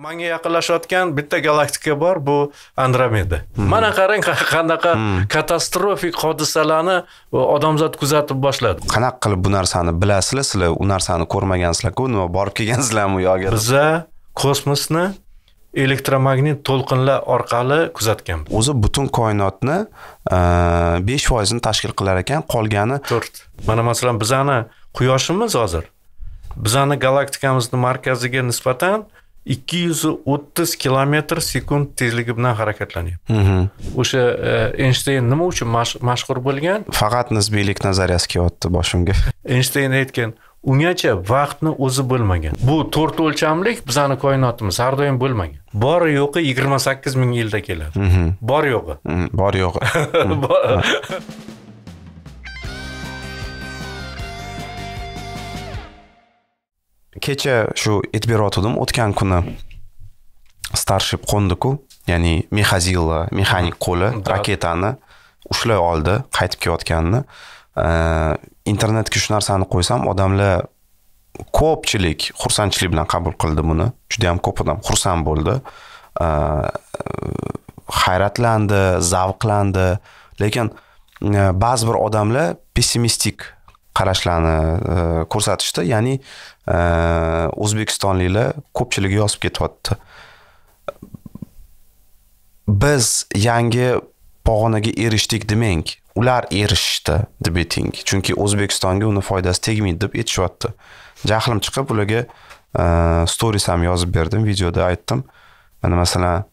manga yaqinlashayotgan bitta galaktika bor bu andromeda hmm. mana qarang qanaqa hmm. katastrofik hodisalarni e, odamzod kuzatib boshladi qanaqa qilib bu narsani bilasizlar sizlar u narsani ko'rmagansizlarku nima borib kelgansizlarmi u yoqga biza kosmosni elektromagnit to'lqinlar orqali kuzatgan o'zi butun koinotni e, besh foizini tashkil qilar ekan qolgani to'rt mana masalan bizani quyoshimiz hozir bizani galaktikamizni markaziga nisbatan ikki yuz o'ttiz kilometr sekund tezligi bilan harakatlanyapti mhm. o'sha eynshteyn nima uchun mashhur bo'lgan faqat nisbiylik nazariyasi kelyapti boshimga eynshteyn aytgan ungacha vaqtni o'zi bo'lmagan bu to'rt o'lchamlik bizani koinotimiz har doim bo'lmagan bori yo'qi yigirma sakkiz ming yilda keladi mhm. bor yo'g'i mhm, bor yo'g'i kecha shu aytib berayotgandim o'tgan kuni starship qo'ndiku ya'ni mexazilla mexanik qo'li raketani ushlay oldi qaytib kelayotganini internetga shu narsani qo'ysam odamlar ko'pchilik xursandchilik bilan qabul qildi buni juda yam ko'p odam xursand bo'ldi hayratlandi zavqlandi lekin e, ba'zi bir odamlar pessimistik qarashlarni e, ko'rsatishdi ya'ni o'zbekistonliklar ko'pchiligi yozib ketyapti biz yangi pog'onaga erishdik demang ular erishishdi deb ayting chunki o'zbekistonga uni foydasi tegmaydi deb aytishyapti jahlim chiqib ularga e, stories ham yozib berdim videoda aytdim mana masalan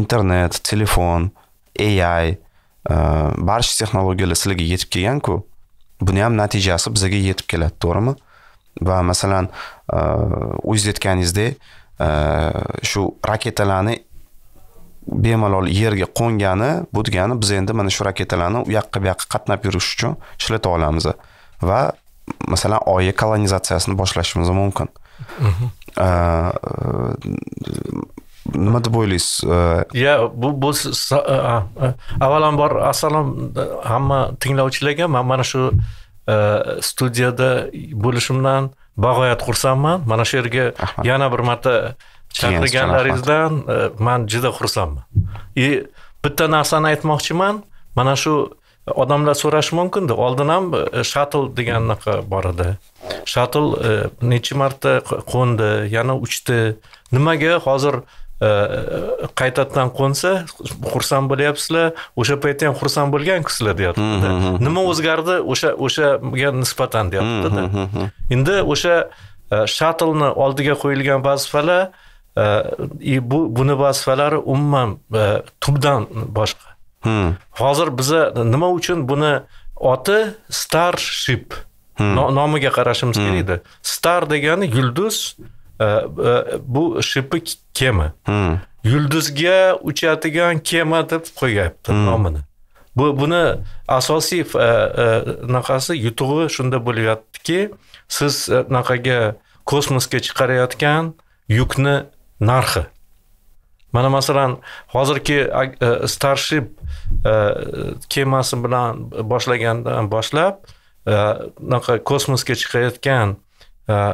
internet telefon ai e, barcha texnologiyalar sizlarga yetib kelganku buni ham natijasi bizaga yetib keladi to'g'rimi va masalan o'zingiz e, aytganingizdek shu raketalarni bemalol yerga qo'ngani bu degani biz endi mana shu raketalarni u yoqqa bu yoqqa qatnab yurish uchun ishlata olamiz va masalan oyi kolonizatsiyasini boshlashimiz mumkin mhm. e, nima deb o'ylaysiz e, yo bu bu avvalambor assalom hamma tinglovchilarga man mana shu studiyada э, bo'lishimdan bag'oyat xursandman mana shu yerga yana bir marta chaqirganlaringizdan e, man juda xursandman и bitta narsani aytmoqchiman mana shu odamlar so'rashi mumkinda oldin ham e, shatl degan anaqa bor edi shatl e, necha marta qo'ndi yana uchdi nimaga hozir qaytadan qo'nsa xursand bo'lyapsizlar o'sha paytda ham xursand bo'lganku sizlar deyaptida mm-hmm, mm-hmm. nima o'zgardi o'sha o'shaga nisbatan deyaptida mm-hmm, endi o'sha e, shatlni oldiga qo'yilgan vazifalar и e, bu buni vazifalari umuman e, tubdan boshqa hmm. hozir biza nima uchun buni oti starship hmm. nomiga qarashimiz hmm. kerakda star degani yulduz E, bu shipi kema hmm. yulduzga uchadigan kema deb qo'yyapti hmm. nomini bu buni asosiy anaqasi e, e, yutug'i shunda bo'lyaptiki siz anaqaga kosmosga chiqarayotgan yukni narxi mana masalan hozirgi starship kemasi bilan boshlagandan boshlab anaqa kosmosga chiqayotgan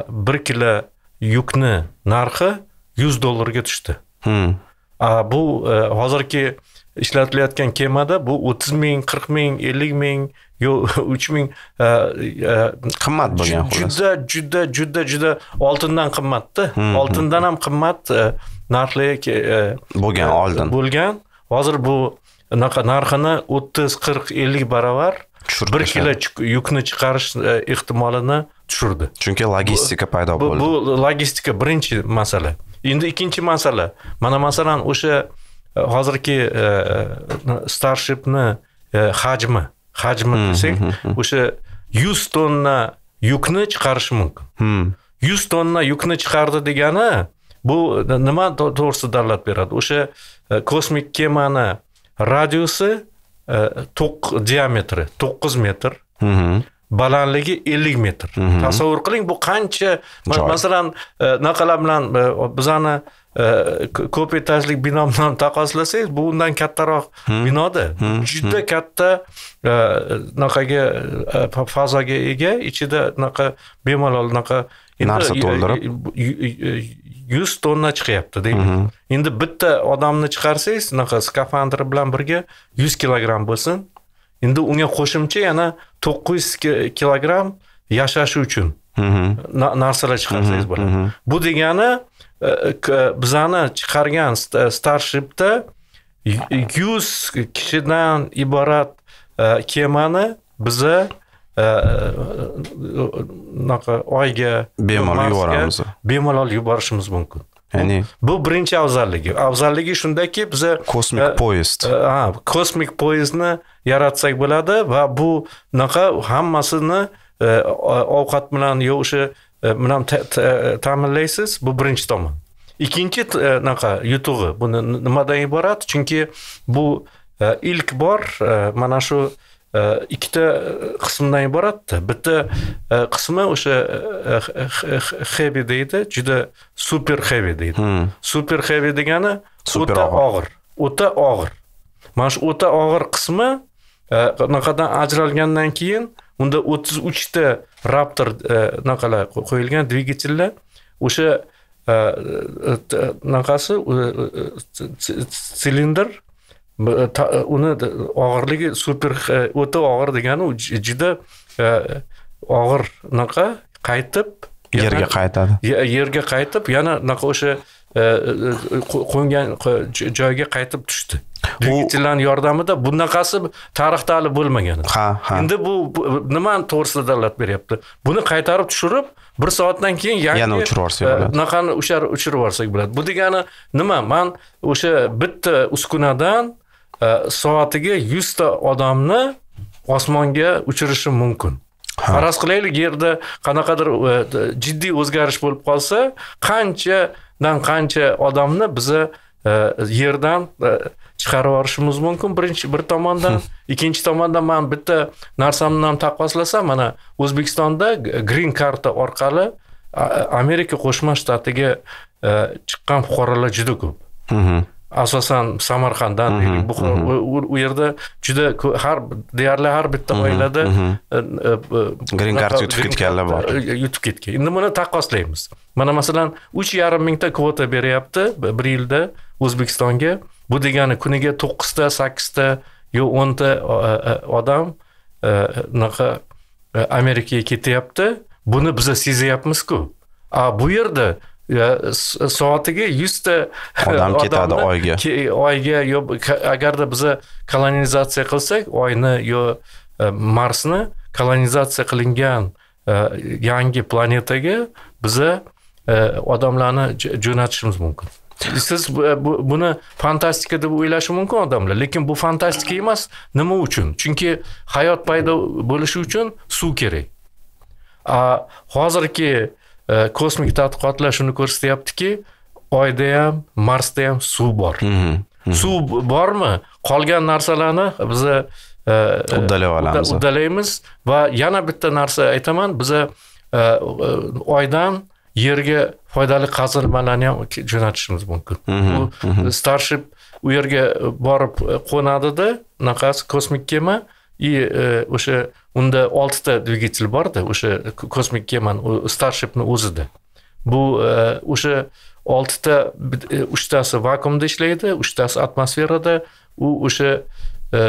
bir kilo yukni narxi yuz dollarga tushdi hmm. a bu e, hozirgi ishlatilayotgan kemada bu o'ttiz ming qirq ming ellik ming yo uch ming e, e, qimmat bo'lgan juda juda juda juda oltindan qimmatda hmm, hmm. oltindan ham qimmat narxlarga bo'lgan oldin bo'lgan hozir bu unaqa narxini o'ttiz qirq ellik barobar tushirdi bir kilo yukni chiqarish e, ehtimolini tushirdi chunki logistika paydo bo'ldi bu logistika birinchi masala endi ikkinchi masala mana masalan o'sha e, hozirgi e, starshipni hajmi hajmi hmm, desak hmm, hmm, o'sha yuz tonna yukni chiqarishi mumkin yuz tonna yukni chiqardi degani bu nima to'g'risida davlat beradi o'sha kosmik kemani radiusi to'q diametri to'qqiz metr balandligi ellik metr tasavvur qiling bu qancha masalan anaqalar bilan bizani ko'p etajli bino bilan taqqoslasangiz bu undan kattaroq binoda juda katta anaqaga fazoga ega ichida anaqa bemalol anaqa narsa to'ldirib yuz tonna chiqyapti deyman mhm. endi bitta odamni chiqarsangiz unaqa skafandr bilan birga yuz kilogramm bo'lsin endi unga qo'shimcha yana to'qqiz yuz kilogramm yashash uchun mhm. narsalar chiqarsangiz mhm. bo'ladi bu degani e, bizani chiqargan starshipda yuz kishidan iborat e, kemani biza unaqa э, э, oyga bemalol yuboramiz bemalol yuborishimiz mumkin ya'ni bu birinchi afzalligi afzalligi shundaki biza kosmik e, poyezd e, ha kosmik poyezdni yaratsak bo'ladi va bu unaqa hammasini e, ovqat bilan yo o'sha bilan ta'minlaysiz bu birinchi tomon ikkinchi unaqa yutug'i buni nimadan iborat chunki bu ilk bor mana shu ikkita qismdan iboratda bitta qismi o'sha heavy deydi juda super heavy deydi super heavy degani o'ta og'ir o'ta og'ir mana shu o'ta og'ir qismi anaqadan ajralgandan keyin unda o'ttiz uchta raptor anaqalar qo'yilgan dvigatellar o'sha anaqasi silindr E, e, uni og'irligi super e, o'ta og'ir degani u juda og'ir anaqa qaytib yerga qaytadi yerga qaytib yana anaqa o'sha qo'ngan joyiga qaytib tushdi dvigatellarni yordamida bunaqasi tarixda hali bo'lmagan ha ha endi bu nimani to'g'risida dalolat beryapti buni qaytarib tushirib bir soatdan keyin yangi yana uchirib yuborsak bo'ladi bunaqani o'sha uchirib yuborsak bo'ladi bu degani nima man o'sha bitta uskunadan Э, soatiga yuzta odamni osmonga uchirishi mumkin faraz qilaylik yerda qanaqadir e, jiddiy o'zgarish bo'lib qolsa qanchadan qancha odamni biza e, yerdan e, chiqarib yuborishimiz mumkin birinchi bir tomondan ikkinchi tomondan man bitta narsamni ham taqqoslasam mana o'zbekistonda green karta orqali amerika qo'shma shtatiga chiqqan fuqarolar juda ko'p asosan samarqanddan deylik u yerda juda har deyarli har bitta oilada e, e, green card yutib ketganlar bor e, yutib ketgan endi buni taqqoslaymiz mana masalan uch yarim mingta kvota beryapti bir yilda o'zbekistonga bu degani kuniga to'qqizta sakkizta yo o'nta odam unaqa amerikaga ketyapti buni biza sezyapmizku a bu yerda soatiga yuzta odam ketadi oyga oyga yo agarda biza kolonizatsiya qilsak oyni yo e, marsni kolonizatsiya qilingan e, yangi planetaga biza e, odamlarni jo'natishimiz mumkin siz buni fantastika deb o'ylashi mumkin odamlar lekin bu fantastika emas nima uchun chunki hayot paydo bo'lishi uchun suv kerak hozirgi kosmik tadqiqotlar shuni ko'rsatyaptiki oyda ham marsda ham suv bor suv bormi qolgan narsalarni biza uddalay olamiz uddalaymiz va yana bitta narsa aytaman biza oydan yerga foydali qazilmalarni ham jo'natishimiz mumkin bu starship u yerga borib qo'nadida unaqasi kosmik kema и o'sha э, unda oltita dvigatel borda o'sha kosmik kemani starshipni o'zida bu e, o'sha oltita e, uchtasi vakuumda ishlaydi uchtasi atmosferada u o'sha e,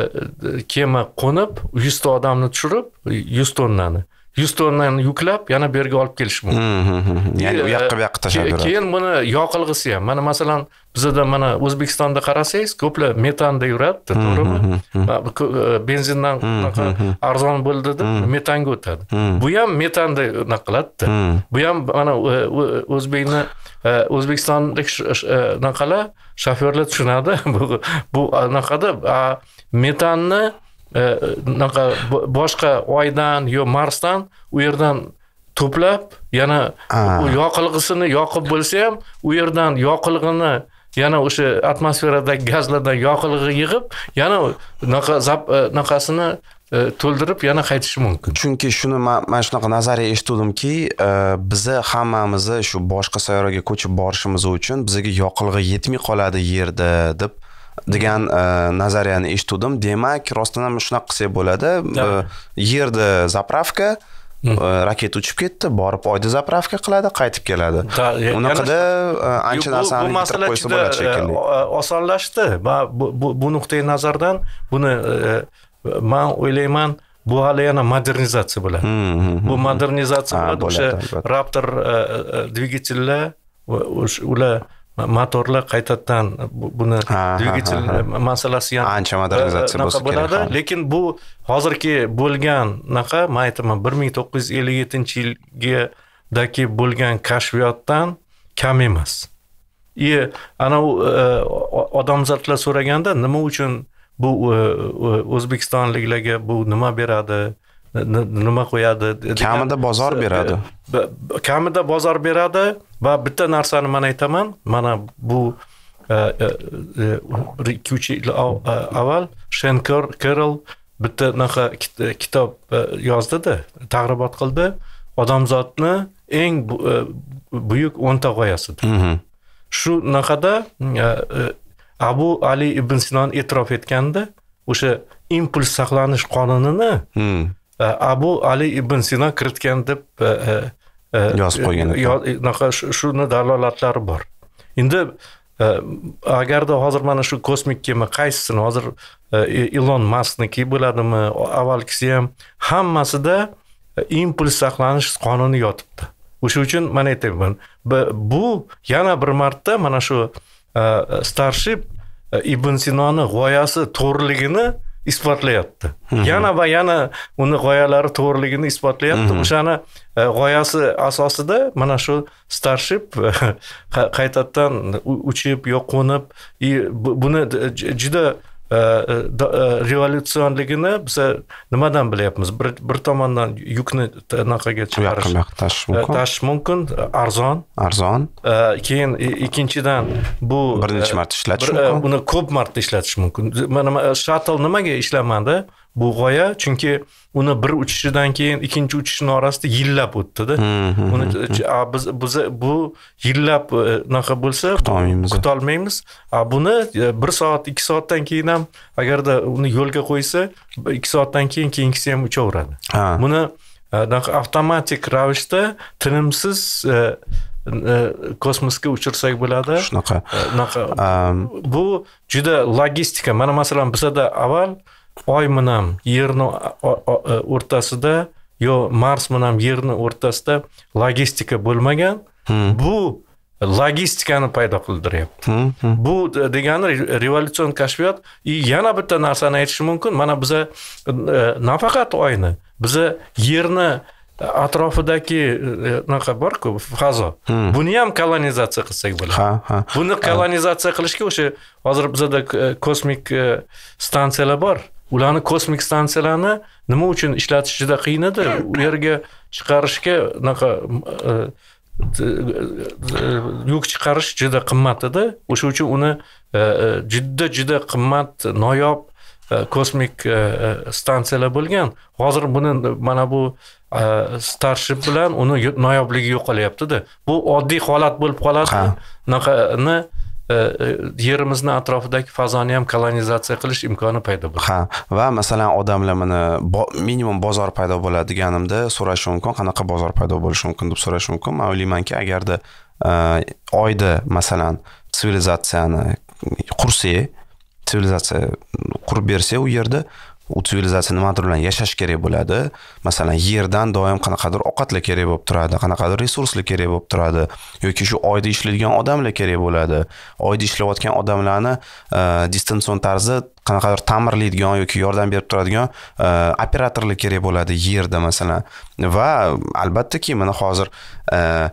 kema qo'nib yuzta odamni tushirib yuz tonnani yuz tonnani yuklab yana bu yerga olib kelish mumkin hmm, hmm, hmm, ya'ni u yoqqa bu yoqqa tashlab keyin buni yoqilg'isi ham mana masalan bizada mana o'zbekistonda qarasangiz ko'plar metanda yuradida to'g'rimi e, benzindan arzon bo'ldi metanga o'tadi bu ham metanda anaqa qiladida bu ham mana e, e, o'zbekni o'zbekistonlik anaqalar shofyorlar tushunadi bu anaqada metanni unaqa boshqa oydan yo marsdan u yerdan to'plab yana yoqilg'isini yoqib bo'lsa ham u yerdan yoqilg'ini yana o'sha atmosferadagi gazlardan yoqilg'i yig'ib yana unaqa unaqasini to'ldirib yana qaytishi mumkin chunki shuni man shunaqa nazariya eshitgandimki bizni hammamizni shu boshqa sayyoraga ko'chib borishimiz uchun bizaga yoqilg'i yetmay qoladi yerda deb degan e, nazariyani eshituvdim demak rostdan ham shunaqa qilsak bo'ladi e, yerda zapravka e, raketa uchib ketdi borib oyda zapravka qiladi qaytib keladi unaqada ancha narsani qo'ysa bo'ladi shekilli osonlashdi va bu nuqtai nazardan buni man o'ylayman bu hali yana modernizatsiya bo'ladi bu modernizatsiya bo'ladi o'sha raptor двигателlar ular motorlar qaytadan buni dvigatel masalasi ham ancha modernizatsiya e, bo'lsa kerak bo'ladi lekin bu hozirgi bo'lgan naqa man aytaman bir ming to'qqiz yuz ellik yettinchi yilgidagi bo'lgan kashfiyotdan kam emas и anavi e, odamzodlar so'raganda nima uchun bu e, o'zbekistonliklarga bu nima beradi nima qo'yadi kamida bozor beradi kamida bozor beradi va bitta narsani man aytaman mana bu e, e, e, ikki uch yil avval shen kerl bitta unaqa kitob yozdida targ'ibot qildi odamzodni eng buyuk o'nta g'oyasi mhm. shu unaqada abu ali ibn sinoni e'tirof etganda o'sha impuls saqlanish qonunini hmm. abu ali ibn sino kiritgan deb yozib qo'ygan unaqa shuni dalolatlari bor endi agarda hozir mana shu kosmik kema qaysisini hozir ilon maskniki bo'ladimi avvalgisi ham hammasida impuls э, saqlanish qonuni yotibdi o'sha uchun man aytyapman bu yana bir marta mana shu э, starship ibn э, sinoni g'oyasi to'g'riligini isbotlayapti yana va yana uni g'oyalari to'g'riligini isbotlayapti o'shani e, g'oyasi asosida mana shu starship qaytadan uchib yo qo'nib и buni e, juda revolyutsionligini biz nimadan bilyapmiz bir, bir tomondan yukni anaqaga chiqarish u tashish mumkin tashish mumkin arzon arzon keyin ikkinchidan bu birinchi marta ishlatish mumkin buni ko'p marta ishlatish mumkin mana shаттl nimaga ishlamadi bu g'oya chunki uni bir uchishidan keyin ikkinchi uchishini orasida yillab o'tdida uni biz biz bu yillab unaqa e, bo'lsa kutolmaymiz kutolmaymiz a buni e, bir soat ikki soatdan keyin ham agarda uni yo'lga qo'ysa ikki soatdan keyin keyingisi ham uchaveradi buni e, avtomatik ravishda tinimsiz kosmosga uchirsak bo'ladi shunaqa unaqa bu juda logistika mana masalan bizada avval oy bilan yerni e, o'rtasida yo mars bilan yerni o'rtasida logistika bo'lmagan hmm. bu logistikani paydo qildiryapti hmm, hmm. bu degani revolyutsion kashfiyot и yana bitta narsani aytishim mumkin mana biza e, nafaqat oyni biza yerni atrofidagi e, unaqa borku fazo hmm. buni ham kolonizatsiya qilsak bo'ladi ha ha buni kolonizatsiya qilishga o'sha hozir bizada kosmik stansiyalar bor ularni kosmik stansiyalarni nima uchun ishlatish juda qiyin edi u yerga chiqarishga unaqa e, e, yuk chiqarish juda qimmat edi o'sha uchun uni e, juda juda qimmat noyob kosmik stansiyalar bo'lgan hozir buni mana bu starship bilan uni noyobligi yo'qolyaptida bu oddiy holat bo'lib qoladi unaqani E, yerimizni atrofidagi fazoni ham kolonizatsiya qilish imkoni paydo bo'ladi ha va masalan odamlar mana minimum bozor paydo bo'ladi deganimda so'rashi mumkin qanaqa bozor paydo bo'lishi mumkin deb so'rashi mumkin man o'ylaymanki agarda e, oyda masalan sivilizatsiyani qursak sivilizatsiya qurib bersa u yerda u sivilizatsiya nimadir bilan yashash kerak bo'ladi masalan yerdan doim qanaqadir ovqatlar kerak bo'lib turadi qanaqadir resurslar kerak bo'lib turadi yoki shu oyda ishlaydigan odamlar kerak bo'ladi oyda ishlayotgan odamlarni e, distansion tarzda qanaqadir ta'mirlaydigan yoki yordam berib turadigan e, operatorlar kerak bo'ladi yerda masalan va albattaki mana hozir e,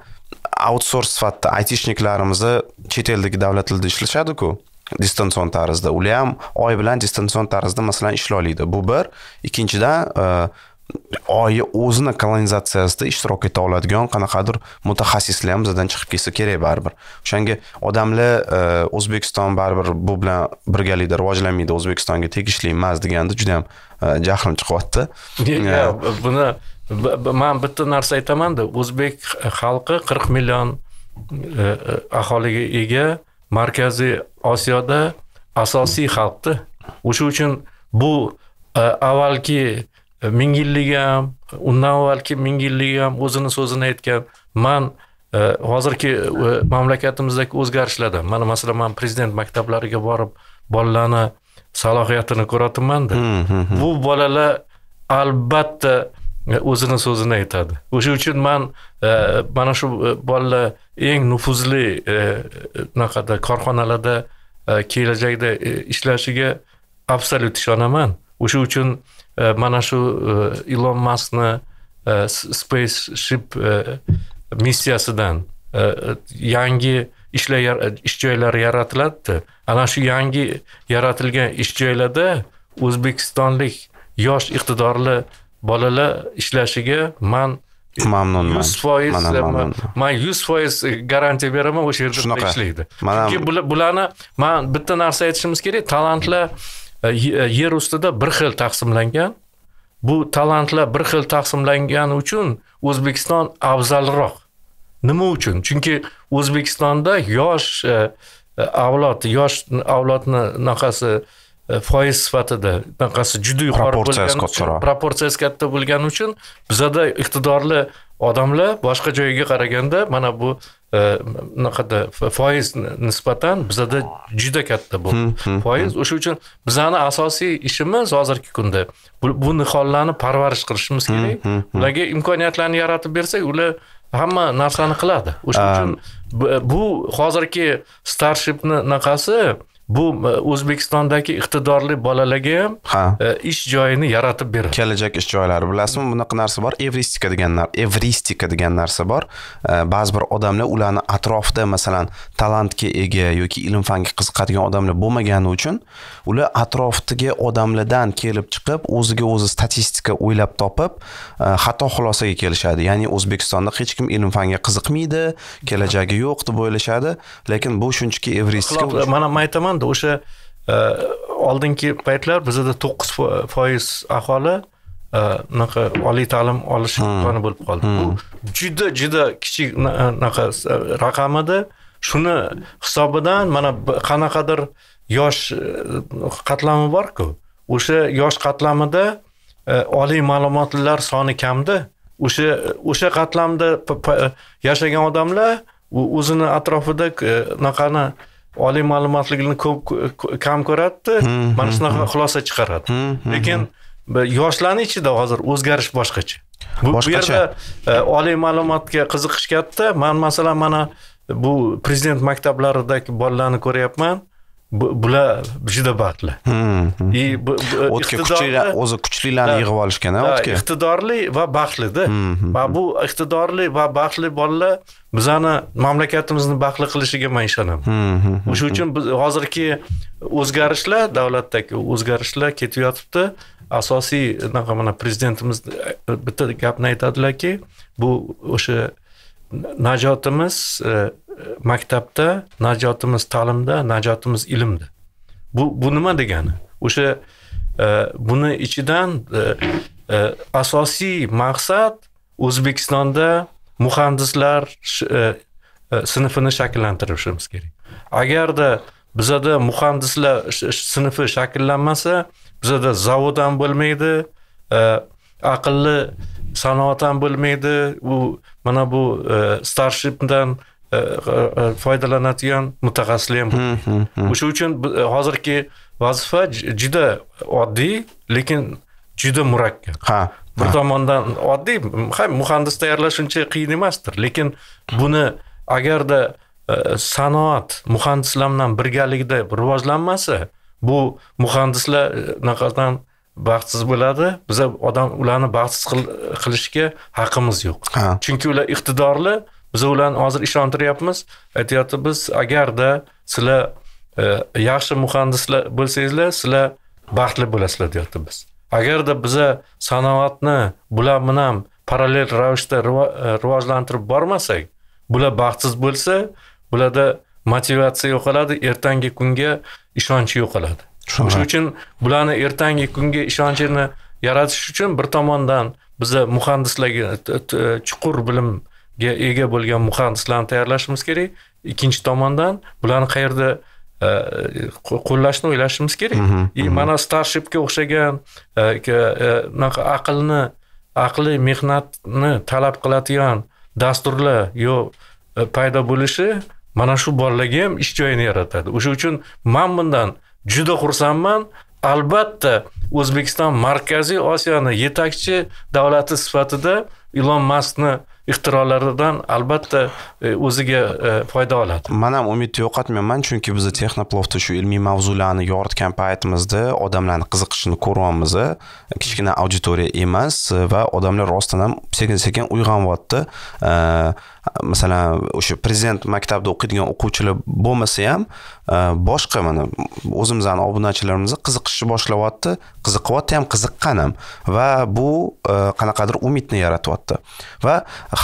outsors sifatida aytishniklarimizni chet eldagi davlatlarda ishlashadiku distansion tarzda ular ham oy bilan distansion tarzda masalan ishlay oladi bu bir ikkinchidan e, oyni o'zini kolonizatsiyasida ishtirok eta oladigan qanaqadir mutaxassislar ham bizdan chiqib ketsa kerak baribir o'shanga odamlar e, o'zbekiston baribir bu bilan birgalikda rivojlanmaydi o'zbekistonga tegishli emas deganda juda yam e, jahlim chiqyapti buni man bitta narsa aytamanda o'zbek xalqi qirq million aholiga ega markaziy osiyoda asosiy xalqni o'sha uchun bu e, avvalgi ming yillik ham undan avvalgi ming yillik ham o'zini so'zini aytgan man e, hozirgi e, mamlakatimizdagi o'zgarishlarda mana masalan man prezident maktablariga borib bolalarni salohiyatini ko'ratimanda hmm, hmm, hmm. bu bolalar albatta o'zini so'zini aytadi o'sha uchun man mana shu bolalar eng nufuzli unaqada korxonalarda kelajakda e, ishlashiga absolyut ishonaman o'sha uchun e, mana shu e, ilon maskni spaceship missiyasidan yangi ishlar ish joylari yaratiladida ana shu yangi yaratilgan ish joylarda o'zbekistonlik yosh iqtidorli bolalar ishlashiga man mamnunman yuz foiz man yuz foiz garantiya beraman o'sha yerda shunaqa ishlaydi chunki bularni man bitta narsa aytishimiz kerak talantlar yer ustida bir xil taqsimlangan bu talantlar bir xil taqsimlangani uchun o'zbekiston afzalroq nima uchun chunki o'zbekistonda yosh avlod yosh avlodni anaqasi foiz э, sifatida bunaqasi juda yuqori proportsiyasi kattaroq proportsiyasi katta bo'lgani uchun bizada iqtidorli odamlar boshqa joyga qaraganda mana bu e, bunaqada foiz nisbatan bizada juda katta bu hmm, hmm, foiz hmm. o'sha uchun bizani asosiy ishimiz hozirgi kunda bu nihollarni parvarish qilishimiz kerak ularga imkoniyatlarni yaratib bersak ular hamma narsani qiladi o'sha uchun bu hozirgi starshipni anaqasi bu e, o'zbekistondagi iqtidorli bolalarga ham ha e, ish joyini yaratib beradi kelajak ish joylari bilasizmi bunaqa narsa bor evristika degan evristika degan narsa bor e, ba'zi bir odamlar ularni atrofida masalan talantga ega yoki ilm fanga qiziqadigan odamlar bo'lmagani uchun ular atrofdagi odamlardan kelib chiqib o'ziga o'zi statistika o'ylab topib xato xulosaga kelishadi ya'ni o'zbekistonda hech kim ilm fanga qiziqmaydi kelajagi yo'q deb o'ylashadi lekin bu shunchaki evristika mana man aytaman o'shanda o'sha e, oldingi paytlar bizada to'qqiz foiz aholi unaqa e, oliy ta'lim olish hmm. imkoni bo'lib qoldi hmm. bu juda juda kichik anaqa e, raqam edi shuni hisobidan mana qanaqadir yosh qatlami borku o'sha yosh qatlamida oliy ma'lumotlilar soni kamda o'sha o'sha qatlamda yashagan odamlar o'zini atrofida anaqani oliy ma'lumotligini ko'p kam ko'radida mana shunaqa xulosa chiqaradi lekin yoshlarni ichida hozir o'zgarish boshqacha bu yerda e, oliy ma'lumotga qiziqish katta man masalan mana bu prezident maktablaridagi bolalarni ko'ryapman bular juda baxtli hmm, hmm, и hmm. o'tga kuchlilar o'zi kuchlilarni yig'ib olishgan o'tga iqtidorli va baxtlida va bu iqtidorli va baxtli bolalar bizani mamlakatimizni baxtli qilishiga man ishonaman o'sha uchun biz hozirgi o'zgarishlar davlatdagi o'zgarishlar yotibdi asosiy anaqa mana prezidentimiz e, bitta gapni aytadilarki bu o'sha najotimiz e, maktabda najotimiz ta'limda najotimiz ilmda bu bu nima degani o'sha e, buni ichidan e, e asosiy maqsad o'zbekistonda muhandislar e, e, sinfini shakllantirishimiz kerak agarda bizada muhandislar sinfi shakllanmasa bizada zavod ham bo'lmaydi aqlli sanoat ham bo'lmaydi u mana bu e, starshipdan e, e, foydalanadigan mutaxassislar ham hmm, hmm, hmm. o'sha uchun hozirgi vazifa juda oddiy lekin juda murakkab ha bir tomondan oddiy ha muhandis tayyorlash uncha qiyin emasdir lekin buni agarda sanoat muhandislar bilan birgalikda rivojlanmasa bu muhandislar anaqadan baxtsiz bo'ladi biza odam ularni baxtsiz qilishga haqqimiz yo'q ha. chunki ular iqtidorli biza ularni hozir ishontiryapmiz aytyapti biz agarda sizlar e, yaxshi muhandislar bo'lsangizlar sizlar baxtli bo'lasizlar deyapti biz agarda biza sanoatni bular bilan parallel ravishda e, rivojlantirib bormasak bular baxtsiz bo'lsa bularda motivatsiya yo'qoladi ertangi kunga ishonch yo'qoladi shuning uchun bularni ertangi kunga ishonchini yaratish uchun bir tomondan biza muhandislarga chuqur bilimga ega bo'lgan muhandislarni tayyorlashimiz kerak ikkinchi tomondan bularni qayerda e, qo'llashni o'ylashimiz kerak и mhm, e, mhm. mana starshipga o'xshagan unaqa e, aqlni aqliy mehnatni talab qiladigan dasturlar yo paydo bo'lishi mana shu bolalarga ham ish joyini yaratadi o'sha uchun man bundan juda xursandman albatta o'zbekiston markaziy osiyoni yetakchi davlati sifatida ilon maskni ixtirolaridan albatta e, o'ziga e, foyda oladi man ham umidni yo'qotmayman chunki biz texnoplovda shu ilmiy mavzularni yoritgan paytimizda odamlarni qiziqishini ko'ryapmiz e, kichkina auditoriya emas va odamlar rostdan ham sekin sekin uyg'onyapti masalan o'sha prezident maktabida o'qiydigan o'quvchilar bo'lmasa ham e, boshqa mana o'zimizni obunachilarimizni qiziqishni boshlayapti qiziqyapti ham qiziqqan ham va bu e, qanaqadir umidni yaratyapti va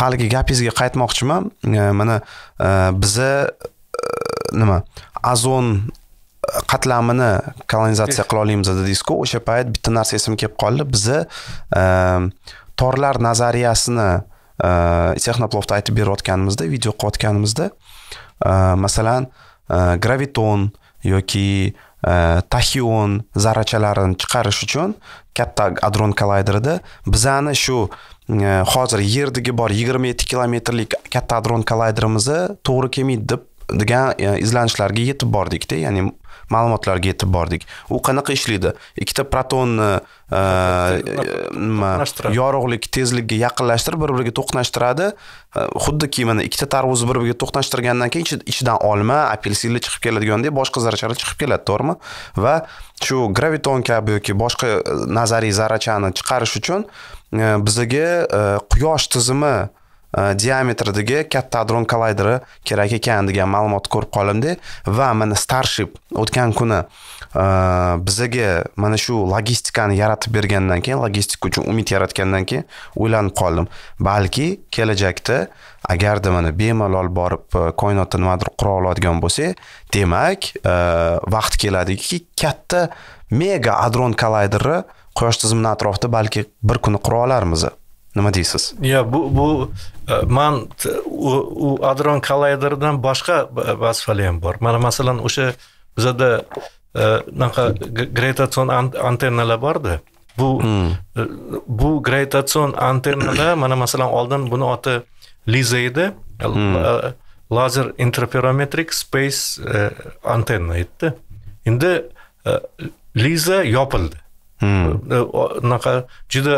haligi gapingizga qaytmoqchiman e, mana biza nima azon qatlamini kolonizatsiya eh. qila olamiz dedingizku o'sha payt bitta narsa esimga kelib qoldi biza torlar nazariyasini texnoplofda aytib berayotganimizda video qilayotganimizda masalan graviton yoki tahion zarrachalarini chiqarish uchun katta adron kollayderida bizani shu hozir yerdagi bor yigirma yetti kilometrlik katta adron kollayderimizni to'g'ri kelmaydi deb degan izlanishlarga yetib bordikda ya'ni ma'lumotlarga yetib bordik u qanaqa ishlaydi ikkita protonni e, e, nima yorug'lik tezlikka yaqinlashtirib bir biriga to'qnashtiradi e, xuddiki mana ikkita tarvuzni bir biriga to'qnashtirgandan keyin ichidan olma apelsinli chiqib keladigandek boshqa zarrachalar chiqib keladi to'g'rimi va shu graviton kabi yoki boshqa nazariy zarrachani chiqarish uchun bizaga quyosh tizimi diametridagi katta adron kollayderi kerak ekan degan ma'lumotni ko'rib qoldimda va mana starship o'tgan kuni bizaga mana shu logistikani yaratib bergandan keyin logistika uchun umid yaratgandan keyin o'ylanib qoldim balki kelajakda agarda mana bemalol borib koinotda nimadir qura oladigan bo'lsak demak vaqt keladiki katta mega adron kollayderni quyosh tizimini atrofida balki bir kuni qura olarmiz nima deysiz yo bu bu e, man u, adron kollayderdan boshqa vazifalar ham bor mana masalan o'sha bizada unaqa e, gravitatsion antennalar borda bu hmm. e, bu gravitatsion antennalar mana masalan oldin buni oti liza edi hmm. lazer interferometrik space antenna edida endi liza yopildi unaqa hmm. juda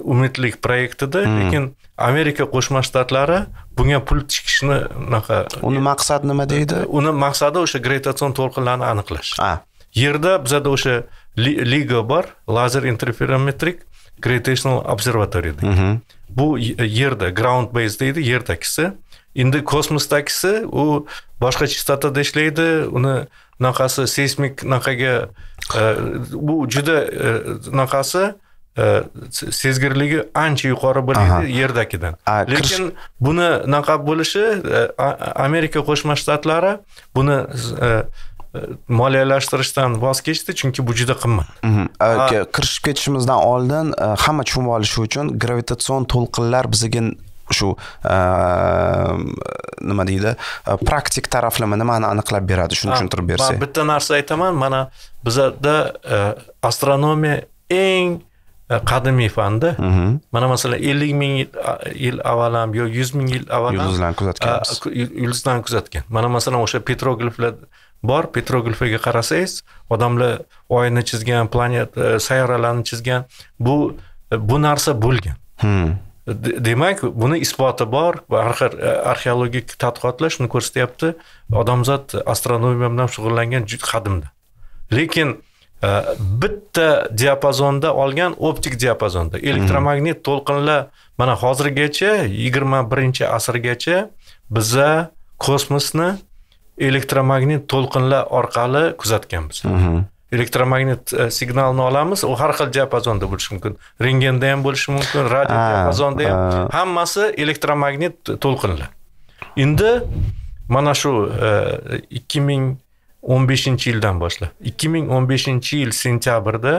umidlik proyektida lekin amerika qo'shma shtatlari bunga pul tikishni unaqa uni maqsadi nima deydi uni maqsadi o'sha gravitatsion to'lqinlarni aniqlash yerda bizada o'sha liga bor lazer interferometrik gravitational observatory deydi bu yerda ground base deydi yerdagisi endi kosmosdagisi u boshqa chistotada ishlaydi uni unaqasi seysmik unaqaga bu juda unaqasi Э, sezgirligi ancha yuqori bo'ladi yerdagidan lekin buni anaqa bo'lishi e, amerika qo'shma shtatlari buni e, moliyalashtirishdan voz kechdi chunki bu juda qimmat mhm. kirishib ketishimizdan oldin e, hamma tushunib olishi uchun gravitatsion to'lqinlar bizaga shu nima deydi praktik taraflama nimani aniqlab beradi shuni tushuntirib bersak bitta narsa aytaman mana bizada astronomiya eng Э, qadimiy fanda mhm. mana masalan ellik ming yil avval ham yo yuz ming yil avval ham yulduzlarni kuzatganmiz yulduzlarni kuzatgan mana masalan o'sha petrogliflar bor petroglifiga qarasangiz odamlar oyni chizgan planet e, sayyoralarni chizgan bu e, bu narsa bo'lgan hmm. demak buni isboti bor va e, arxeologik tadqiqotlar shuni ko'rsatyapti odamzod astronomiya bilan shug'ullangan qadimda lekin Э, bitta diapazonda olgan optik diapazonda elektromagnit to'lqinlar mana hozirgacha yigirma birinchi asrgacha biza kosmosni elektromagnit to'lqinlar orqali kuzatganmiz elektromagnit signalni э, olamiz u har xil diapazonda bo'lishi mumkin rentgenda ham bo'lishi mumkin radio diapazonda ham hammasi elektromagnit to'lqinlar endi mana shu э, ikki ming o'n beshinchi yildan boshlab ikki ming o'n beshinchi yil sentyabrda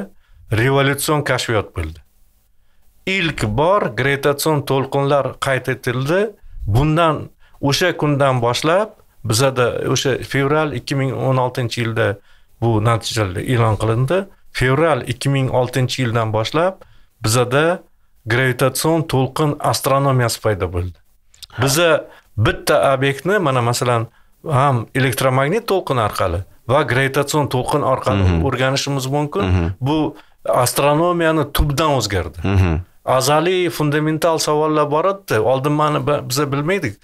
revolyutsion kashfiyot bo'ldi ilk bor gravitatsion to'lqinlar qayd etildi bundan o'sha kundan boshlab bizada o'sha fevral ikki ming o'n oltinchi yilda bu natijalar e'lon qilindi fevral ikki ming oltinchi yildan boshlab bizada gravitatsion to'lqin astronomiyasi paydo bo'ldi biza bitta obyektni mana masalan ham elektromagnit to'lqini orqali va gravitatsion to'lqin orqali mhm. o'rganishimiz mumkin mhm. bu astronomiyani tubdan o'zgardi mhm. azaliy fundamental savollar bor edida oldin mana biza bilmaydik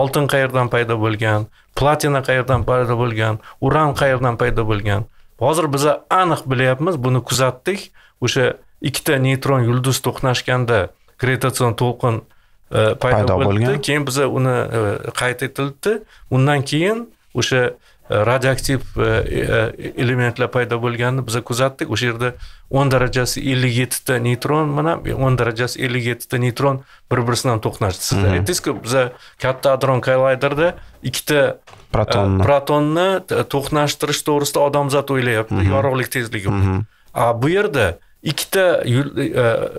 oltin qayerdan paydo bo'lgan platina qayerdan paydo bo'lgan uran qayerdan paydo bo'lgan hozir biza aniq bilyapmiz buni kuzatdik o'sha ikkita neytron yulduz to'qnashganda gravitatsion to'lqin paydo bo'lgan keyin biza uni qayd etildi undan keyin o'sha radioaktiv elementlar paydo bo'lganini biza kuzatdik o'sha yerda o'n darajasi ellik yettita neytron mana o'n darajasi ellik yettita neytron bir birisidan to'qnashdi sizlar mhm. aytdingizku biza katta adron kollayderda ikkita protonni protonni to'qnashtirish to'g'risida odamzod o'ylayapti mhm. yorug'lik tezligi mhm. a bu yerda ikkita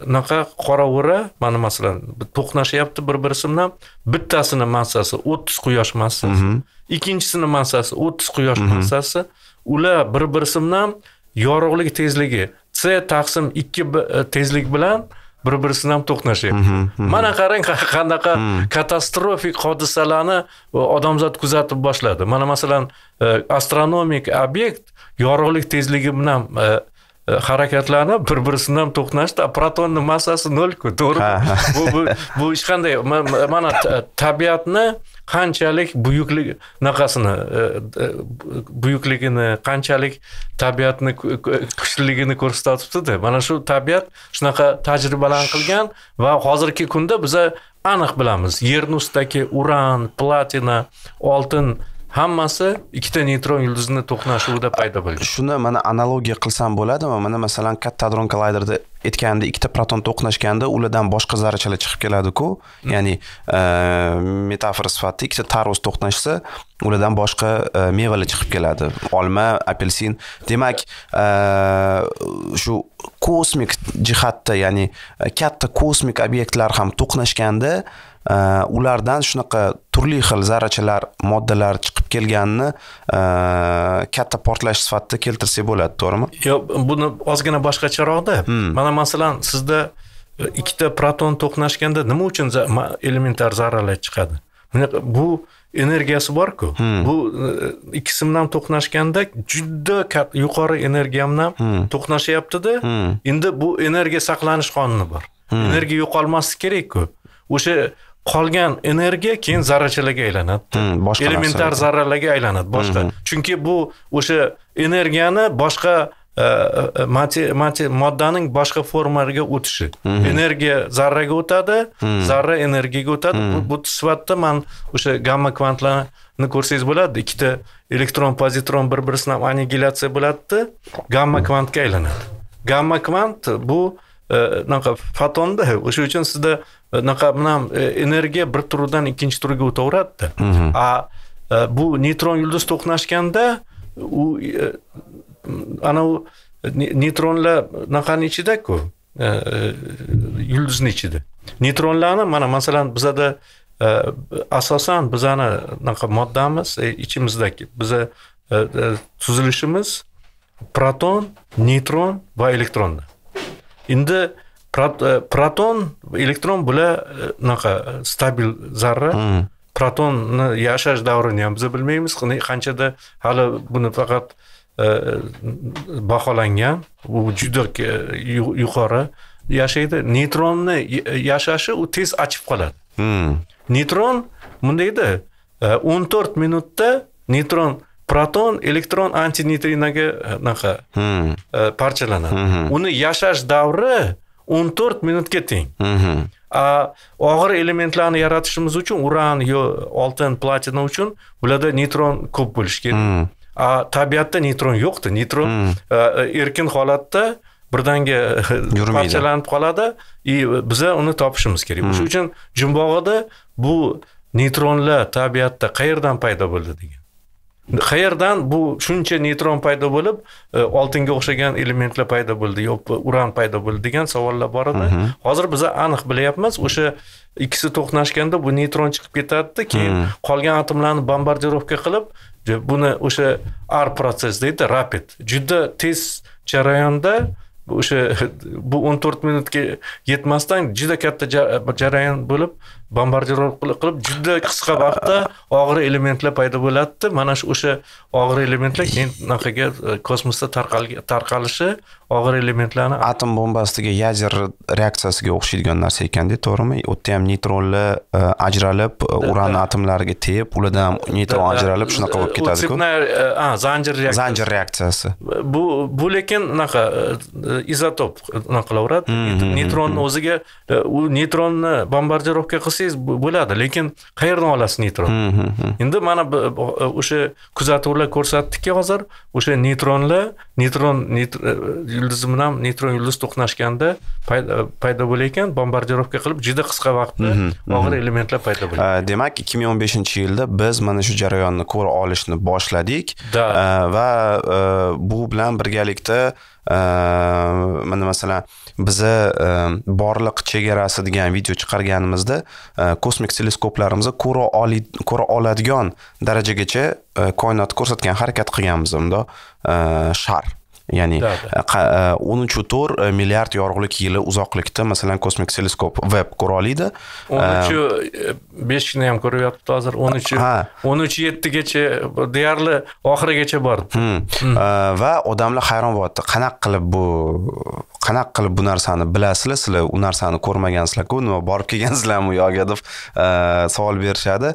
anaqa e, e, qoravura mana masalan to'qnashyapti bir birisi bilan bittasini massasi o'ttiz quyosh massasi mhm. ikkinchisini massasi o'ttiz quyosh mhm. massasi ular bir birisi bilan yorug'lik tezligi c taqsim ikki e, tezlik bilan bir birisini ham to'qnashyapti mhm, mana qarang qanaqa katastrofik hodisalarni odamzod kuzatib boshladi mana masalan astronomik obyekt yorug'lik tezligi bilan harakatlarni bir birisidan to'qnashdi protonni massasi nolku to'g'rimi bu bu hech qanday mana tabiatni qanchalik buyuklik anaqasini buyukligini qanchalik tabiatni kuchliligini ko'rsatibdida mana shu tabiat shunaqa tajribalarni qilgan va hozirgi kunda biza aniq bilamiz yerni ustidagi uran platina oltin hammasi ikkita neytron yulduzini to'qnashuvida paydo bo'ladi shuni mana analogiya qilsam bo'ladimi mana masalan adron kollayderda aytganda ikkita proton to'qnashganda ulardan boshqa zarrachalar chiqib keladiku ya'ni e, metafora sifatida ikkita tarvuz to'qnashsa ulardan boshqa e, mevalar chiqib keladi olma apelsin demak e, shu kosmik jihatda ya'ni katta kosmik obyektlar ham to'qnashganda Э, ulardan shunaqa turli xil zarrachalar moddalar chiqib kelganini э, katta portlash sifatida keltirsak bo'ladi to'g'rimi yo'q buni ozgina boshqacharoqda hmm. mana masalan sizda e, ikkita proton to'qnashganda nima uchun elementar zarralar chiqadi bu energiyasi borku hmm. bu e, ikkisi bilan to'qnashganda juda yuqori energiya bilan hmm. to'qnashyaptida hmm. endi bu energiya saqlanish qonuni bor energiya yo'qolmasligi kerakku o'sha qolgan energiya keyin zarrachalarga aylanadi hmm, boshqa elementar zarralarga aylanadi boshqa mhm. chunki bu o'sha energiyani boshqa e, e, moddaning boshqa formalarga o'tishi mhm. energiya zarraga o'tadi hmm. zarra energiyaga o'tadi hmm. bu sifatda man o'sha gamma kvantlarni ko'rsangiz bo'ladi ikkita elektron pozitron bir birisidan annigilyasiya bo'ladida gamma kvantga aylanadi gamma kvant bu anaqa fotonda o'sha uchun sizda anaqa bilan energiya bir turdan ikkinchi turga o'taveradida a bu neytron yulduz to'qnashganda u anavi neytronlar anaqani ichidaku yulduzni ichida neytronlarni mana masalan bizada asosan bizani anaqa moddamiz ichimizdagi biza tuzilishimiz proton neytron va elektronda endi proton elektron bular unaqa stabil zarra hmm. protonni yashash davrini ham biz bilmaymiz qanchada hali buni faqat baholangan u juda yuqori yashaydi neytronni yashashi u tez achib qoladi hmm. neytron он edi минутта нейтрон minutda proton elektron antineytrinoga anaqa e, e, hmm. parchalanadi hmm. uni yashash davri o'n to'rt minutga teng hmm. og'ir elementlarni yaratishimiz uchun uran yo oltin platina uchun ularda neytron ko'p bo'lishi kerak a tabiatda neytron yo'qda neytron e, erkin holatda birdanga parchalanib qoladi и biza uni topishimiz kerak o'sha uchun jumbog'ida bu neytronlar tabiatda qayerdan paydo bo'ldi degan qayerdan bu shuncha neytron paydo bo'lib e, oltinga o'xshagan elementlar paydo bo'ldi yo uran paydo bo'ldi degan savollar bor edi mhm. hozir biza aniq bilyapmiz o'sha ikkisi to'qnashganda bu neytron chiqib ketadida keyin mhm. qolgan atomlarni bombardirovka qilib buni o'sha r protsess deydi rapid juda tez jarayonda o'sha bu o'n to'rt minutga yetmasdan juda katta jarayon bo'lib bombardirovka qilib juda qisqa vaqtda og'ir elementlar paydo bo'ladida mana shu o'sha og'ir elementlar keyin anaqaga e, kosmosda tarqalishi og'ir elementlarni atom bombasidagi yadr reaksiyasiga o'xshaydigan narsa ekanda to'g'rimi u yerda ham neytronlar e, ajralib e, uran atomlariga tegib ulardan ham neytron ajralib shunaqa bo'lib ketadiku zanjir zanjir reaksiyasi bu bu lekin anaqa izotop anaqa qilaveradi hmm, hmm, hmm, neytronni o'ziga u neytronni bombardirovka qilsa bersangiz bo'ladi lekin qayerdan olasiz neytron endi mana o'sha kuzatuvlar ko'rsatdiki hozir o'sha neytronlar neytron e, yulduzi bilan neytron yulduz to'qnashganda e, paydo bo'lar ekan bombardirovka qilib juda qisqa vaqtda og'ir elementlar paydo bo'ladi demak ikki ming o'n beshinchi yilda biz mana shu jarayonni ko'ra olishni boshladik va e, bu bilan birgalikda mana masalan biza borliq chegarasi degan video chiqarganimizda kosmik teleskoplarimizni ko'ra oli ko'ra oladigan darajagacha koinotni ko'rsatgan harakat qilganmiz bundoq shar ya'ni e, e, o'n uchu to'rt e, milliard yorug'lik yili uzoqlikda masalan kosmik teleskop veb ko'ra oladi o'n uchu beshni ham ko'ryapti hozir o'n ha o'n uch yettigacha deyarli oxirigacha bordi hmm. Hmm. va odamlar hayron bo'lyapti qanaqa qilib bu qanaqa qilib bu narsani bilasizlar sizlar u narsani ko'rmagansizlarku nima borib kelgansizlarmi yoga deb savol berishadi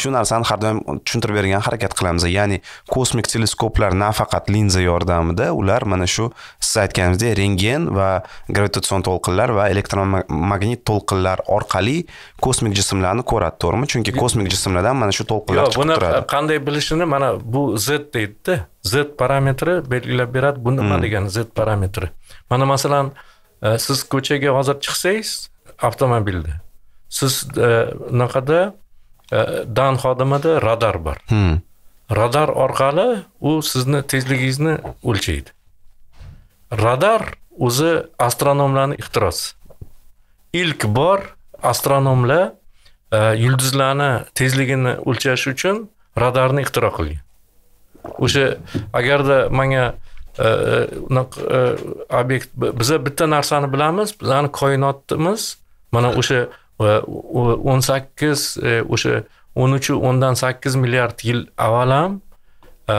shu narsani har doim tushuntirib bergan harakat qilamiz ya'ni kosmik teleskoplar nafaqat linza yordamida ular mana shu siz aytganingizdek rentgen va gravitatsion to'lqinlar va elektromagnit to'lqinlar orqali kosmik jismlarni ko'radi to'g'rimi chunki kosmik jismlardan mana shu to'lqinlar chiqib turadi buni qanday bilishini mana bu z deydida z parametri belgilab beradi bu nima hmm. degani z parametri mana masalan e, siz ko'chaga hozir chiqsangiz avtomobilda siz anaqada e, e, dan xodimida radar bor hmm. radar orqali u sizni tezligingizni o'lchaydi radar o'zi astronomlarni ixtirosi ilk bor astronomlar e, yulduzlarni tezligini o'lchash uchun radarni ixtiro qilgan o'sha agarda manga e, e, obyekt biza bitta narsani bilamiz bizani koinotimiz mana o'sha o'n sakkiz o'sha o'n uch o'ndan sakkiz milliard yil avval ham e,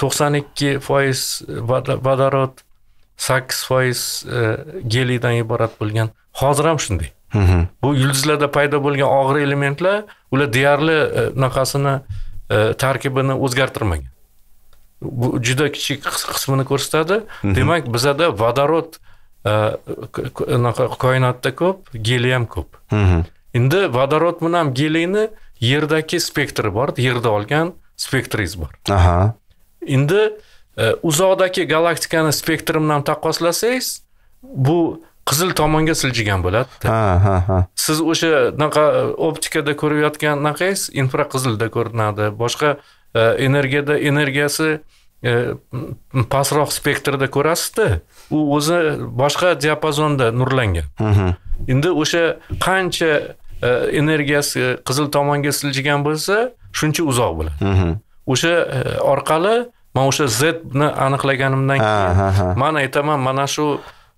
to'qson ikki foiz vodorod sakkiz foiz e, geliydan iborat bo'lgan hozir ham shunday bu yulduzlarda paydo bo'lgan og'ir elementlar ular deyarli unaqasini e, tarkibini o'zgartirmagan bu juda kichik qismini ko'rsatadi demak bizada vodorod unaqa koinotda ko'p geli ham ko'p endi vodorod bilan geliyni yerdagi spektri bor yerda olgan spektringiz bor aha endi e, uzoqdagi galaktikani spektri bilan taqqoslasangiz bu qizil tomonga siljigan bo'ladida ha ha ha siz o'sha unaqa e, optikada ko'rayotgan anaqangiz infraqizilda ko'rinadi boshqa e, energiyada energiyasi pastroq spektrda ko'rasizda u o'zi boshqa diapazonda nurlangan endi o'sha qancha energiyasi qizil tomonga siljigan bo'lsa shuncha uzoq bo'ladi o'sha orqali man o'sha zni aniqlaganimdan keyin man aytaman mana shu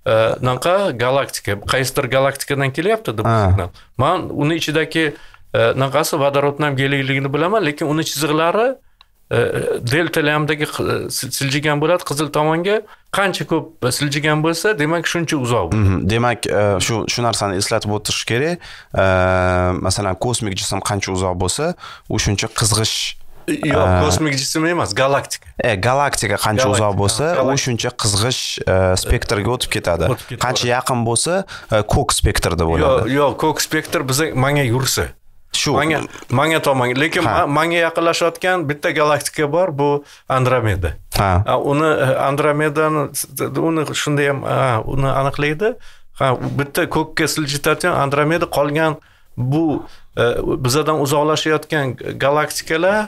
anaqa galaktika qaysidir galaktikadan kelyapti deb signal man uni ichidagi anaqasi vodorodni ham gelikligini bilaman lekin uni chiziqlari delta lamdagi siljigan bo'ladi qizil tomonga qancha ko'p e, siljigan bo'lsa demak shuncha uzoq bo'ladi mhm, demak e, shu shu narsani eslatib o'tish kerak e, masalan kosmik jism qancha uzoq bo'lsa u shuncha qizg'ish yo'q kosmik jism emas galaktika e galaktika qancha uzoq bo'lsa u shuncha qizg'ish spektrga o'tib ketadi qancha yaqin bo'lsa ko'k spektrda bo'ladi o'yladi yo'q ko'k spektr biza manga yursa shu manga manga tomon lekin manga yaqinlashayotgan bitta galaktika bor bu andromeda ha uni e, andromedani uni shunday ham uni aniqlaydi ha bitta ko'kka siljitadigan andromeda qolgan bu e, bizadan uzoqlashayotgan galaktikalar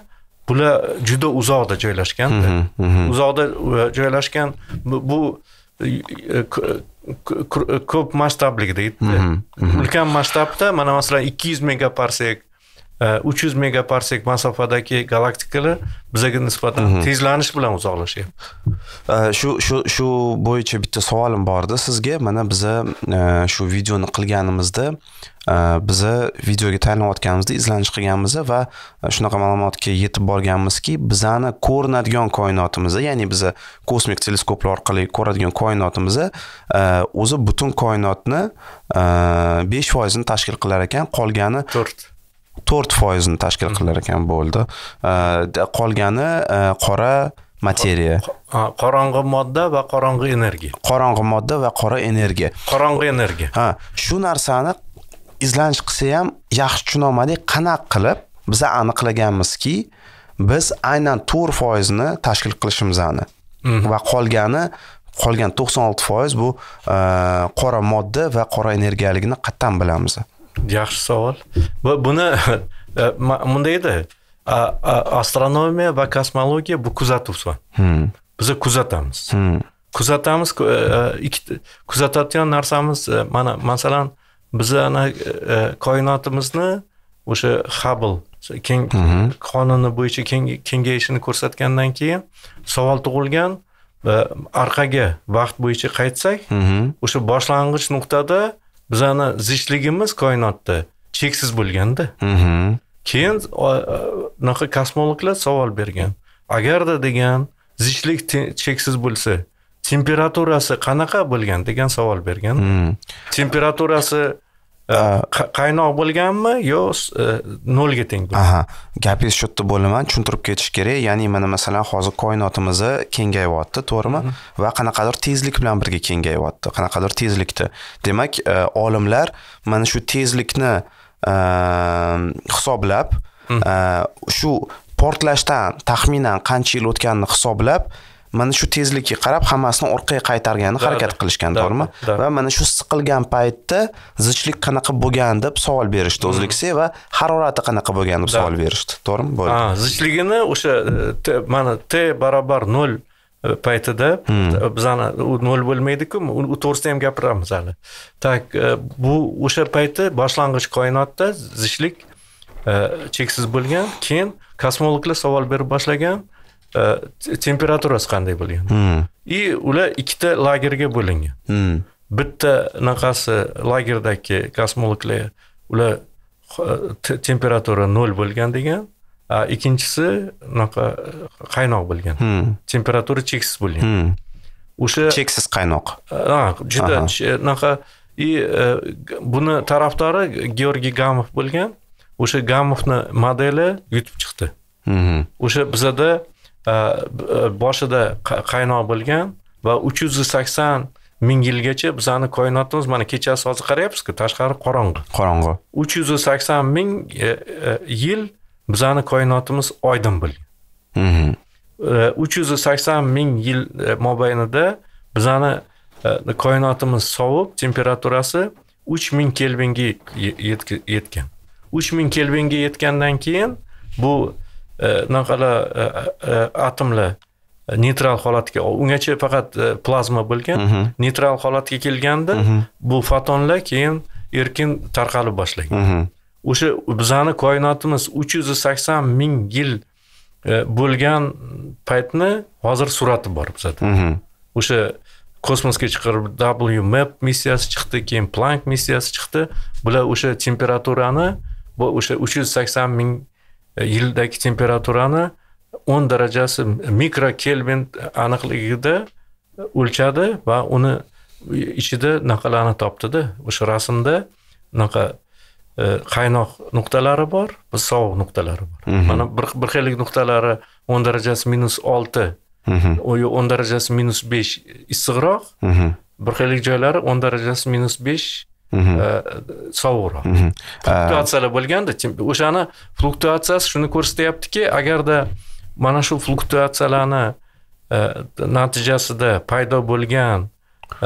bular juda uzoqda joylashgan uzoqda e, joylashgan bu ko'p deydi mhm, mhm. ulkan masshtabda mana masalan ikki yuz megaparsek uch yuz megaparsek masofadagi galaktikalar bizaga nisbatan mhm. tezlanish bilan uzoqlashyapti shu shu shu bo'yicha bitta savolim bor edi sizga mana biza e, shu videoni qilganimizda e, biza videoga tayinlayotganimizda izlanish qilganmiz va shunaqa ma'lumotga yetib borganmizki bizani ko'rinadigan koinotimiz ya'ni biza kosmik teleskoplar orqali ko'radigan koinotimiz e, o'zi butun koinotni besh foizini tashkil qilar ekan qolgani to'rt to'rt foizini tashkil qilar ekan bo'ldi qolgani e, qora materiya qorong'i modda va qorong'i energiya qorong'i modda va qora energiya qorong'i energiya ha shu narsani izlanish qilsa ham yaxshi tushunolmadik qanaqa qilib biza aniqlaganmizki biz aynan to'rt foizini tashkil qilishimizni mhm. va qolgani qolgan to'qson olti foiz bu e, qora modda va qora energiyaligini qattan bilamiz yaxshi savol bu buni bunday e, edi astronomiya va kosmologiya bu kuzatuv fan hmm. biza kuzatamiz hmm. kuzatamiz e, e, ikkita kuzatadigan narsamiz mana masalan bizani koinotimizni o'sha habl keng qonuni bo'yicha kengayishini ko'rsatgandan keyin savol tug'ilgan orqaga vaqt bo'yicha qaytsak o'sha boshlang'ich nuqtada bizani zichligimiz koinotda cheksiz bo'lganda mm-hmm. keyin unaqa e, kosmologlar savol bergan agarda degan zichlik cheksiz bo'lsa temperaturasi qanaqa bo'lgan degan savol bergan mm. temperaturasi Э, qaynoq bo'lganmi yo э, nolga teng aha gapingiz shu yerda bo'laman tushuntirib ketish kerak ya'ni mana masalan hozir koinotimiz kengayyapti to'g'rimi mhm. va qanaqadir tezlik bilan birga kengayyapti qanaqadir tezlikda demak e, olimlar mana shu tezlikni e, hisoblab mhm. e, shu portlashdan taxminan qancha yil o'tganini hisoblab mana shu tezlikka qarab hammasini orqaga qaytargani harakat qilishgan to'g'rimi va mana shu siqilgan paytda zichlik qanaqa bo'lgan deb savol berishdi o'zlikse va harorati qanaqa bo'lgan deb savol berishdi to'g'rimi bo'ldi zichligini o'sha e, mana t barobar nol e, paytida bizani u nol bo'lmaydiku u to'g'risida ham gapiramiz hali так e, bu o'sha paytda boshlang'ich koinotda zichlik cheksiz bo'lgan keyin kosmologlar savol bera boshlagan temperaturasi qanday bo'lgan и ular ikkita lagerga bo'lingan bitta anaqasi lagerdagi kosmologlar ular temperatura nol bo'lgan degan ikkinchisi unaqa qaynoq bo'lgan temperatura cheksiz bo'lgan o'sha cheksiz qaynoq juda нақа и buni tarafdori georgiy gamov bo'lgan o'sha gamovni modeli yutib chiqdi o'sha bizada boshida qaynoq bo'lgan va uch yuz sakson ming yilgacha bizani koinotimiz mana kechasi hozir qarayapsizku tashqari qorong'i qorong'i uch yuz sakson ming yil bizani koinotimiz oydin bo'lgan uch yuz sakson ming yil mobaynida bizani koinotimiz sovib temperaturasi uch ming kelvinga yetgan uch ming kelvinga yetgandan keyin bu bunaqalar atomlar neytral holatga ungacha faqat plazma bo'lgan neytral holatga kelganda bu fotonlar keyin erkin tarqalib boshlagan o'sha bizani koinotimiz uch yuz sakson ming yil bo'lgan paytni hozir surati bor bizada o'sha kosmosga chiqarib w map missiyasi chiqdi keyin plank missiyasi chiqdi bular o'sha temperaturani o'sha uch yuz sakson ming E, yildagi temperaturani o'n darajasi mikro kelvin aniqligida o'lchadi va uni ichida anaqalarni topdida o'sha rasmda unaqa e, qaynoq nuqtalari bor sovuq nuqtalari bor mhm. mana bir bir xillik nuqtalari o'n darajasi minus olti mhm. o'n darajasi minus besh issiqroq mhm. bir xillik joylari o'n darajasi minus besh sovug'roq fluktuatsiyalar э, bo'lganda o'shani fluktuatsiyasi shuni ko'rsatyaptiki agarda mana shu fluktuatsiyalarni э, natijasida paydo bo'lgan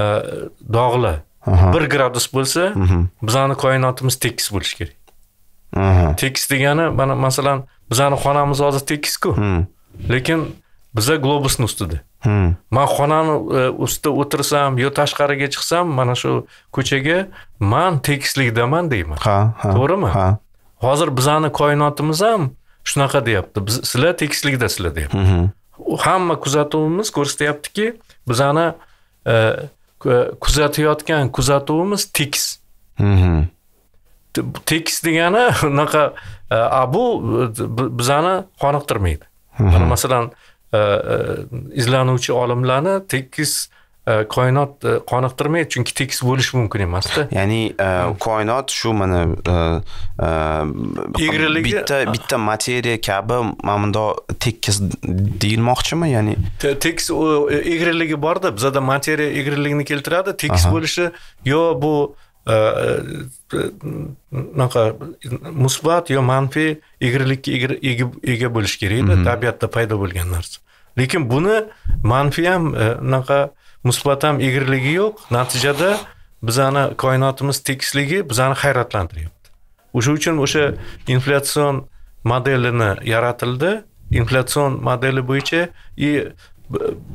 э, dog'lar bir gradus bo'lsa bizani koinotimiz tekis bo'lishi kerak tekis degani mana masalan bizani xonamiz hozir tekisku hmm. lekin biza globusni ustida Hmm. man xonani e, ustida o'tirsam yo tashqariga chiqsam mana shu ko'chaga man tekislikdaman deyman ha to'g'rimi ha hozir bizani koinotimiz ham shunaqa deyapti biz sizlar tekislikdasizlar deyapti hmm, hmm. hamma kuzatuvimiz ko'rsatyaptiki bizani e, kuzatayotgan kuzatuvimiz tekis tekis degani unaqa e, bu bizani qoniqtirmaydi masalan E, e, izlanuvchi olimlarni tekis e, koinot qoniqtirmaydi chunki tekis bo'lishi mumkin emasda ya'ni hmm. koinot shu mana egriligi bitta bitta materiya kabi mana bundoq tekis deyilmoqchimi ya'ni tekis egriligi borda bizada materiya egriligini keltiradi tekis bo'lishi yo bu anaqa musbat yo manfiy egrilikka ega bo'lishi kerak tabiatda paydo bo'lgan narsa lekin buni manfiy ham anaqa musbat ham egriligi yo'q natijada bizani koinotimiz tekisligi bizani hayratlantiryapti o'sha uchun o'sha inflyatsion modelini yaratildi inflyatsion modeli bo'yicha и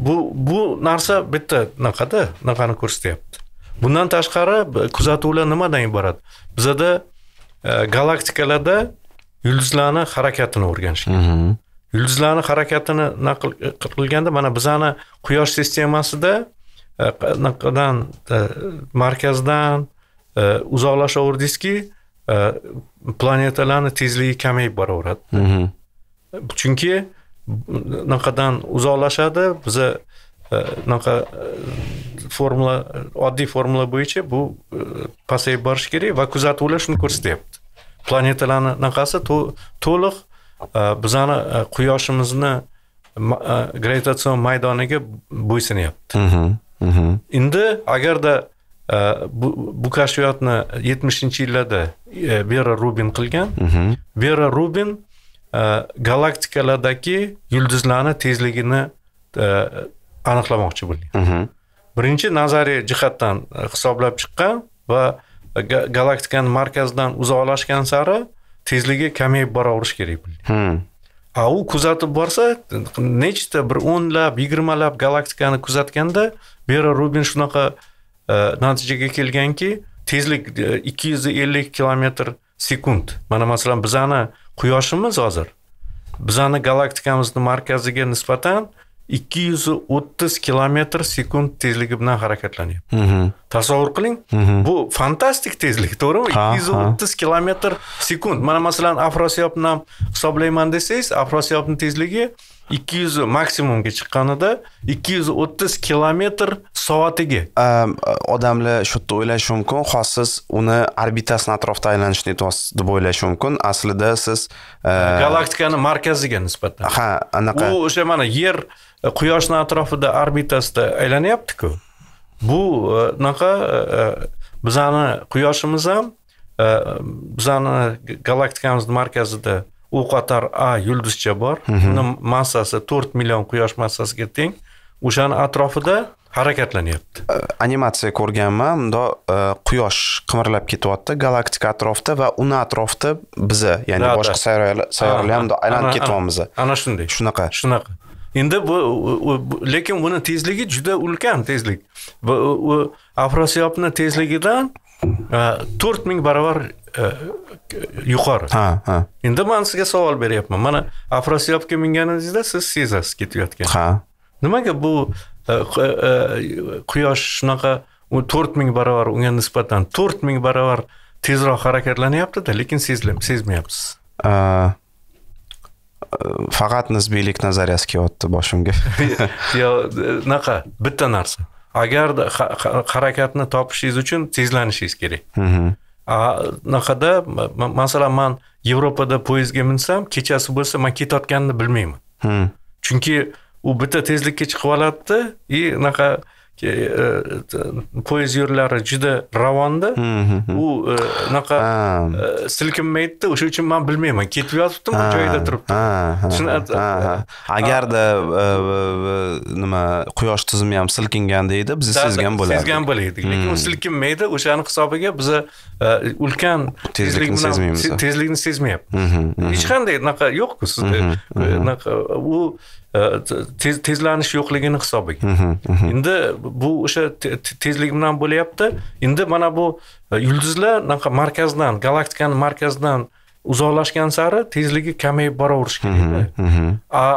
bu bu narsa bitta anaqada anaqani ko'rsatyapti bundan tashqari kuzatuvlar nimadan iborat bizada e, galaktikalarda yulduzlarni harakatini o'rganishgan yulduzlarni harakatini naql e, qilganda mana bizani quyosh sistemasida anaqadan e, markazdan uzoqlashaverdingizki planetalarni tezligi kamayib boraveradi chunki anaqadan uzoqlashadi biza anaqa formula oddiy formula bo'yicha bu pasayib borishi kerak va kuzatuvlar shuni ko'rsatyapti planetalarni anaqasi to'liq bizani quyoshimizni gravitatsion maydoniga bo'ysunyapti endi agarda bu, bu kashfiyotni yetmishinchi yillarda vera rubin qilgan vera rubin galaktikalardagi yulduzlarni tezligini aniqlamoqchi bo'lgan mhm. birinchi nazariy jihatdan hisoblab chiqqan va galaktikani markazidan uzoqlashgan sari tezligi kamayib boraverish kerak bo'lgan hmm. a u kuzatib borsa nechta bir o'nlab yigirmalab galaktikani kuzatganda vera rubin shunaqa e, natijaga kelganki tezlik e, ikki yuz ellik kilometr sekund mana masalan bizani quyoshimiz hozir bizani galaktikamizni markaziga nisbatan ikki yuz o'ttiz kilometr sekund tezligi bilan harakatlanyapti mhm. tasavvur qiling mhm. bu fantastik tezlik to'g'rimi ikki yuz o'ttiz kilometr sekund mana masalan afrosiyobni hisoblayman desangiz afrosiyobni tezligi ikki yuz maksimumga chiqqanida ikki yuz o'ttiz kilometr soatiga ehm, odamlar shu yerda o'ylashi mumkin hozir siz uni orbitasini atrofida aylanishni aytyapsiz deb o'ylashi mumkin aslida siz ehm, galaktikani markaziga nisbatan ha anaqa u o'sha mana yer E, quyoshni atrofida orbitasida aylanyaptiku bu unaqa e, e, bizani quyoshimiz ham bizani galaktikamizni markazida u qator a yulduzcha bor uni massasi to'rt million quyosh massasiga teng o'shani atrofida harakatlanyapti animatsiya ko'rganman mundoq quyosh qimirlab ketyapti galaktika atrofida va uni atrofida biza ya'ni boshqa sayyoralar ham aylanib ketyapmiz ana shunday shunaqa shunaqa endi bu lekin buni tezligi juda ulkan tezlik afrosiyobni tezligidan e, to'rt ming barobar e, yuqori ha ha endi man sizga savol beryapman mana afrosiyobga minganingizda siz sezasiz ketayotgan ha nimaga bu e, quyosh shunaqa to'rt ming barobar unga nisbatan to'rt ming barobar tezroq harakatlanyaptida lekin sezmayapsiz faqat nisbiylik nazariyasi kelyapti boshimga yo'q unaqa bitta narsa agar harakatni topishingiz uchun tezlanishingiz kerak unaqada mhm. masalan man yevropada poyezdga minsam kechasi bo'lsa man ketayotganimni bilmayman mhm. chunki u bitta tezlikka chiqib oladida и unaqa E, poyezd yo'llari juda ravonda u unaqa e, e, silkinmaydida o'sha uchun man bilmayman ketib yotibdim joyida turibdi agarda nima quyosh tizimi ham silkinganda edi biz sezgan bo'lardik sezgan bo'lardik lekin hmm. u silkinmaydi o'shani hisobiga biza ulkan tezlikni sezmaymiz tezlikni sezmayapmiz hech qanday anaqa yo'qku sizda anaqa u tezlanish yo'qligini hisobiga endi bu o'sha tezlik bilan bo'lyapti endi mana bu yulduzlar anaqa markazdan galaktikani markazidan uzoqlashgan sari tezligi kamayib boraverishi kerak a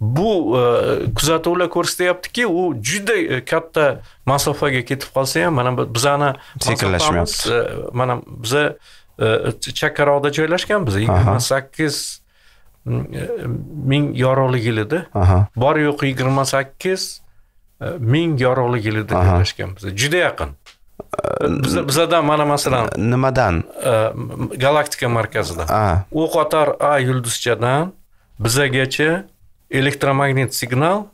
bu э, kuzatuvlar ko'rsatyaptiki u juda э, katta masofaga ketib qolsa ham mana bizani sekinlashmayapti e, mana biza e, chakkaroqda joylashgan biz yigirma sakkiz ming yorug'lik yilida bor yo'q yigirma sakkiz e, ming yorug'lik yilida joylashgan biza juda yaqin bizada mana masalan e, nimadan e, galaktika markazidan o'qotar qator a yulduzchadan bizagacha elektromagnit signal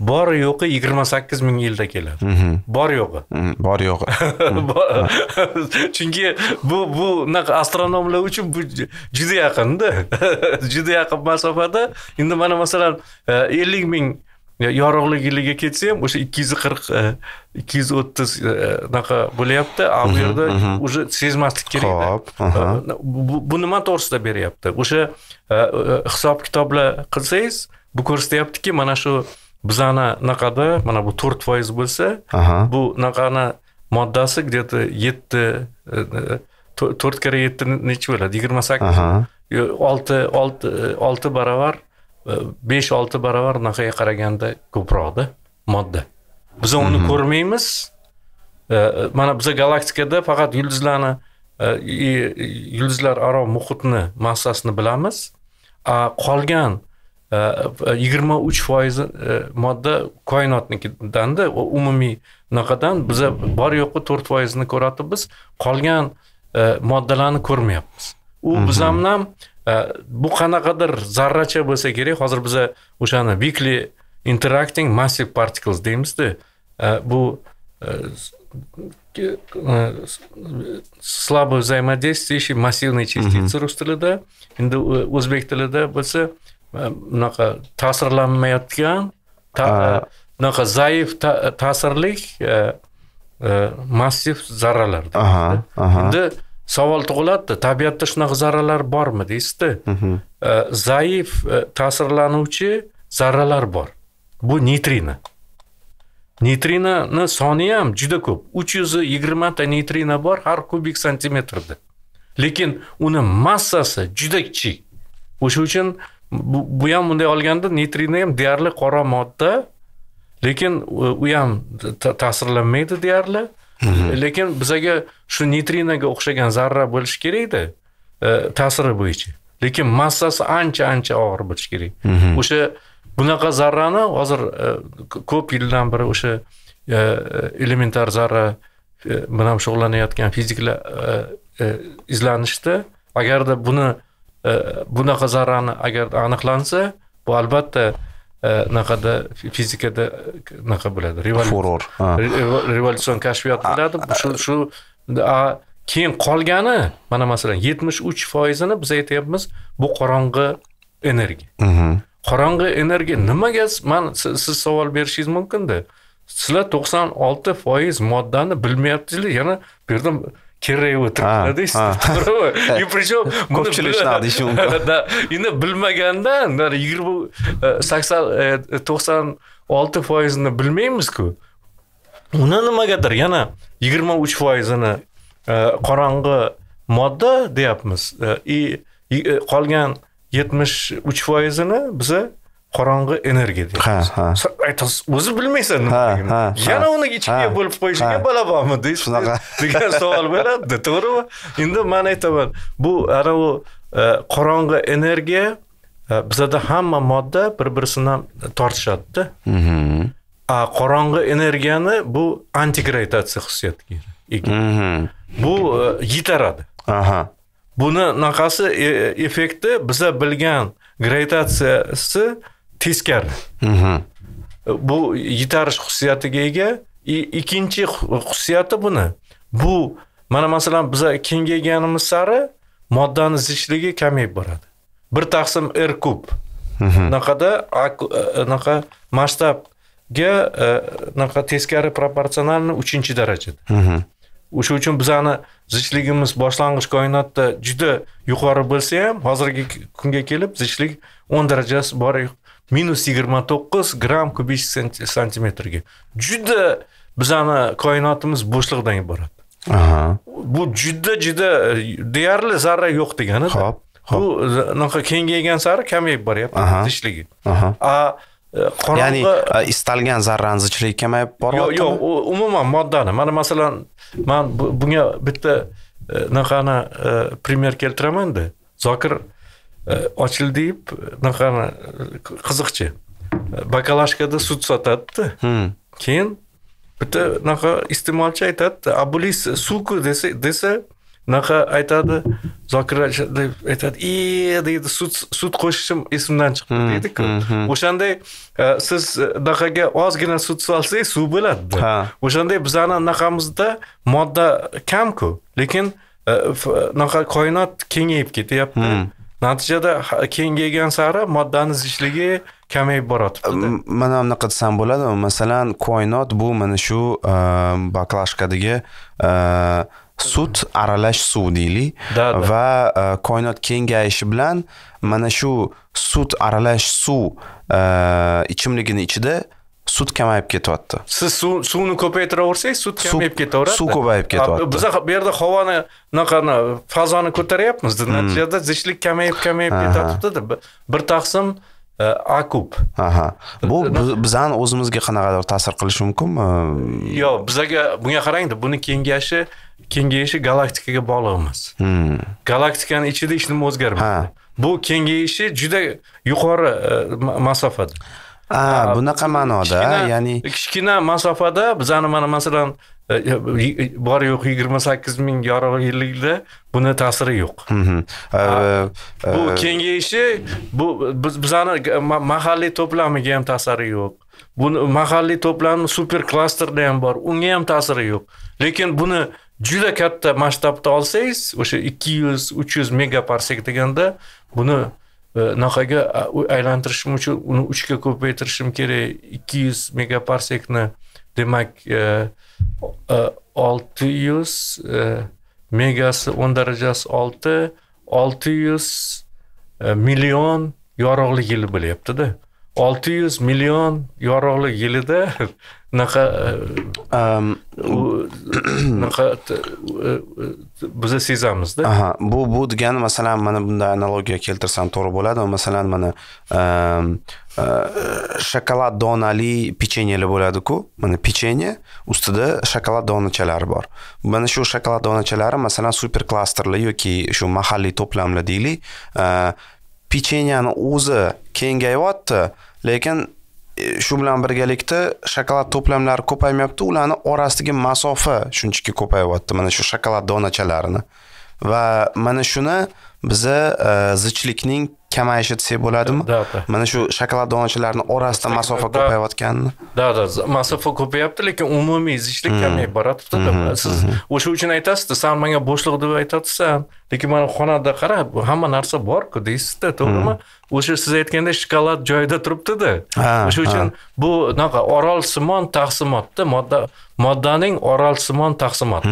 bori yo'qi yigirma sakkiz ming yilda keladi mhm. bor yo'qi mhm, bor yo'qi chunki bu bu unaqa astronomlar uchun bu juda yaqinda juda yaqin masofada endi mana masalan e, ellik ming yiliga ketsa ham o'sha ikki yuz qirq e, ikki yuz o'ttiz anaqa e, bo'lyapti a bu mhm, yerda уже sezmaslik kerak ho'p bu nima to'g'risida beryapti o'sha hisob kitoblar qilsangiz bu ko'rsatyaptiki mana shu bizani anaqada mana bu to'rt foiz bo'lsa bu naqani moddasi где то yetti e, e, to'rt karra yetti nechi bo'ladi yigirma sakkiz olti olti e, olti barobar besh olti barobar unaqaga qaraganda ko'proqda modda biz uni mhm. ko'rmaymiz mana biza galaktikada faqat yulduzlarni yulduzlararo muhitni massasini bilamiz a qolgan Э, э, yigirma uch foizi э, modda koinotnikidanda umumiy anaqadan biza bor yo'qqa to'rt foizini ko'ratibmiz qolgan e, moddalarni ko'rmayapmiz u mhm. bizamdan ham e, bu qanaqadir zarracha bo'lsa kerak hozir biza o'shani weekly interacting massive particles deymizda e, bu слабое взаимодействующие массивные частицы рус тилида endi o'zbek tilida bo'lsa bunaqa ta'sirlanmayotgan bunaqa zaif ta'sirlik massiv zarralar endi savol tug'iladi tabiatda shunaqa zarralar bormi deysizda zaif ta'sirlanuvchi zarralar bor bu neytrino neytrinoni soni ham juda ko'p uch yuz yigirmata neytrino bor har kubik santimetrda lekin uni massasi juda kichik o'sha uchun bu, ham bunday olganda nitrina ham deyarli qora modda lekin u ham ta'sirlanmaydi deyarli mhm. lekin bizaga shu nitrinaga o'xshagan zarra bo'lishi kerakda e, ta'siri bo'yicha lekin massasi ancha ancha og'ir bo'lishi kerak mhm. o'sha bunaqa zarrani hozir e, ko'p yildan beri o'sha e, elementar zarra bilan shug'ullanayotgan fiziklar izlanishdi agarda buni bunaqa zararni agar aniqlansa bu albatta anaqada fizikada anaqa bo'ladi furor revolyutsion kashfiyot bo'ladi shu shu keyin qolgani mana masalan yetmish uch foizini biz aytyapmiz bu qorong'i energiya qorong'i energiya nimaga man siz savol berishingiz mumkinda sizlar to'qson olti foiz moddani bilmayapsizlar yana bu yerda kerak o'tiribdilarda э, и причем ko'pchilik shunaqa mumkin endi bilmaganda yigirma sakson to'qson olti foizini bilmaymizku uni nimagadir yana yigirma uch foizini qorong'i modda deyapmiz и qolgan yetmish uch foizini biza qorong'i energiya deydi ha aytasiz o'zi bilmaysan nima yana uni ichiga bo'lib qo'yishiga bola bormi deysiz shunaqa degan savol bo'ladida to'g'rimi endi man aytaman bu anavi e, qorong'i energiya e, bizada hamma modda bir birisidan tortishadida mm-hmm. a qorong'i energiyani bu antigravitatsiya xususiyatiga ega mm-hmm. bu e, yetaradi aha buni naqasi effekti biza bilgan gravitatsiyasi teskari mm -hmm. bu yitarish xususiyatiga ega ikkinchi xususiyati buni bu mana masalan biza kengayganimiz sari moddani zichligi kamayib boradi bir taqsim r kub unaqada mhm. anaqa e, e, masshtabga anaqa e, teskari proporsionalni uchinchi darajada mhm. o'sha uchun bizani zichligimiz boshlang'ich koinotda juda yuqori bo'lsa ham hozirgi kunga kelib zichlik o'n darajasi bor minus yigirma to'qqiz gramm kubik santimetrga juda bizani koinotimiz bo'shliqdan iborat bu juda juda e, deyarli zarra yo'q degani hop bu unaqa e, kengaygan sari kamayib boryapti zichligi e, qorong'i ya'ni istalgan zarrani zichligi kamayib boryapti yo'q umuman moddani mana masalan man bunga bitta anaqani primer keltiramanda zokir ochildi deb bunaqani qiziqchi bakalashkada sut sotadida keyin bitta unaqa iste'molchi aytadi abulis suku desa desa unaqa aytadi zokir deb aytadi i deydi sut sut qo'shishim esimdan chiqdi deydiku o'shanday siz unaqaga ozgina sut solsangiz suv ha o'shanday bizani unaqamizda modda kamku lekin unaqa koinot kengayib ketyapti natijada kengaygan sari moddani zichligi kamayib boryapti mana bunaqa desam bo'ladimi masalan koinot bu mana shu e, baklashkadagi e, sut aralash suv deylik va koinot e, kengayishi bilan mana shu sut aralash suv ichimligini ichida sut kamayib ketyapti siz suv suvni ko'paytiraversangiz sut kamayib ketaveradi suv ko'payib ketyapti biz bu yerda havoni unaqani fazoni ko'taryapmizda hmm. natijada zichlik kamayib kamayib ketyaptida bir taqsim e, a kub aha bu bizani o'zimizga qanaqadir ta'sir qilishi mumkinmi yo'q bizaga bunga qarangda buni kengayishi kengayishi galaktikaga bog'liq emas hmm. galaktikani ichida hech nima o'zgarmaydi bu kengayishi juda yuqori e, masofada a bunaqa ma'noda ya'ni kichkina masofada bizani mana masalan e, e, e, bor yo'q yigirma sakkiz ming yorug' yillikda buni ta'siri yo'q bu kengayishi bu bizani mahalliy to'plamiga ham ta'siri yo'q buni mahalliy to'plam super klasterda ham bor unga ham ta'siri yo'q lekin buni juda katta masshtabda olsangiz o'sha ikki yuz uch yuz megaparsek deganda buni naqaga aylantirishim uchun uni uchga ko'paytirishim kerak ikki yuz megaparsekni demak olti yuz megasi o'n darajasi olti olti yuz million yorug'lik yili bo'lyaptida olti yuz million yorug'lik yilida unaqa unaqa um, e, biza sezamizda aha bu bu degani masalan mana bunday analogiya keltirsam to'g'ri bo'ladimi masalan mana um, e, shokolad donali pechenyelar bo'ladiku mana pechenye ustida shokolad donachalari bor mana shu shokolad donachalari masalan super klasterlar yoki shu mahalliy to'plamlar deylik e, pechenyani o'zi kengayyapti lekin e, shu bilan birgalikda shokolad to'plamlari ko'paymayapti ularni orasidagi masofa shunchaki ko'payyapti mana shu shokolad donachalarini va mana shuni biza e, zichlikning kamayishi desak bo'ladimi да mana shu shokolad donalarini orasida masofa ko'payayotganini да да masofa ko'payapti lekin umumiy zichlik kamayib hmm. boryaptida hmm, siz hmm, o'sha uchun aytasizda san menga bo'shliq deb aytyapsan lekin mana xonada qara hamma narsa borku deysizda to'g'rimi o'sha siz aytgandek shokolad joyida turibdida o'sha uchun bu anaqa orolsimon taqsimotda modda moddaning oralsimon taqsimoti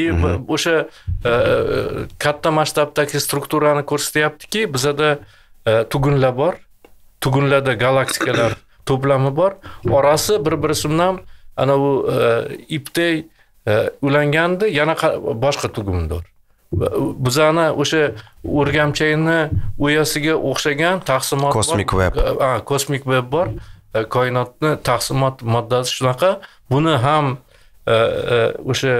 и o'sha e, e, katta masshtabdagi strukturani ko'rsatyaptiki bizada orasida e, tugunlar bor tugunlarda galaktikalar to'plami bor orasi bir birisi bilan ana bu e, ipdek ulangandi yana boshqa tugun bor bizani o'sha o'rgamchakni uyasiga o'xshagan taqsimot kosmik web e, kosmik web bor e, koinotni taqsimot moddasi shunaqa buni ham o'sha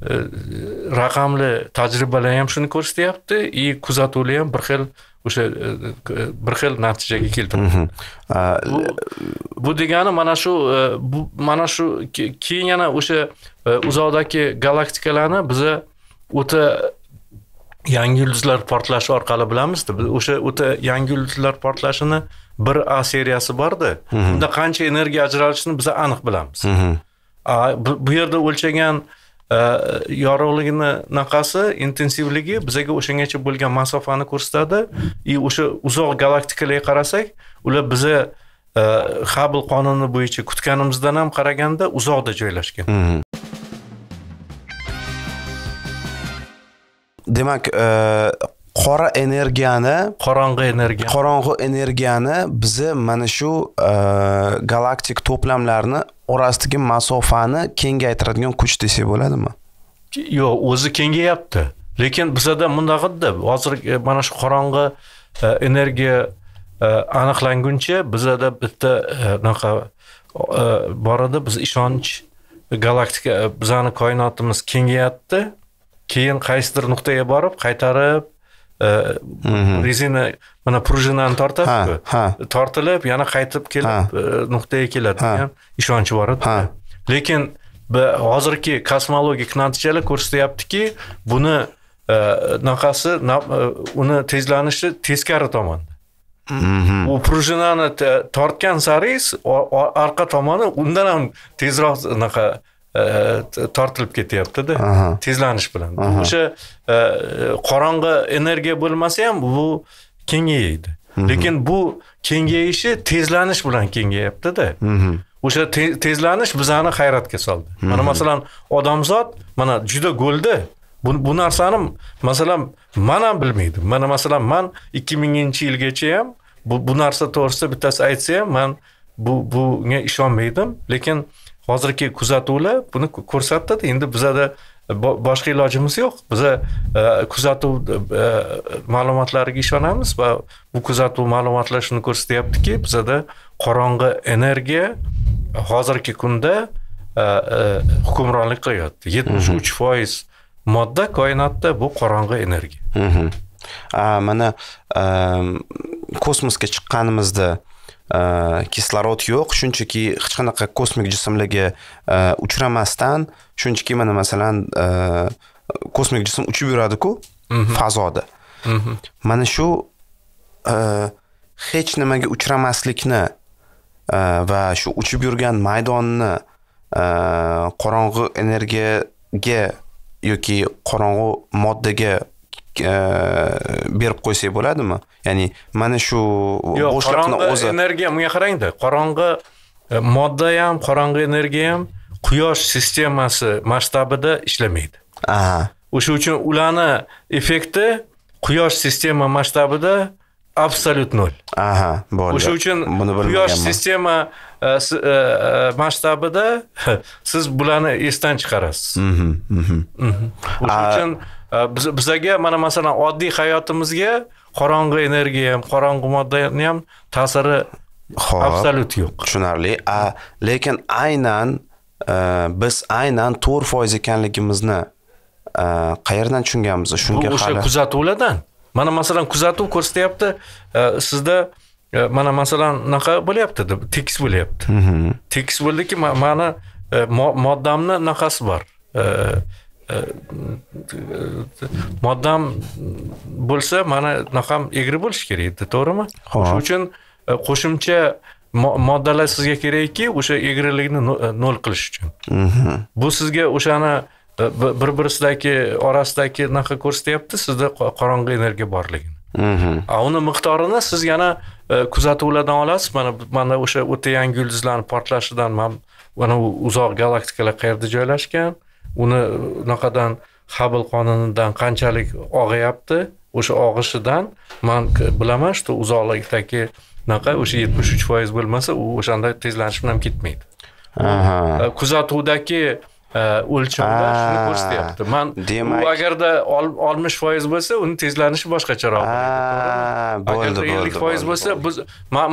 raqamli tajribalar ham shuni ko'rsatyapti и kuzatuvlar ham bir xil o'sha bir xil natijaga keltirdi bu degani mana shu mana shu keyin yana o'sha uzoqdagi galaktikalarni biza o'ta yangi yulduzlar portlashi orqali bilamizda o'sha o'ta yangi yulduzlar portlashini bir a seriyasi borda unda qancha energiya ajralishini biz aniq bilamiz a, bu yerda o'lchagan Э, yorug'ligini naqasi intensivligi bizaga o'shangacha bo'lgan masofani ko'rsatadi и o'sha uzoq galaktikalarga qarasak ular biza e, habl qonuni bo'yicha kutganimizdan ham qaraganda uzoqda joylashgan mm-hmm. demak e, qora energiyani qorong'i energiya qorong'i energiyani bizni mana shu e, galaktik to'plamlarni orasidagi masofani kengaytiradigan kuch desak bo'ladimi yo'q o'zi kengayapti lekin bizada bundaqada hozir e, mana shu qorong'i e, energiya aniqlanguncha bizada bitta anaqa bor edi biz ishonch galaktika bizani koinotimiz kengayapti keyin qaysidir nuqtaga borib qaytarib rezina mana пружинani tortadiku tortilib yana qaytib kelib nuqtaga keladi degan ishonch bor edi lekin hozirgi kosmologik natijalar ko'rsatyaptiki buni naqasi uni tezlanishi teskari tomonda u пружинani tortgan saringiz orqa tomoni undan ham tezroq anaqa tortilib ketyaptida tezlanish bilan o'sha e, qorong'i energiya bo'lmasa ham bu kengayadi lekin bu kengayishi tezlanish bilan kengayaptida o'sha tezlanish bizani hayratga soldi mana masalan odamzod mana juda go'lda bu, narsani masalan man ham bilmaydim mana masalan man ikki minginchi yilgacha ham bu, bu narsa to'g'risida bittasi aytsa ham man bu bunga ishonmaydim lekin hozirgi kuzatuvlar buni ko'rsatadi endi bizada boshqa ilojimiz yo'q biza e, kuzatuv e, e, ma'lumotlariga ishonamiz va bu kuzatuv ma'lumotlari shuni ko'rsatyaptiki bizada qorong'i energiya hozirgi kunda hukmronlik qilyapti yetmish uch foiz modda koinotda bu qorong'i energiya mana kosmosga chiqqanimizda kislorod yo'q shunchaki hech qanaqa kosmik jismlarga uchramasdan shunchaki mana masalan kosmik jism uchib yuradiku fazoda mana shu hech nimaga uchramaslikni va shu uchib yurgan maydonni qorong'i energiyaga yoki qorong'u moddaga berib qo'ysak bo'ladimi ya'ni mana shu bo'shliqni o'zi energiya bunga qarangda qorong'i modda ham qorong'i energiya ham quyosh sistemasi masshtabida ishlamaydi o'sha uchun ularni effekti quyosh sistema masshtabida absolyut nol aha bo'ldi o'sha uchun buni quyosh э, э, э, sistema masshtabida siz bularni esdan chiqarasiz o'sha uchun bizaga mana masalan oddiy hayotimizga qorong'i energiya ham qorong'i moddani ham ta'siri absolyut yo'q tushunarli lekin aynan э, biz aynan to'rt foiz ekanligimizni э, qayerdan tushunganmiz shunga o'sha kuzatuvlardan mana masalan kuzatuv ko'rsatyapti e, sizda e, mana masalan unaqa bo'lyapti deb tekis bo'lyapti mhm. tekis bo'ldiki mani e, moddamni anaqasi bor moddam bo'lsa mana ham egri bo'lishi kerak edi to'g'rimi shuning uchun e, qo'shimcha moddalar sizga kerakki o'sha egrilikni e, nol qilish uchun mhm. bu sizga o'shani e, bir birisidagi orasidagi naqa ko'rsatyapti sizda qorong'i energiya borligini mhm. a uni miqdorini siz yana kuzatuvlardan olasiz mana mana o'sha o'ta yangi yulduzlarni portlashidan mana uzoq galaktikalar qayerda joylashgan uni unaqadan habl qonunidan qanchalik og'ayapti o'sha og'ishidan man bilaman что uzoqlikdagi unaqa o'sha yetmish uch foiz bo'lmasa u o'shanda tezlanish bilan ketmaydi kuzatuvdagi o'lchamlar shuni ko'rsatyapti man demak u agarda oltmish foiz bo'lsa uni tezlanishi boshqacharoq bo'ldi bo'ldi ellik foiz bo'lsa biz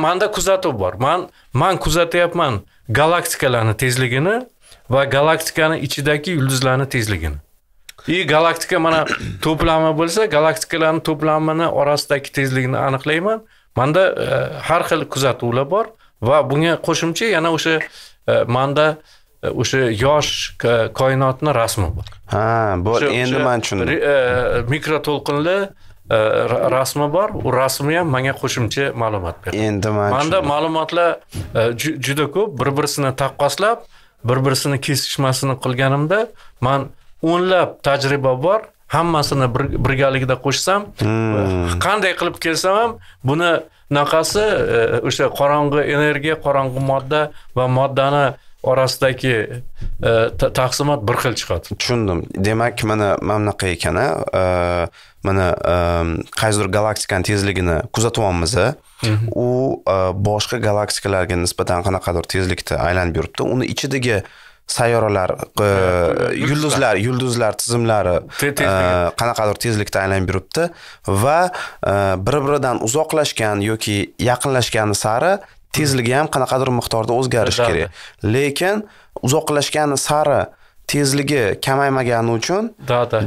manda kuzatuv bor man man kuzatyapman galaktikalarni tezligini va galaktikani ichidagi yulduzlarni tezligini и galaktika mana to'plami bo'lsa galaktikalarni to'plamini orasidagi tezligini aniqlayman manda e, har xil kuzatuvlar bor va bunga qo'shimcha yana o'sha e, manda e, o'sha yosh koinotni rasmi bor ha bu endi man tushundim mikro to'lqinli rasmi bor u rasmi ham manga qo'shimcha ma'lumot berdi endi man manda ma'lumotlar juda ko'p bir birisini taqqoslab bir birisini kesishmasini qilganimda man o'nlab tajriba bor hammasini birgalikda qo'shsam hmm. qanday qilib kelsam ham buni unaqasi e, o'sha qorong'i energiya qorong'i modda va moddani orasidagi e, taqsimot bir xil chiqadi tushundim demak mana mana bunaqa ekan e, mana qaysidir galaktikani tezligini kuzatyapmiz u boshqa galaktikalarga nisbatan qanaqadir tezlikda aylanib yuribdi uni ichidagi sayyoralar yulduzlar yulduzlar tizimlari qanaqadir tezlikda aylanib yuribdi va bir biridan uzoqlashgan yoki yaqinlashgani sari tezligi ham qanaqadir miqdorda o'zgarishi kerak lekin uzoqlashgani sari tezligi kamaymagani uchun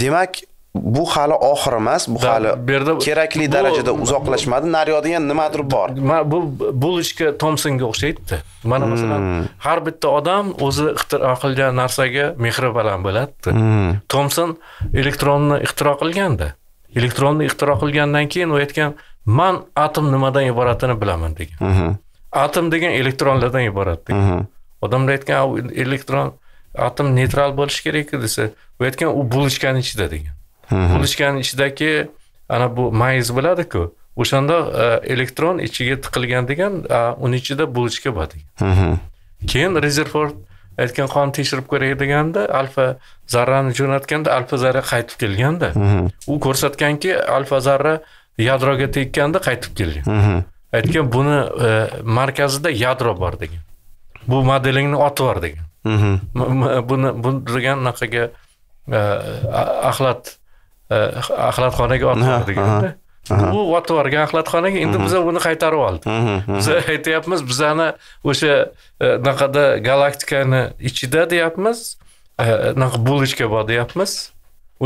demak bu hali oxir emas bu hali bu yerda kerakli darajada uzoqlashmadi yoqda yana nimadir bor bu булочка tomsonga o'xshaydi mana hmm. masalan har bitta odam o'zi ixtiro qilgan narsaga mehri baland bo'ladida hmm. tomson elektronni ixtiro qilganda elektronni ixtiro qilgandan keyin u aytgan man atom nimadan iboratini bilaman degan mm-hmm. atom degan elektronlardan iborat degan mm-hmm. odamlar aytgan elektron atom neytral bo'lishi kerak desa u aytgan u булочкаni ichida degan Bulochkani ichidagi ana bu mayiz bo'ladiku ku O'shanda e, elektron ichiga tiqilgan degan uni ichida bulochka bor degan. Keyin rezervor aytgan qon tekshirib ko'ray deganda alfa zarrani jo'natganda alfa zarra qaytib kelganda u ko'rsatganki alfa zarra yadroga tekkanda qaytib kelgan aytgan buni e, markazida yadro bor degan bu modelingni otib bor degan buni bu degan anaqaga e, axlat Э, axlatxonaga olib deganda bu otib yuborgan axlatxonaga endi biza uni qaytarib oldik biz aytyapmiz bizani o'sha anaqada e, galaktikani ichida deyapmiz anaqa e, булочка bor deyapmiz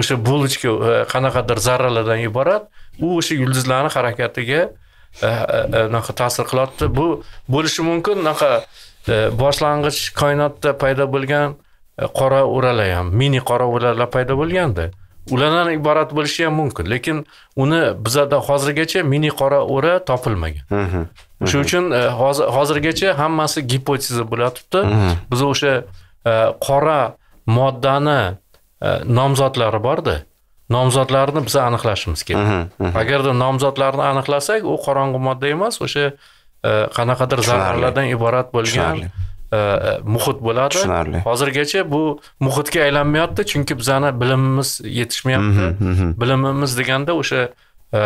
o'sha булочка e, qanaqadir zarralardan iborat u o'sha yulduzlarni harakatiga anaqa ta'sir qilyapti bu bo'lishi mumkin anaqa boshlang'ich koinotda paydo bo'lgan qora o'ralar ham mini qora o'ralar paydo bo'lganda ulardan iborat bo'lishi ham mumkin lekin uni bizada hozirgacha mini qora o'ra topilmagan shuning uchun e, hozirgacha hammasi gipoteza bo'lyotibdi biz o'sha e, qora moddani e, nomzodlari borda nomzodlarni biz aniqlashimiz kerak agarda nomzodlarni aniqlasak u qorong'u modda emas o'sha qanaqadir zararlardan iborat bo'lgan E, muhit bo'ladi tushunarli hozirgacha bu muhitga aylanmayapti chunki bizani bilimimiz yetishmayapti mhm, mhm. bilimimiz deganda o'sha e,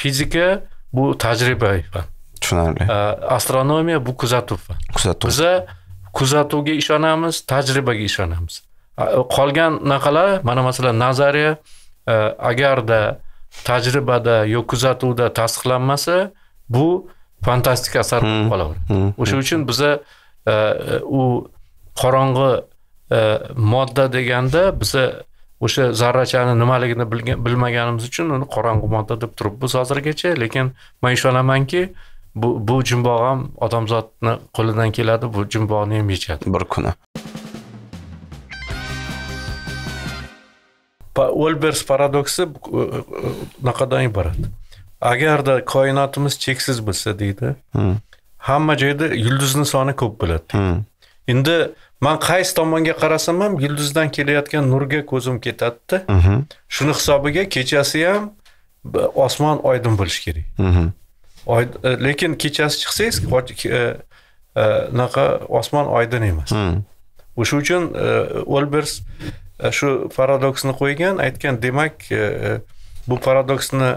fizika bu tajriba fan tushunarli e, astronomiya bu kuzatuv fan kuzatuv biza kuzatuvga ishonamiz tajribaga ishonamiz qolgan naqalar mana masalan nazariya agarda tajribada yo kuzatuvda tasdiqlanmasa bu fantastik asar bo'lib hmm. qolaveradi hmm. hmm. o'sha uchun biza e, u qorong'i e, modda deganda biza o'sha zarrachani nimaligini bilmaganimiz uchun uni qorong'i modda deb turibmiz hozirgacha lekin man ishonamanki bu bu jumboq ham odamzodni qo'lidan keladi bu jumboqni ham yechadi bir kuni olbers paradoksi bunaqadan e, iborat agarda koinotimiz cheksiz bo'lsa deydi hmm. hamma joyda yulduzni soni ko'p bo'ladi hmm. endi man qaysi tomonga qarasam ham yulduzdan kelayotgan nurga ko'zim ketadida mhm. shuni hisobiga kechasi ham osmon oydin bo'lishi kerak mhm. e, lekin kechasi chiqsangiz anaqa e, e, osmon oydin emas hmm. o'sha uchun olbers shu paradoksni qo'ygan aytgan demak bu paradoksni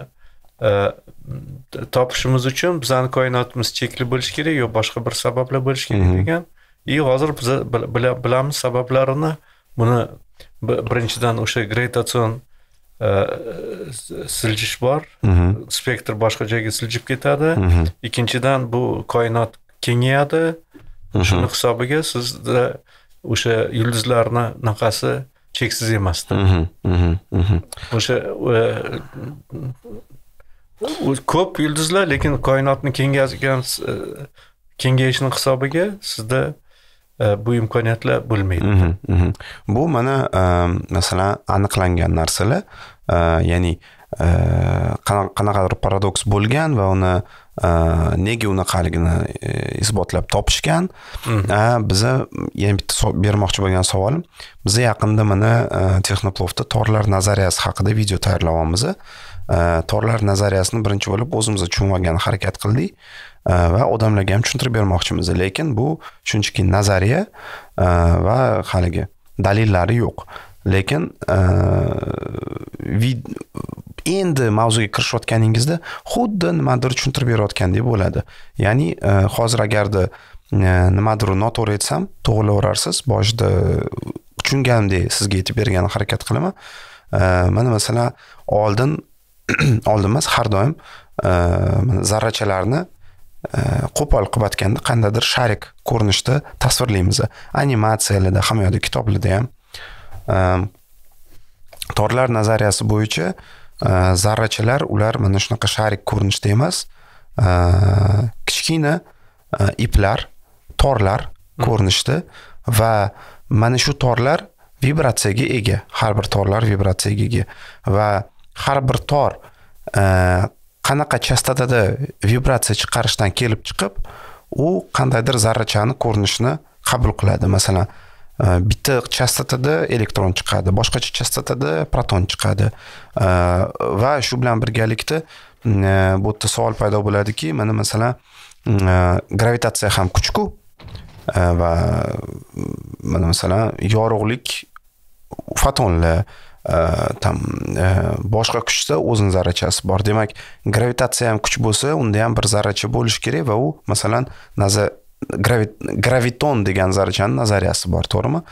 topishimiz uchun bizani koinotimiz chekli bo'lishi kerak yo boshqa bir sabablar bo'lishi kerak degan и hozir biz bilamiz sabablarini buni birinchidan o'sha gravitatsion siljish bor spektr boshqa joyga siljib ketadi ikkinchidan bu koinot kengayadi shuni hisobiga sizda o'sha yulduzlarni anaqasi cheksiz emasda o'sha ko'p yulduzlar lekin koinotni kengaygan e, kengayishini hisobiga sizda e, bu imkoniyatlar bo'lmaydi mhm, mhm. bu mana e, masalan aniqlangan narsalar ya'ni qanaqadir paradoks bo'lgan va uni nega unaqaligini isbotlab topishgan mhm. biza yana bitta bermoqchi bo'lgan savolim biza yaqinda mana texnoplovda torlar nazariyasi haqida video tayyorlayapmiz Э, torlar nazariyasini birinchi bo'lib o'zimiz tushunmagan harakat qildik э, va odamlarga ham tushuntirib bermoqchimiz lekin bu shunchaki nazariya э, va haligi dalillari yo'q lekin endi mavzuga kirishayotganingizda xuddi nimadir tushuntirib berayotgandek bo'ladi ya'ni e, hozir agarda e, nimadir noto'g'ri aytsam to'g'rilaverarsiz boshida tushungandek sizga aytib bergan harakat qilaman e, mana masalan oldin oldin emas har doim e, zarrachalarni e, qo'pol qilib aytganda qandaydir sharik ko'rinishda tasvirlaymiz animatsiyalarda hamma yoqda kitoblarda ham e, torlar nazariyasi bo'yicha zarrachalar ular mana shunaqa sharik ko'rinishda emas kichkina iplar torlar hmm. ko'rinishda va mana shu torlar vibratsiyaga ega har bir torlar vibratsiyaga ega va har bir tor e, qanaqa chastotada vibratsiya chiqarishdan kelib chiqib u qandaydir zarrachani ko'rinishini qabul qiladi masalan e, bitta chastotada elektron chiqadi boshqacha chastotada proton chiqadi e, va shu bilan birgalikda bu yerda savol paydo bo'ladiki mana masalan gravitatsiya ham kuchku va mana masalan yorug'lik fotonlar Э, там boshqa kuchda o'zini zarrachasi bor demak gravitatsiya ham kuch bo'lsa unda ham bir zarracha bo'lishi kerak va u masalan gravit graviton degan zarrachani nazariyasi bor to'g'rimi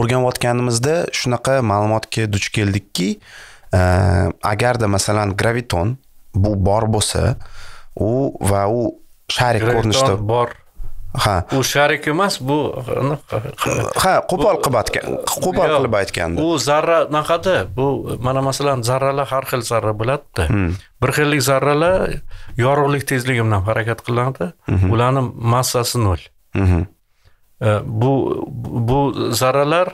o'rganayotganimizda shunaqa ma'lumotga duch keldikki э, agarda masalan graviton bu bor bo'lsa u va u sharik ko'rinishda bor ha u sharik emas bu ha qo'pol qilib aytgan qo'pol qilib aytganda u zarra anaqada bu mana masalan zarralar har xil zarra bo'ladida hmm. bir xillik zarralar yorug'lik tezligi bilan harakat qiladi mhm. ularni massasi nol mhm. e, bu bu zarralar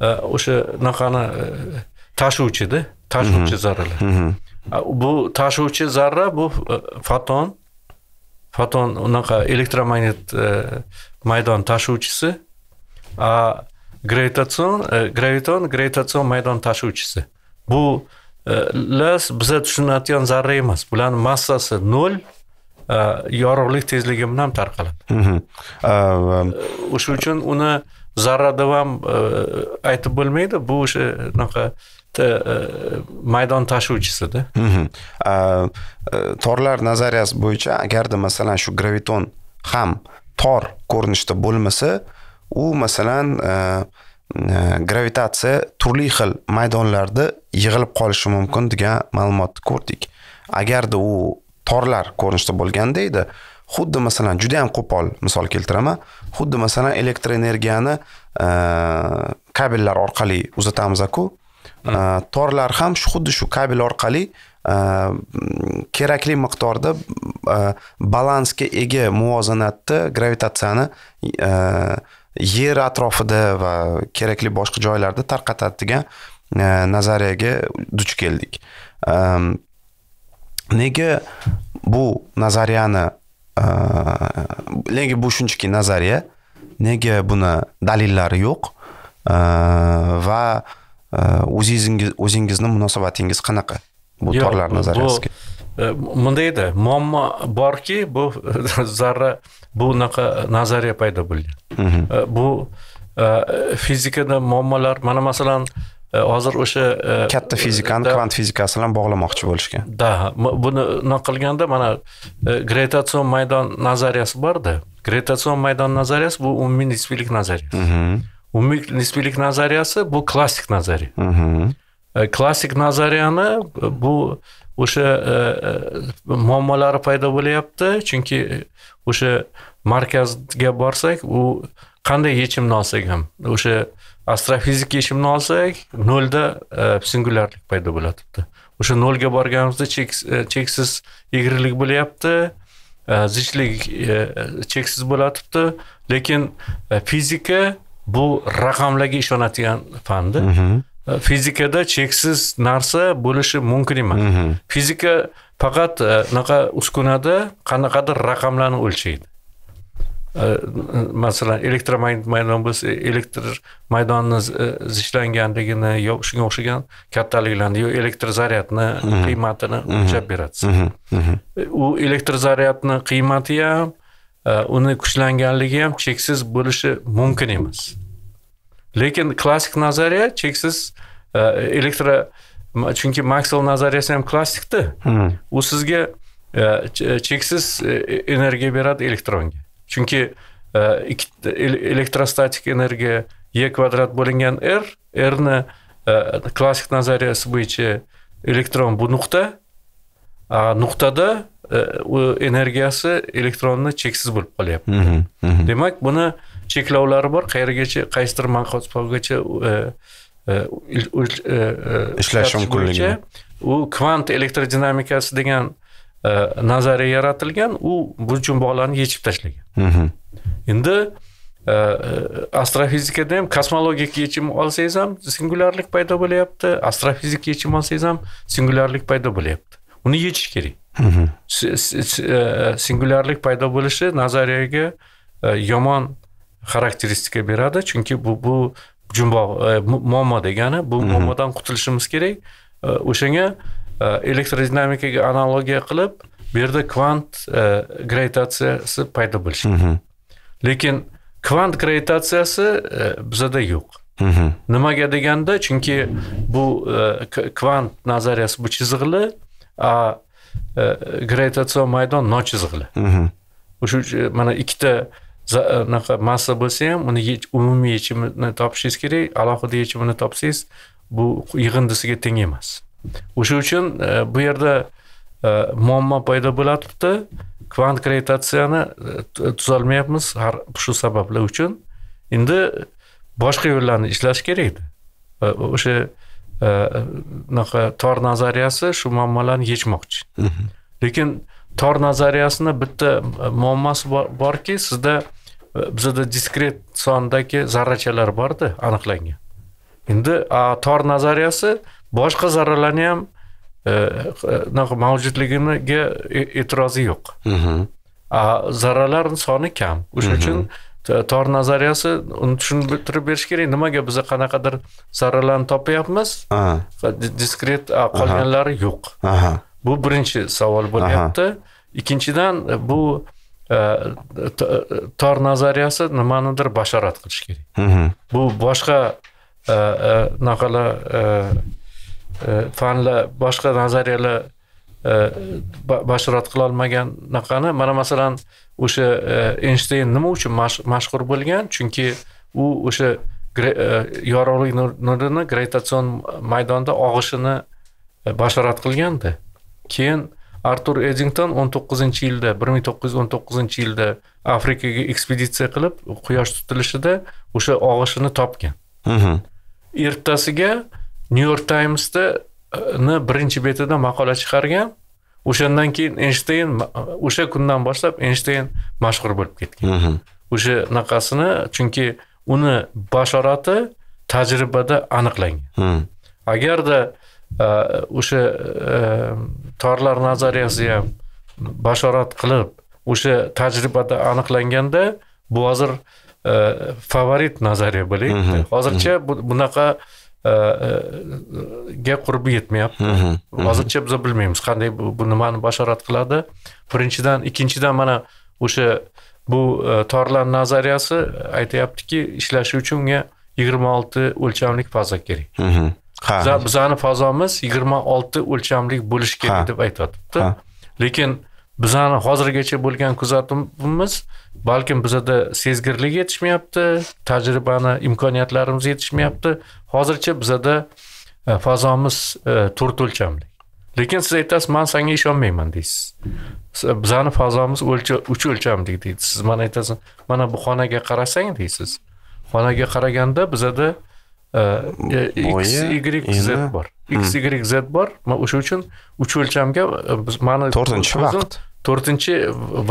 e, o'sha anaqani e, tashuvchida tashuvchi mhm. zarralar bu tashuvchi zarra bu foton foton unaqa elektromagnit e, maydon tashuvchisi a gravitatsion e, graviton gravitatsion maydon tashuvchisi bu e, las biza tushunadigan zarra emas bularni massasi nol yorug'lik tezligi bilan tarqaladi o'sha uchun uni zarrada ham aytib bo'lmaydi bu o'sha unaqa E, maydon tashuvchisida mhm. e, torlar nazariyasi bo'yicha agarda masalan shu graviton ham tor ko'rinishda bo'lmasa u masalan e, gravitatsiya turli xil maydonlarda yig'ilib qolishi mumkin degan ma'lumotni ko'rdik agarda u torlar ko'rinishda bo'lganda edi xuddi masalan juda yam qo'pol misol keltiraman xuddi masalan elektr energiyani kabellar orqali uzatamiz-ku torlar ham shu xuddi shu kabel orqali kerakli miqdorda balansga ega muvozanatda gravitatsiyani yer atrofida va kerakli boshqa joylarda tarqatadigan nazariyaga duch keldik nega bu nazariyani nega bu shunchaki nazariya nega buni dalillari yo'q va o'zingiz o'zingizni munosabatingiz qanaqa bu torlar nazariyasiga bunday edi muammo borki bu zarra bu unaqa nazariya paydo bo'lgan bu fizikada muammolar mana masalan hozir o'sha katta fizikani kvant fizikasi bilan bog'lamoqchi bo'lishgan да buni unaqa qilganda mana gravitatsion maydon nazariyasi borda gravitatsion maydon nazariyasi bu umumiy nisbiylik nazariyasi umid nisbilik nazariyasi bu klassik nazariya klassik nazariyani bu o'sha e, muammolari paydo bo'lyapti chunki o'sha markazga borsak u qanday yechimni olsak ham o'sha astrofizik yechimni olsak nolda e, singulyarlik paydo bo'lyapti o'sha nolga borganimizda cheksiz egrilik bo'lyapti zichlik э, cheksiz э, э, bo'lyapti lekin fizika bu raqamlarga ishonadigan fanda mhm. e, fizikada cheksiz narsa bo'lishi mumkin emas mhm. fizika faqat anaqa e, uskunada qanaqadir raqamlarni o'lchaydi e, masalan elektromagnit maydon bo'lsa elektr maydonni zichlanganligini yo shunga o'xshagan kattaliklarni yo elektr zaryadni mhm. qiymatini o'lchab beradi u elektr zaryadni qiymati ham uni kuchlanganligi ham cheksiz bo'lishi mumkin emas lekin klassik nazariya cheksiz e, elektro chunki maksel nazariyasi ham klassikda hmm. u sizga e, cheksiz e, energiya beradi elektronga chunki elektrostatik energiya e kvadrat bo'lingan r rni klassik nazariyasi bo'yicha elektron bu nuqta a nuqtada u energiyasi elektronni cheksiz bo'lib qolyapti demak buni cheklovlari bor qayergacha qaysidir mansabgacha e, e, e, ishlashi mumkinligi u kvant elektrodinamikasi degan nazariya yaratilgan u bu jumboqlarni yechib tashlagan endi astrofizikada ham kosmologik yechim olsangiz ham singulyarlik paydo bo'lyapti astrofizik yechim olsangiz ham singulyarlik paydo bo'lyapti uni yechish kerak singulyarlik paydo bo'lishi nazariyaga yomon xarakteristika beradi chunki bu bu jumboq muammo degani bu muammodan qutulishimiz kerak o'shanga elektrodinamikaga analogiya qilib bu yerda kvant gravitatsiyasi paydo bo'lishi lekin kvant gravitatsiyasi bizada yo'q nimaga deganda chunki bu kvant nazariyasi bu chizig'ili a gravitatsion maydon nochizig'li mhm. o'sha mana ikkita anaqa e, massa bo'lsa ham uni umumiy yechimini topishingiz kerak alohida yechimini topsangiz bu yig'indisiga teng emas o'sha uchun e, bu yerda e, muammo paydo bo'lyapti kvant gravitatsiyani tuzolmayapmiz har shu sabablar uchun endi boshqa yo'llarni ishlash kerakda o'sha unaqa э, tor nazariyasi shu muammolarni yechmoqchi mhm. lekin tor nazariyasini bitta muammosi borki sizda e, bizada diskret sondagi zarrachalar borda aniqlangan endi tor nazariyasi boshqa zarralarni ham unaqa e, e, mavjudligiga e'tirozi yo'q mhm. zarralar soni kam o'sha mhm. uchun tor nazariyasi uni tushuntirib berish kerak nimaga biza qanaqadir zarralarni topyapmiz diskret qolganlari yo'q bu birinchi savol bo'lyapti ikkinchidan bu e, tor nazariyasi nimanidir bashorat qilish kerak bu boshqa anaqalar e, e, fanlar boshqa nazariyalar bashorat qilolmagan anaqani mana masalan o'sha e, Einstein nima uchun mashhur bo'lgan chunki u o'sha e, yorug'lik nurini gravitatsion maydonda og'ishini e, bashorat qilganda keyin artur edington 19 yilda 1919 yilda afrikaga ekspeditsiya qilib quyosh tutilishida o'sha og'ishini topgan ertasiga new york timesda birinchi betida maqola chiqargan o'shandan keyin enshteyn o'sha kundan boshlab enshteyn mashhur bo'lib ketgan o'sha anaqasini chunki uni bashorati tajribada aniqlangan agarda e, o'sha e, torlar nazariyasi ham bashorat qilib o'sha tajribada aniqlanganda bu hozir e, favorit nazariya bo'lyapti hozircha bunaqa ga э, э, qurbi yetmayapti hozircha biz bilmaymiz qanday bu nimani bashorat qiladi birinchidan ikkinchidan mana o'sha bu e, torlan nazariyasi aytyaptiki ishlashi uchun unga yigirma olti o'lchamlik fazo kerak mhmm, mhmm. ha bizani fazomiz yigirma olti o'lchamlik bo'lishi kerak deb aytyapti lekin bizani hozirgacha bo'lgan kuzatuvimiz balkim bizada sezgirlik yetishmayapti tajribani imkoniyatlarimiz yetishmayapti hozircha bizada e, fazomiz e, to'rt o'lchamli lekin siz aytasiz man sanga ishonmayman deysiz bizani fazomiz uch o'lchamli deydi siz mana aytasiz mana bu xonaga qarasang deysiz xonaga qaraganda bizada e, x hmm. y z bor x y z bor o'sha uchun uch o'lchamga biz mani to'rtinchi vaqt to'rtinchi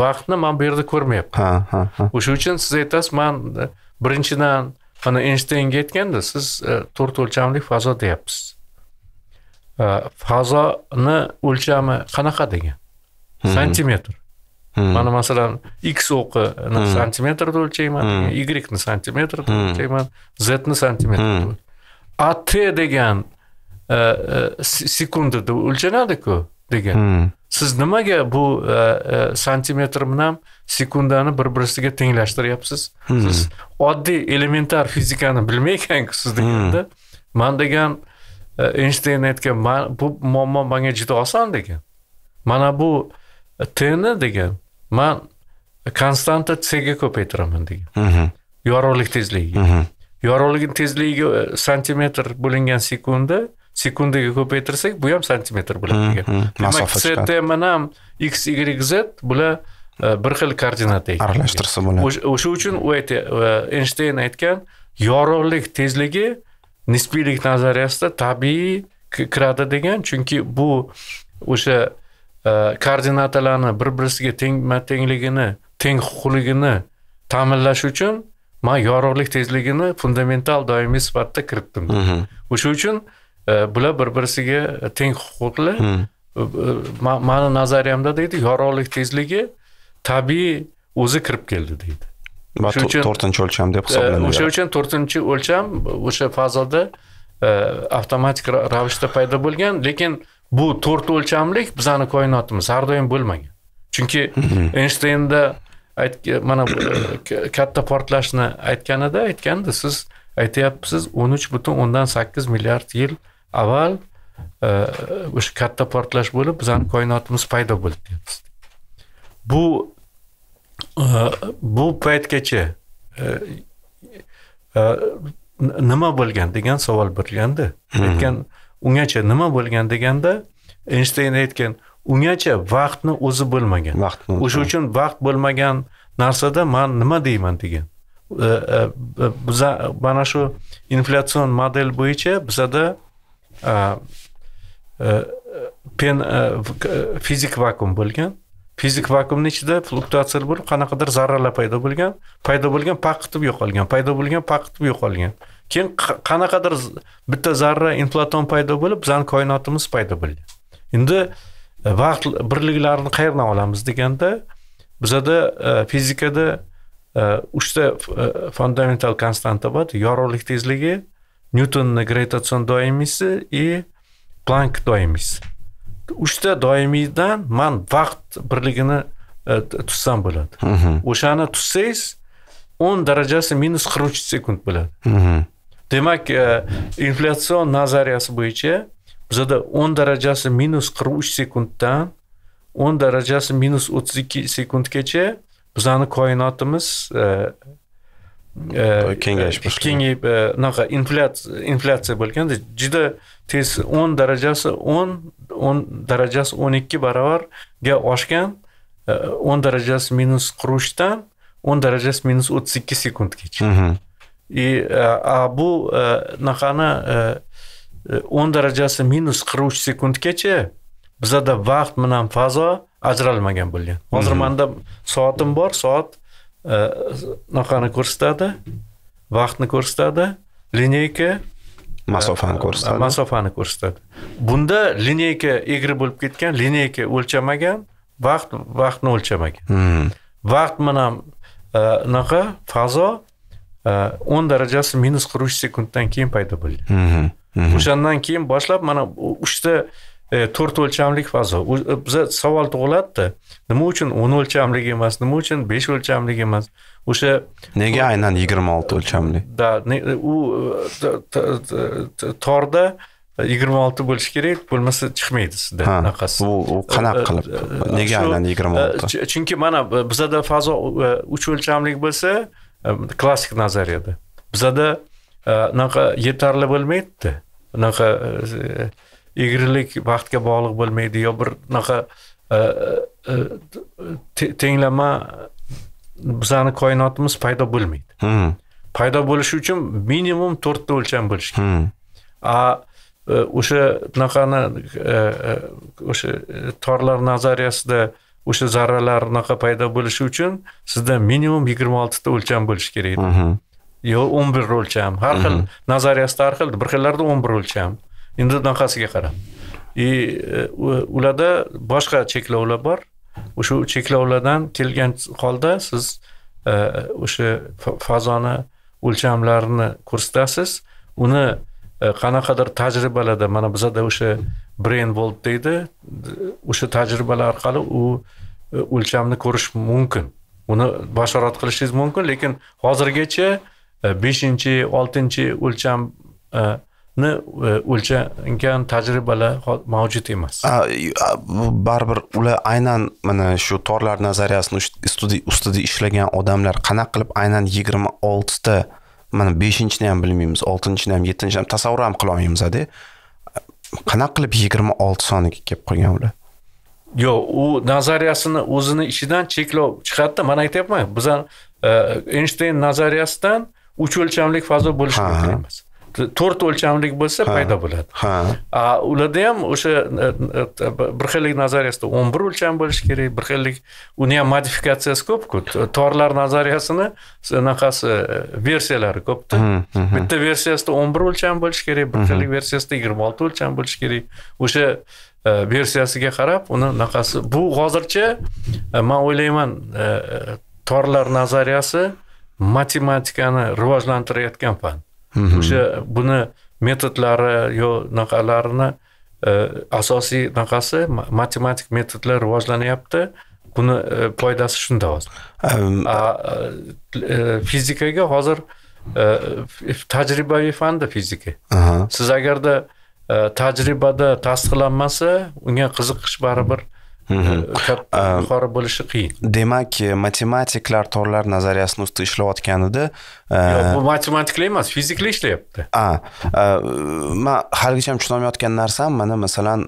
vaqtni man bu yerda ko'rmayapman o'sha uchun siz aytasiz man e, birinchidan mana eynshteynga aytganda siz e, to'rt o'lchamli fazo deyapsiz e, fazoni o'lchami qanaqa degan hmm. santimetr hmm. mana masalan x o'qini hmm. santimetrda o'lchayman y ni santimetrda o'lchayman z ni santimetrda at degan sekundada o'lchanadiku degan hmm. siz nimaga bu e, e santimetr bilan sekundani bir birisiga tenglashtiryapsiz hmm. siz oddiy elementar fizikani bilmay siz deganda hmm. man degan e, einstein eynshteyn aytgan man bu muammo manga juda oson degan mana bu e, tni degan man konstanta cga ko'paytiraman degan hmm. yorug'lik tezligiga hmm. yorug'likni tezligiga santimetr bo'lingan sekunda sekundaga ko'paytirsak bu ham santimetr bo'ladi hmm, degan hmm, demak mana x y z bular e, bir xil koordinataga aralashtirsa bo'ladi o'sha uchun u eynshteyn aytgan yorug'lik tezligi nisbiylik nazariyasida tabiiy kiradi degan chunki bu o'sha e, koordinatalarni bir birisiga tengma tengligini teng huquqligini ta'minlash uchun man yorug'lik tezligini fundamental doimiy sifatida kiritdim o'sha uchun Э, bular bir birisiga teng huquqli э, mani nazariyamda deydi yorug'lik tezligi tabiiy o'zi kirib keldi deydi va to'rtinchi o'lcham deb e, hisoblanadi o'sha uchun to'rtinchi o'lcham o'sha fazoda e, avtomatik ravishda paydo bo'lgan lekin bu to'rt o'lchamlik bizani koinotimiz har doim bo'lmagan chunki eynshteynda mana e, katta portlashni aytganida aytgandi siz aytyapsiz o'n uch butun o'ndan sakkiz milliard yil avval e, o'sha katta portlash bo'lib bizani koinotimiz paydo bo'ldi deyapmiz bu e, bu paytgacha e, nima bo'lgan degan savol berilganda aytgan ungacha nima bo'lgan deganda eynshteyn aytgan ungacha vaqtni o'zi bo'lmagan vaqt o'sha uchun vaqt bo'lmagan narsada man nima deyman degan biza mana shu inflyatsion model bo'yicha bizada pen fizik vakuum bo'lgan fizik vakuumni ichida fluktuatsiya bo'lib qanaqadir zarralar paydo bo'lgan paydo bo'lgan paqitib yo'qolgan paydo bo'lgan paqitib yo'qolgan keyin qanaqadir bitta zarra inflaton paydo bo'lib bizani koinotimiz paydo bo'lgan endi vaqt birliklarini qayerdan olamiz deganda bizada fizikada uchta fundamental konstanta bor yorug'lik tezligi nyutonni гравитацион doimiysi и Планк doimiysi uchta doimiydan man вақт birligini e, tuzsam bo'ladi mhm. o'shani tuzsangiz 10 darajasi minus qirq uch sekund bo'ladi mhm. demak e, inflyatsion nazariyasi bo'yicha bizada o'n darajasi minus qirq uch sekunddan o'n darajasi minus o'ttiz ikki sekundgacha kengayish kengayib anaqa inflyatsiya inflyatsiya bo'lganda juda tez o'n darajasi o'n o'n darajasi o'n ikki baravarga oshgan o'n darajasi minus qirq uchdan o'n darajasi minus o'ttiz ikki sekundgacha и bu anaqani o'n darajasi minus qirq uch sekundgacha bizada vaqt bilan fazo ajralmagan bo'lgan hozir manda soatim bor soat anaqani ko'rsatadi vaqtni ko'rsatadi lineyka masofani ko'rsatadi masofani ko'rsatadi bunda lineyka egri bo'lib ketgan lineyka o'lchamagan vaqt vaqtni o'lchamagan vaqt mana anaqa fazo o'n darajasi minus qirq uch sekunddan keyin paydo bo'lgan o'shandan keyin boshlab mana uchta to'rt o'lchamlik fazo biza savol tug'iladida nima uchun o'n o'lchamlik emas nima uchun besh o'lchamlik emas o'sha nega aynan yigirma olti o'lchamli да u torda yigirma olti bo'lishi kerak bo'lmasa chiqmaydi sizda anaqasi u qanaqa qilib nega aynan yigirma olti chunki mana bizada fazo uch o'lchamlik bo'lsa klassik nazariyada bizada unaqa yetarli bo'lmaydida unaqa egrilik vaqtga bog'liq bo'lmaydi yo bir unaqa tenglama bizani koinotimiz paydo bo'lmaydi paydo bo'lishi uchun minimum to'rtta o'lcham bo'lishi kerak a o'sha bunaqani o'sha torlar nazariyasida o'sha zarralar unaqa paydo bo'lishi uchun sizda minimum yigirma oltita o'lcham bo'lishi kerak edi yo o'n bir o'lcham har xil nazariyasida har xil bir xillarda o'n bir o'lcham endi bunaqasiga qarab и ularda boshqa cheklovlar bor o'sha cheklovlardan kelgan holda siz e, o'sha fazoni o'lchamlarini ko'rsatasiz uni e, qanaqadir tajribalarda mana bizada o'sha brain volt deydi o'sha tajribalar orqali u e, o'lchamni ko'rish mumkin uni bashorat qilishingiz mumkin lekin hozirgacha beshinchi oltinchi o'lcham ni e, o'lchagan tajribalar mavjud emas baribir ular aynan mana shu torlar nazariyasini ustida ishlagan odamlar qanaqa qilib aynan yigirma oltita mana beshinchini ham bilmaymiz oltinchini ham yettinchini ham tasavvur ham qilolmaymizda qanaqa qilib yigirma olti soniga kelib qolgan ular yo'q u nazariyasini o'zini ichidan cheklov chiqadida man aytyapman biza eynshteyn nazariyasidan uch o'lchamlik fazo bo'lishi mumkin emas to'rt o'lchamlik bo'lsa paydo bo'ladi ha ularda ham o'sha e, e, bir xillik nazariyasida o'n bir o'lcham bo'lishi kerak bir xillik uni ham modifikatsiyasi ko'pku torlar nazariyasini anaqasi e, versiyalari ko'pda mm-hmm, mm-hmm. bitta versiyasida o'n bir o'lcham bo'lishi kerak bir mm-hmm. xillik versiyasida yigirma olti o'lcham bo'lishi kerak o'sha versiyasiga qarab uni anaqasi bu hozircha man o'ylayman torlar nazariyasi matematikani rivojlantirayotgan fan o'sha buni metodlari yo anaqalarini e, asosiy anaqasi matematik metodlar rivojlanyapti buni e, foydasi shunda hozir e, fizikaga hozir tajribaviy fanda fizika siz agarda tajribada tasdiqlanmasa unga qiziqish baribir yuqori bo'lishi qiyin demak matematiklar torlar nazariyasini ustida edi yo'q bu matematiklar emas fiziklar ishlayapti a man haligacha tushunolmayotgan narsam mana masalan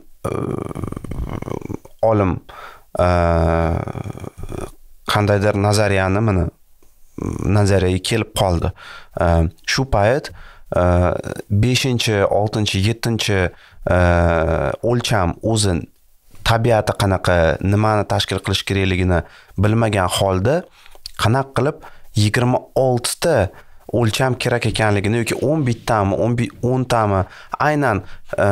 olim qandaydir nazariyani mana nazariyaga kelib qoldi shu payt beshinchi oltinchi yettinchi o'lcham o'zi tabiati qanaqa nimani tashkil qilish kerakligini bilmagan holda qanaqa qilib yigirma oltita o'lcham kerak ekanligini yoki o'n bittami o'n o'ntami aynan e,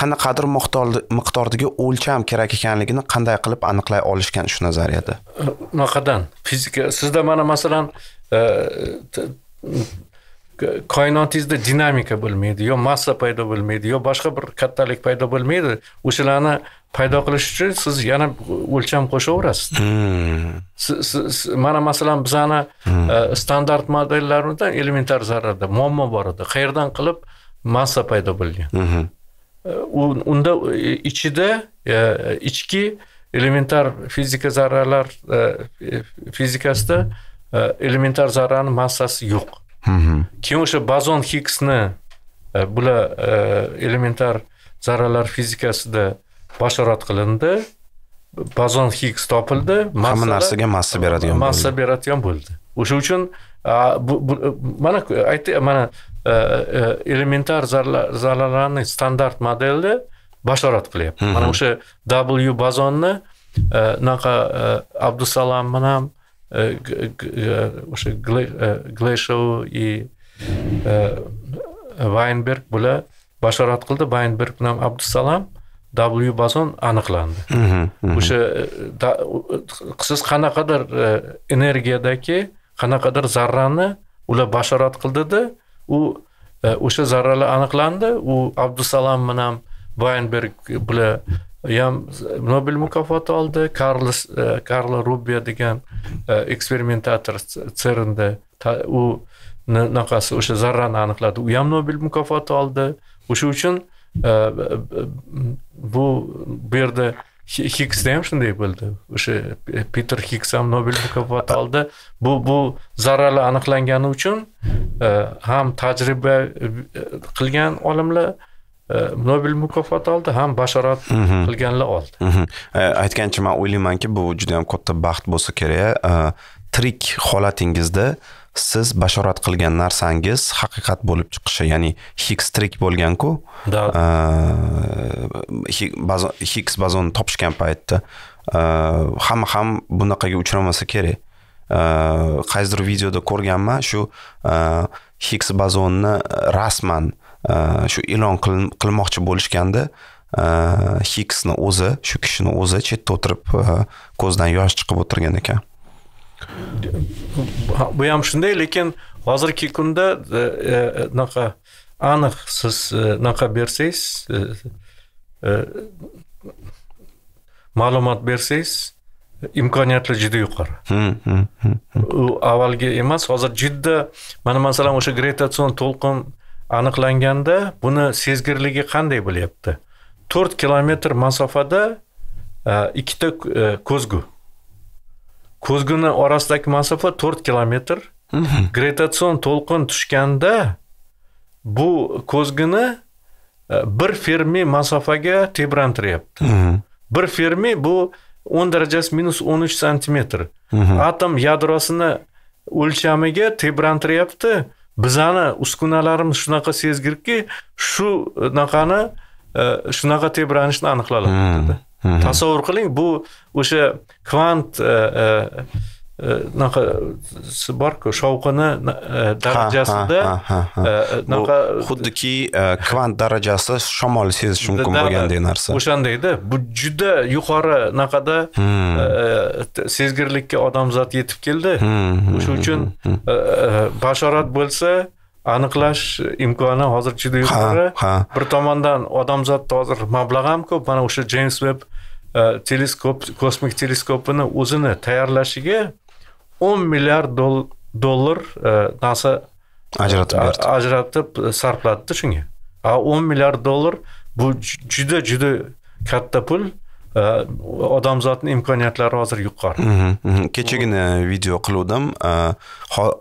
qanaqadir miqdordagi o'lcham kerak ekanligini qanday qilib aniqlay olishgan shu nazariyada e, unaqadan fizika sizda mana masalan e, koinotingizda dinamika bo'lmaydi yo massa paydo bo'lmaydi yo boshqa bir kattalik paydo bo'lmaydi o'shalarni paydo qilish uchun siz yana o'lcham qo'shaverasiz hmm. mana masalan bizani hmm. e, standart modellarida elementar zararda muammo bor edi qayerdan qilib massa paydo bo'lgan mm-hmm. e, unda ichida e, ichki elementar fizika zarralar fizikasida elementar zarrani massasi yo'q keyin o'sha bazon higgsni e, bular e, elementar zarralar fizikasida bashorat qilindi bazon higgs topildi hamma narsaga massa beradigan massa beradigan bo'ldi o'sha uchun mana aytdi mana e, elementar zarralarni standart modelni bashorat qilyapti mana o'sha w bazonni anaqa abdusalom bilan ham o'sha e, e, gleshow e, и vaynberg bular bashorat qildi vaynberg bilan abdusalom w bazon aniqlandi mhm, mhm. o'sha siz qanaqadir energiyadagi qanaqadir zarrani ular bashorat qildida u o'sha zarralar aniqlandi u abdusalom bilan vaynberg bular u ham nobel mukofoti oldi karlos e, karlo rubbiya degan e, eksperimentator cernda u unaqasi o'sha zarrani aniqladi u ham nobel mukofoti oldi o'sha uchun e, bu bu yerda higgsda ham shunday bo'ldi o'sha peter higgs ham nobel mukofoti oldi bu bu zarralar aniqlangani uchun ham tajriba qilgan olimlar Э, nobel mukofoti oldi ham bashorat mhm. qilganlar oldi mhm. э, aytgancha man o'ylaymanki bu juda yam katta baxt bo'lsa kerak э, tirik holatingizda siz bashorat qilgan narsangiz haqiqat bo'lib chiqishi ya'ni higgs trik bo'lganku да higgs bazon topishgan paytda hamma ham bunaqaga uchramasa kerak qaysidir videoda ko'rganman shu higgs bazonni rasman Э, shu e'lon qilmoqchi bo'lishganda э, hiksni o'zi shu kishini o'zi chetda o'tirib э, ko'zidan yosh chiqib o'tirgan ekan bu ham shunday lekin hozirgi kunda anaqa e, e, aniq siz anaqa e, bersangiz ma'lumot bersangiz imkoniyatlar juda yuqori u avvalgi emas hozir juda mana masalan o'sha gretatsion to'lqin aniqlanganda buni sezgirligi qanday bo'lyapti to'rt kilometr masofada e, ikkita e, ko'zgu ko'zguni orasidagi masofa to'rt kilometr mhm. gravitatsion to'lqin tushganda bu ko'zguni e, bir fermi masofaga tebrantiryapti mhm. bir fermi bu o'n darajasi minus o'n uch santimetr mhm. atom yadrosini o'lchamiga tebrantiryapti bizani uskunalarimiz shunaqa sezgirki shu naqani e, shunaqa tebranishni aniqlab hmm. tasavvur qiling bu o'sha kvant e, e, unaqa borku shovqini darajasida naqa xuddiki kvant darajasi shamol sezish mumkin bo'lgandek narsa o'shandayda bu juda yuqori naqada sezgirlikka odamzod yetib keldi o'shuning uchun bashorat bo'lsa aniqlash imkoni hozir juda yuqori bir tomondan odamzodda hozir mablag' ham ko'p mana o'sha jeyms vebb teleskop kosmik teleskopini o'zini tayyorlashiga o'n milliard dollar e, narsa ajratib berdi ajratib e, sarflatdi shunga a o'n milliard dollar bu juda juda katta pul Э, odamzodni imkoniyatlari hozir yuqori kechagina video qiluvdim э,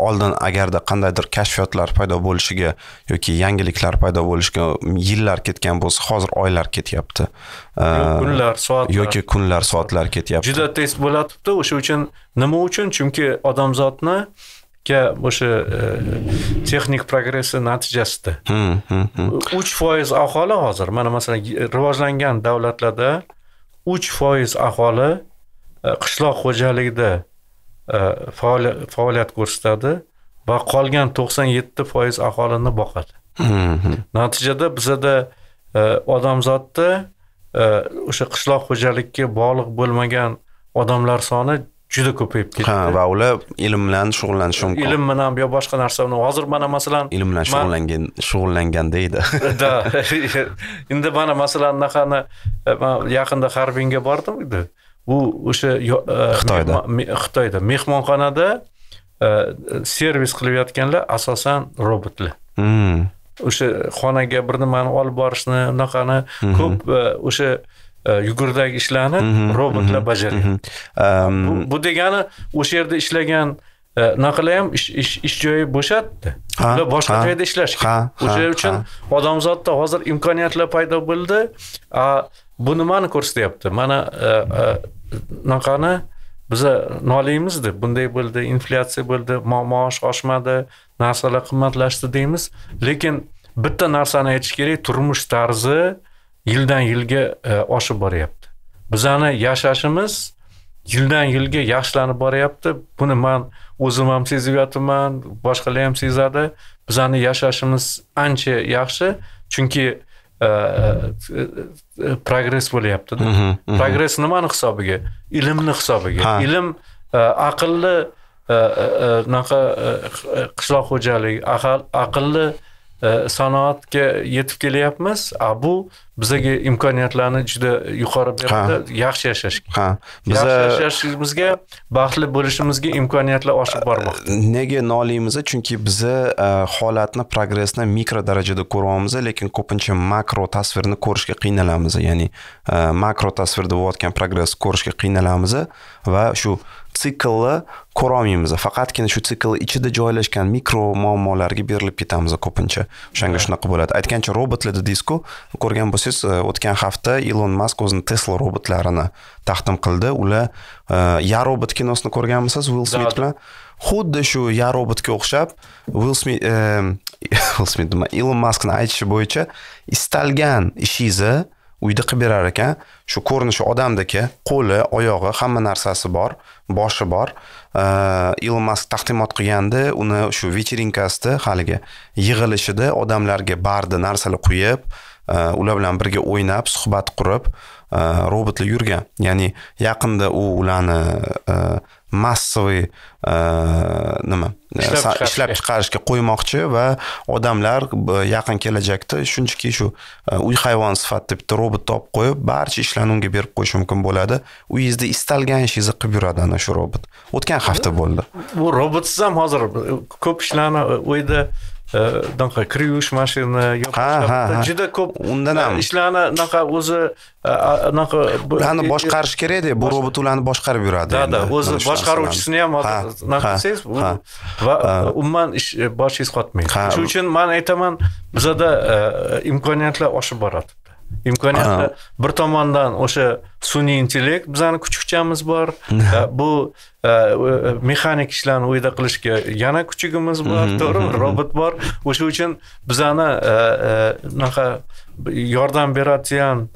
oldin agarda qandaydir kashfiyotlar paydo bo'lishiga yoki yangiliklar paydo bo'lishiga yillar ketgan bo'lsa hozir oylar ketyapti э, kunlar soatlar yoki kunlar soatlar ketyapti juda tez bo'layotibdi o'sha uchun nima uchun chunki odamzodni o'sha e, texnik progressi natijasida hm, hm, hm. uch foiz aholi hozir mana masalan rivojlangan davlatlarda uch foiz aholi e, qishloq xo'jaligida e, faoliyat ko'rsatadi va qolgan to'qson yetti foiz aholini boqadi mm-hmm. natijada bizada e, odamzodda o'sha qishloq xo'jalikka bog'liq bo'lmagan odamlar soni juda ko'payib ketdi ha va ular ilm bilan shug'ullanishi mumkin ilm bilan yo boshqa narsa bilan hozir mana masalan ilm bilan shug'ullangan shug'ullanganda edi да endi mana masalan anaqani e, man yaqinda harbinga bordim edi u o'sha e, xitoyda xitoyda mehmonxonada e, servis qilib yotganlar asosan robotlar hmm. o'sha xonaga bir nimani olib borishni unaqani mhm. ko'p o'sha yugurdagi ishlarni robotlar bajaryapti bu degani o'sha yerda ishlagan anaqalar e, ham ish joyi bo'shatdi ular boshqa joyda ishlash kerak o'sha uchun odamzodda hozir imkoniyatlar paydo bo'ldi bu nimani ko'rsatyapti mana anaqani e, e, biza noliymizda bunday bo'ldi inflyatsiya bo'ldi maosh oshmadi narsalar qimmatlashdi deymiz lekin bitta narsani aytish kerak turmush tarzi yildan yilga e, oshib boryapti bizani yashashimiz yildan yilga yaxshilanib boryapti buni man o'zim ham sezib yotibman boshqalar ham sezadi bizani yashashimiz ancha yaxshi chunki e, e, progress bo'lyaptida progress nimani hisobiga ilmni hisobiga ilm aqlli anaqa qishloq xo'jaligi aqlli Э, sanoatga yetib kelyapmiz a bu bizaga imkoniyatlarni juda yuqori beradi yaxshi yashashga ha biz yaxshi yashashimizga baxtli bo'lishimizga imkoniyatlar oshib bormoqda nega noliymiz chunki biza e, holatni progressni mikro darajada ko'ryapmiz lekin ko'pincha makro tasvirni ko'rishga qiynalamiz ya'ni e, makro tasvirda bo'layotgan progressni ko'rishga qiynalamiz va shu siklni ko'rolmaymiz faqatgina shu sikl ichida joylashgan mikro muammolarga berilib ketamiz ko'pincha o'shanga shunaqa bo'ladi aytgancha robotlar dedingizku ko'rgan bo'lsangiz e, o'tgan hafta ilon mask o'zini tesla robotlarini taqdim qildi ular e, ya robot kinosini ko'rganmisiz will smit bilan xuddi shu ya robotga o'xshab will smit e, will smit nima ilon maskni aytishi bo'yicha istalgan ishingizni uyda qilib berar ekan shu ko'rinishi odamniki qo'li oyog'i hamma narsasi bor boshi bor ilon mask taqdimot qilganda uni shu vecherinkasida haligi yig'ilishida odamlarga bardi narsalar quyib e, ular bilan birga o'ynab suhbat qurib e, robotlar yurgan ya'ni yaqinda u ularni e, massiviy э, nima ishlab chiqarishga qo'ymoqchi va odamlar yaqin kelajakda shunchaki shu e, uy hayvon sifatida bitta robot topib qo'yib barcha ishlarni unga berib qo'yish mumkin bo'ladi uyingizda istalgan ishingizni qilib yuradi ana shu robot o'tgan hafta bo'ldi bu robotsiz ham hozir ko'p ishlarni uyda anaqa kruiz mashina ha ha juda ko'p undan ham ishlarni anaqa o'zi anaqa ularni boshqarish kerakda bu robot ularni boshqarib yuradi да да o'zi boshqaruvchisini ham anaqa qilsangiz va umuman ish boshingiz qotmaydi shuning uchun man aytaman bizada imkoniyatlar oshib boryapti imkoniyatlar bir tomondan o'sha sun'iy intellekt bizani kuchukchamiz bor bu mexanik ishlarni uyda qilishga yana kuchugimiz bor to'g'rimi robot bor o'sha uchun bizani unaqa yordam beradigan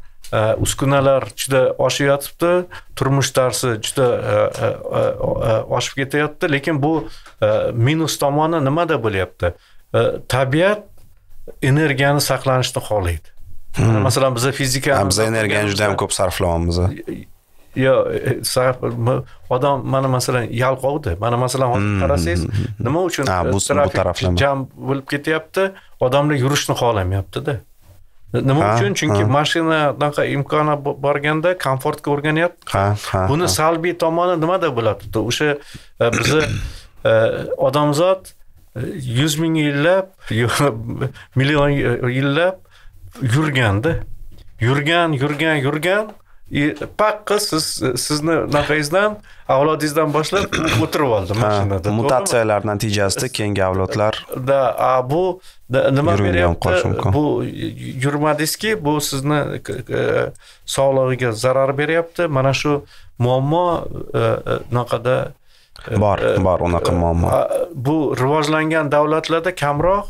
uskunalar juda oshib yotibdi turmush tarzi juda oshib ketayapti lekin bu minus tomoni nimada bo'lyapti tabiat energiyani saqlanishni xohlaydi Hmm. masalan biza fizika biza energiyani juda ham ko'p sarflayapmiz yo e, odam mana masalan yalqovdi mana masalan hozir hmm, qarasangiz hmm, nima uchun e, trafik jam bo'lib ketyapti odamlar yurishni xohlamayaptida nima uchun chunki mashina anaqa imkoni borganda komfortga o'rganyapti buni salbiy tomoni nimada bo'ladi o'sha e, bizni odamzod yuz ming yillab million yillab yurganda yurgan yurgan yurgan и paqqa siz sizni naqangizdan avlodingizdan boshlab o'tirib oldi mashinada mutatsiyalar natijasida keyingi avlodlar да a bu nima beryapti bu yurmadingizki bu sizni e, sog'lig'iga zarar beryapti mana shu muammo unaqada e, e, bor bor unaqa muammo bu rivojlangan davlatlarda kamroq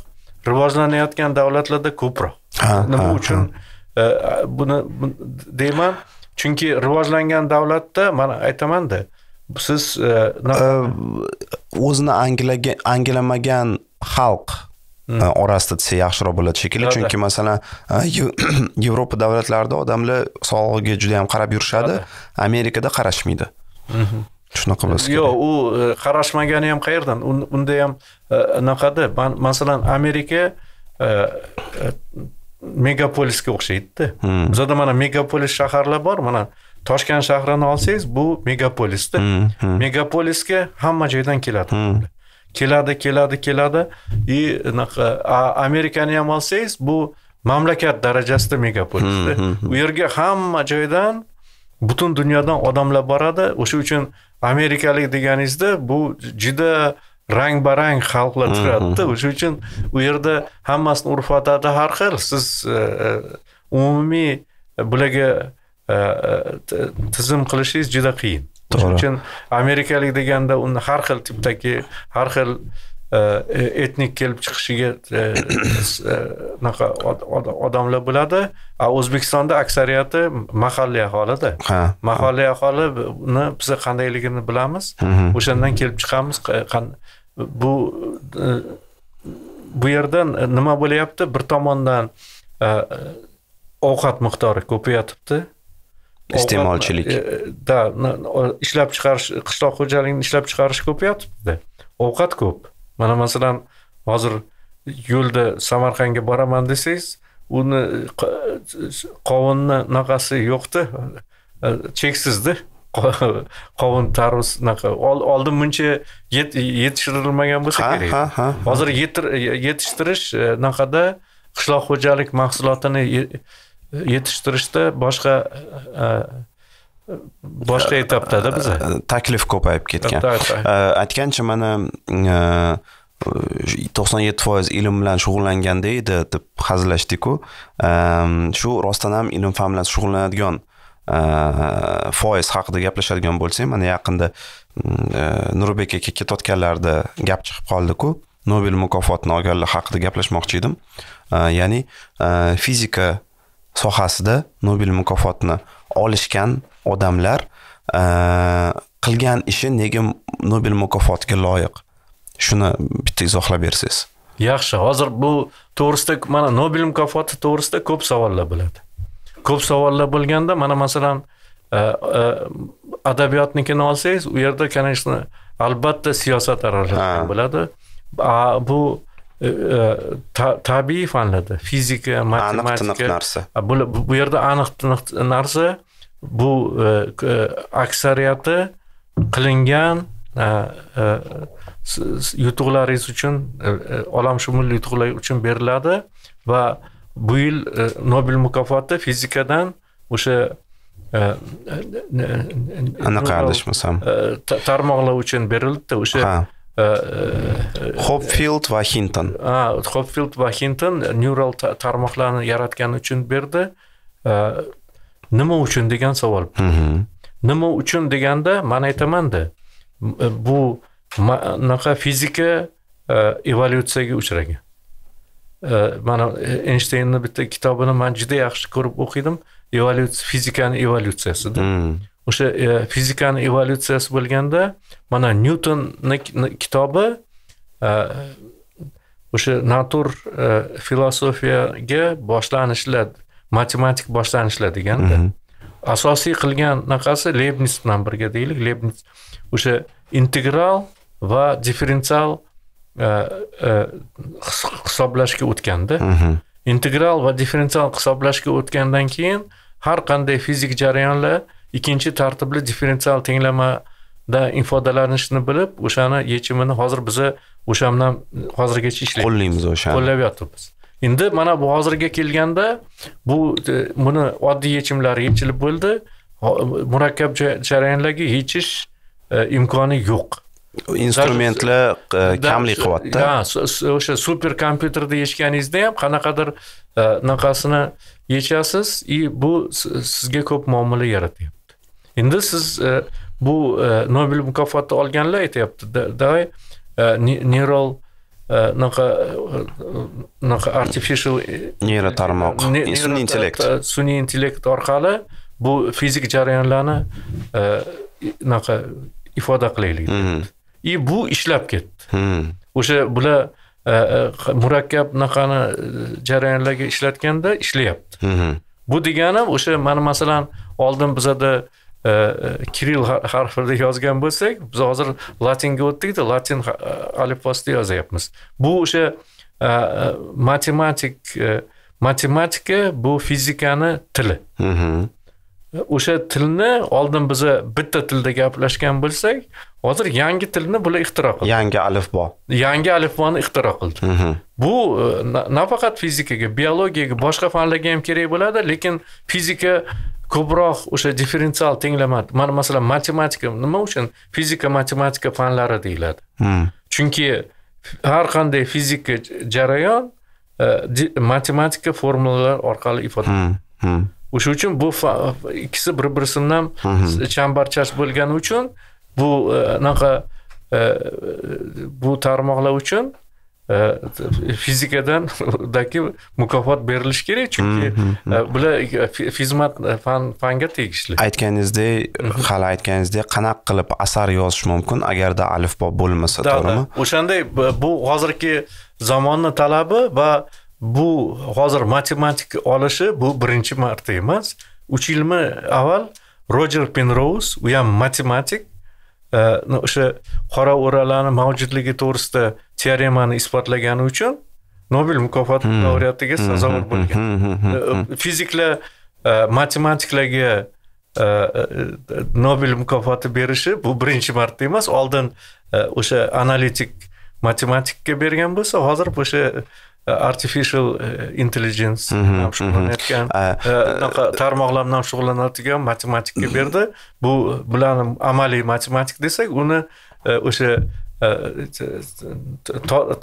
rivojlanayotgan davlatlarda ko'proq nima uchun buni deyman chunki rivojlangan davlatda man aytamanda siz e, o'zini anglamagan xalq hmm. e, orasida desa yaxshiroq bo'ladi shekilli chunki masalan e, yevropa davlatlarida odamlar sog'lig'iga juda yam qarab yurishadi amerikada qarashmaydi mhm. shunaqa kerak yo'q u e, qarashmagani ham qayerdan unda ham e, anaqada masalan amerika e, megapolisga o'xshaydida hmm. bizada mana megapolis shaharlar bor mana toshkent shahrini olsangiz bu megapolisda hmm, hmm. megapolisga hamma joydan keladi keladi keladi keladi и anaqa amerikani ham olsangiz bu mamlakat darajasida megapolisda u yerga hamma joydan butun dunyodan odamlar boradi o'sha uchun amerikalik deganingizda bu juda rang barang xalqlar turadida o'sha uchun u yerda hammasini urf odati har xil siz e, e, umumiy bularga e, tizim qilishingiz juda qiyin shuning uchun amerikalik deganda uni har xil tipdagi har xil etnik kelib chiqishiga anaqa odamlar bo'ladi a o'zbekistonda aksariyati mahalliy aholida ha mahalliy aholini biz qandayligini bilamiz o'shandan kelib chiqamiz bu bu yerda nima bo'lyapti bir tomondan ovqat miqdori ko'payyotibdi iste'molchilik да ishlab chiqarish qishloq xo'jaligini ishlab chiqarish ko'payyotibdi ovqat ko'p mana masalan hozir yo'lda samarqandga boraman desangiz uni qovunni anaqasi yo'qda cheksizda qovun tarvuz anaqa oldin buncha yetishtirilmagan bo'lsa kerak ha ha hozir yetishtirish anaqada e, qishloq xo'jalik mahsulotini yetishtirishda boshqa e, boshqa etapdada biza taklif ko'payib ketgan aytgancha mana to'qson yetti foiz ilm bilan shug'ullanganda edi deb hazillashdik-ku. shu rostdan ham ilm fan bilan shug'ullanadigan foiz haqida gaplashadigan bo'lsak mana yaqinda nurbek aka ketayotganlarida gap chiqib qoldi-ku. nobel mukofotini olganlar haqida gaplashmoqchi edim ya'ni fizika sohasida nobel mukofotini olishgan odamlar e, qilgan ishi nega nobel mukofotiga loyiq shuni bitta izohlab bersangiz yaxshi hozir bu to'g'risida mana nobel mukofoti to'g'risida ko'p savollar bo'ladi ko'p savollar bo'lganda mana masalan e, e, adabiyotnikini olsangiz u yerda конечно albatta siyosat aralashgan bo'ladi bu tabiiy fanlarda fizika matematika aniq tiniq narsa bu yerda aniq tiniq narsa bu e, e, aksariyati qilingan e, yutuqlaringiz uchun olamshumul yutuqlar uchun beriladi va bu yil nobel mukofoti fizikadan o'sha anaqa adashmasam tarmoqlar uchun berildida o'sha hopfield va hinton hopfield va hinton neural tarmoqlarni yaratgani uchun berdi nima uchun degan savol nima uchun deganda man aytamanda bu anaqa fizika e, evolyutsiyaga uchragan e, mana eynshteynni bitta kitobini man juda yaxshi ko'rib o'qidim evolyutsiya fizikani evolyutsiyasida o'sha e, fizikani evolyutsiyasi bo'lganda mana nyutonni kitobi o'sha natur filosofiyaga boshlanishlar matematik boshdan ishladiganda mhm. asosiy qilgan anaqasi lebnis bilan birga deylik lebnis o'sha integral va differensial e, e, hisoblashga o'tganda mhm. integral va differensial hisoblashga o'tgandan keyin har qanday fizik jarayonlar ikkinchi tartibli differensial tenglamada ifodalanishini bilib o'shani yechimini hozir biza o'sha bilan hozirgacha ishlaymiz qo'llaymiz o'shani qo'llab yotibmiz endi mana bu hozirga kelganda bu e, buni oddiy yechimlari yechilib bo'ldi murakkab jarayonlarga yechish e, imkoni yo'q instrumentlar e, kamlik qilyapti o'sha super kompyuterda yechganingizda ham qanaqadir anaqasini yechasiz и bu sizga ko'p muammolar yaratyapti endi siz bu nobel mukofoti olganlar aytyapti давай neural unaqa э, э, artificial neyro tarmoq sun'iy intellekt sun'iy intellekt orqali bu fizik jarayonlarni unaqa ifoda qilaylik и bu ishlab ketdi o'sha bular murakkab unaqani jarayonlarga ishlatganda ishlayapti bu degani o'sha mana masalan oldin bizada kirill harfida yozgan bo'lsak biz hozir latinga o'tdikda latin alifbosida yozyapmiz bu o'sha matematik matematika bu fizikani tili o'sha tilni oldin biza bitta tilda gaplashgan bo'lsak hozir yangi tilni bular ixtiro qildi yangi alifbo yangi alifboni ixtiro qildi bu nafaqat fizikaga biologiyaga boshqa fanlarga ham kerak bo'ladi lekin fizika ko'proq o'sha differensial tenglama mana masalan matematika nima uchun fizika matematika fanlari deyiladi hmm. chunki har qanday fizika jarayon e, matematika formulalar orqali ifodalanadi hmm. Hmm. o'sha uchun bu ikkisi bir birisidan chambarchas bo'lgani uchun bu anaqa e, e, bu tarmoqlar uchun fizikadandagi mukofot berilishi kerak chunki bular fizmat fan fanga tegishli aytganingizdek hali aytganingizdek qanaqa qilib asar yozish mumkin agarda alifbo bo'lmasa to'g'rimi o'shanday bu hozirgi zamonni talabi va bu hozir matematik olishi bu birinchi marta emas uch yilmi avval rojer penrous u ham matematik o'sha э, qora o'ralarni mavjudligi to'g'risida teoremani isbotlagani uchun nobel mukofoti laureatiga sazovor bo'lgan fiziklar matematiklarga nobel mukofoti berishi bu birinchi marta emas oldin e, o'sha analitik matematikka bergan bo'lsa hozir o'sha Э, artificial э, intelligence ham shug'ullanayotgan anaqa tarmoqlar bilan shug'ullanadigan matematikka berdi bu bularni amaliy matematik desak uni o'sha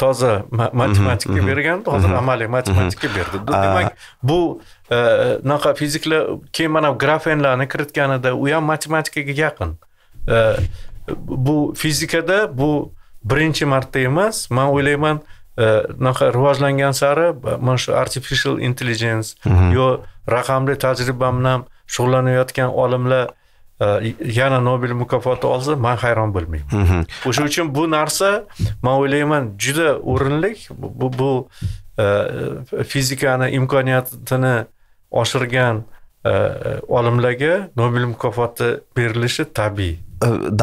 toza matematikka bergan hozir amaliy matematikaga berdi demak bu anaqa fiziklar keyin mana grafenlarni kiritganida u ham matematikaga yaqin bu fizikada bu birinchi marta emas man o'ylayman unaqa rivojlangan sari mana shu artificial intelligence yo raqamli tajriba bilan shug'ullanayotgan olimlar э, yana nobel mukofoti olsa man hayron bo'lmayman o'sha uchun bu narsa man o'ylayman juda o'rinli bu, bu э, fizikani imkoniyatini oshirgan э, olimlarga nobel mukofoti berilishi tabiiy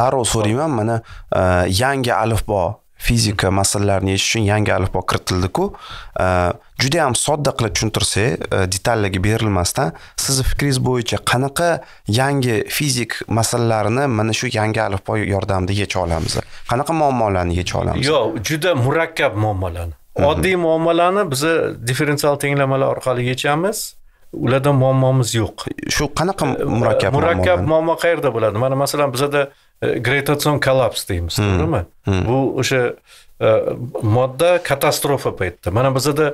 darrov so'rayman mana yangi alifbo fizika masalalarini yechish uchun yangi alifbo kiritildiku juda yam sodda qilib tushuntirsak e, detallarga berilmasdan sizni fikringiz bo'yicha qanaqa yangi fizik masalalarini mana shu yangi alifbo yordamida yecha olamiz qanaqa muammolarni yecha olamiz yo'q juda murakkab muammolarni oddiy muammolarni biz differensial tenglamalar orqali yechamiz ularda muammomiz yo'q shu qanaqa murakkab murakkab muammo qayerda bo'ladi mana masalan bizada gravitatsion kollaps deymiz to'g'rimi bu o'sha modda katastrofa paytida mana bizada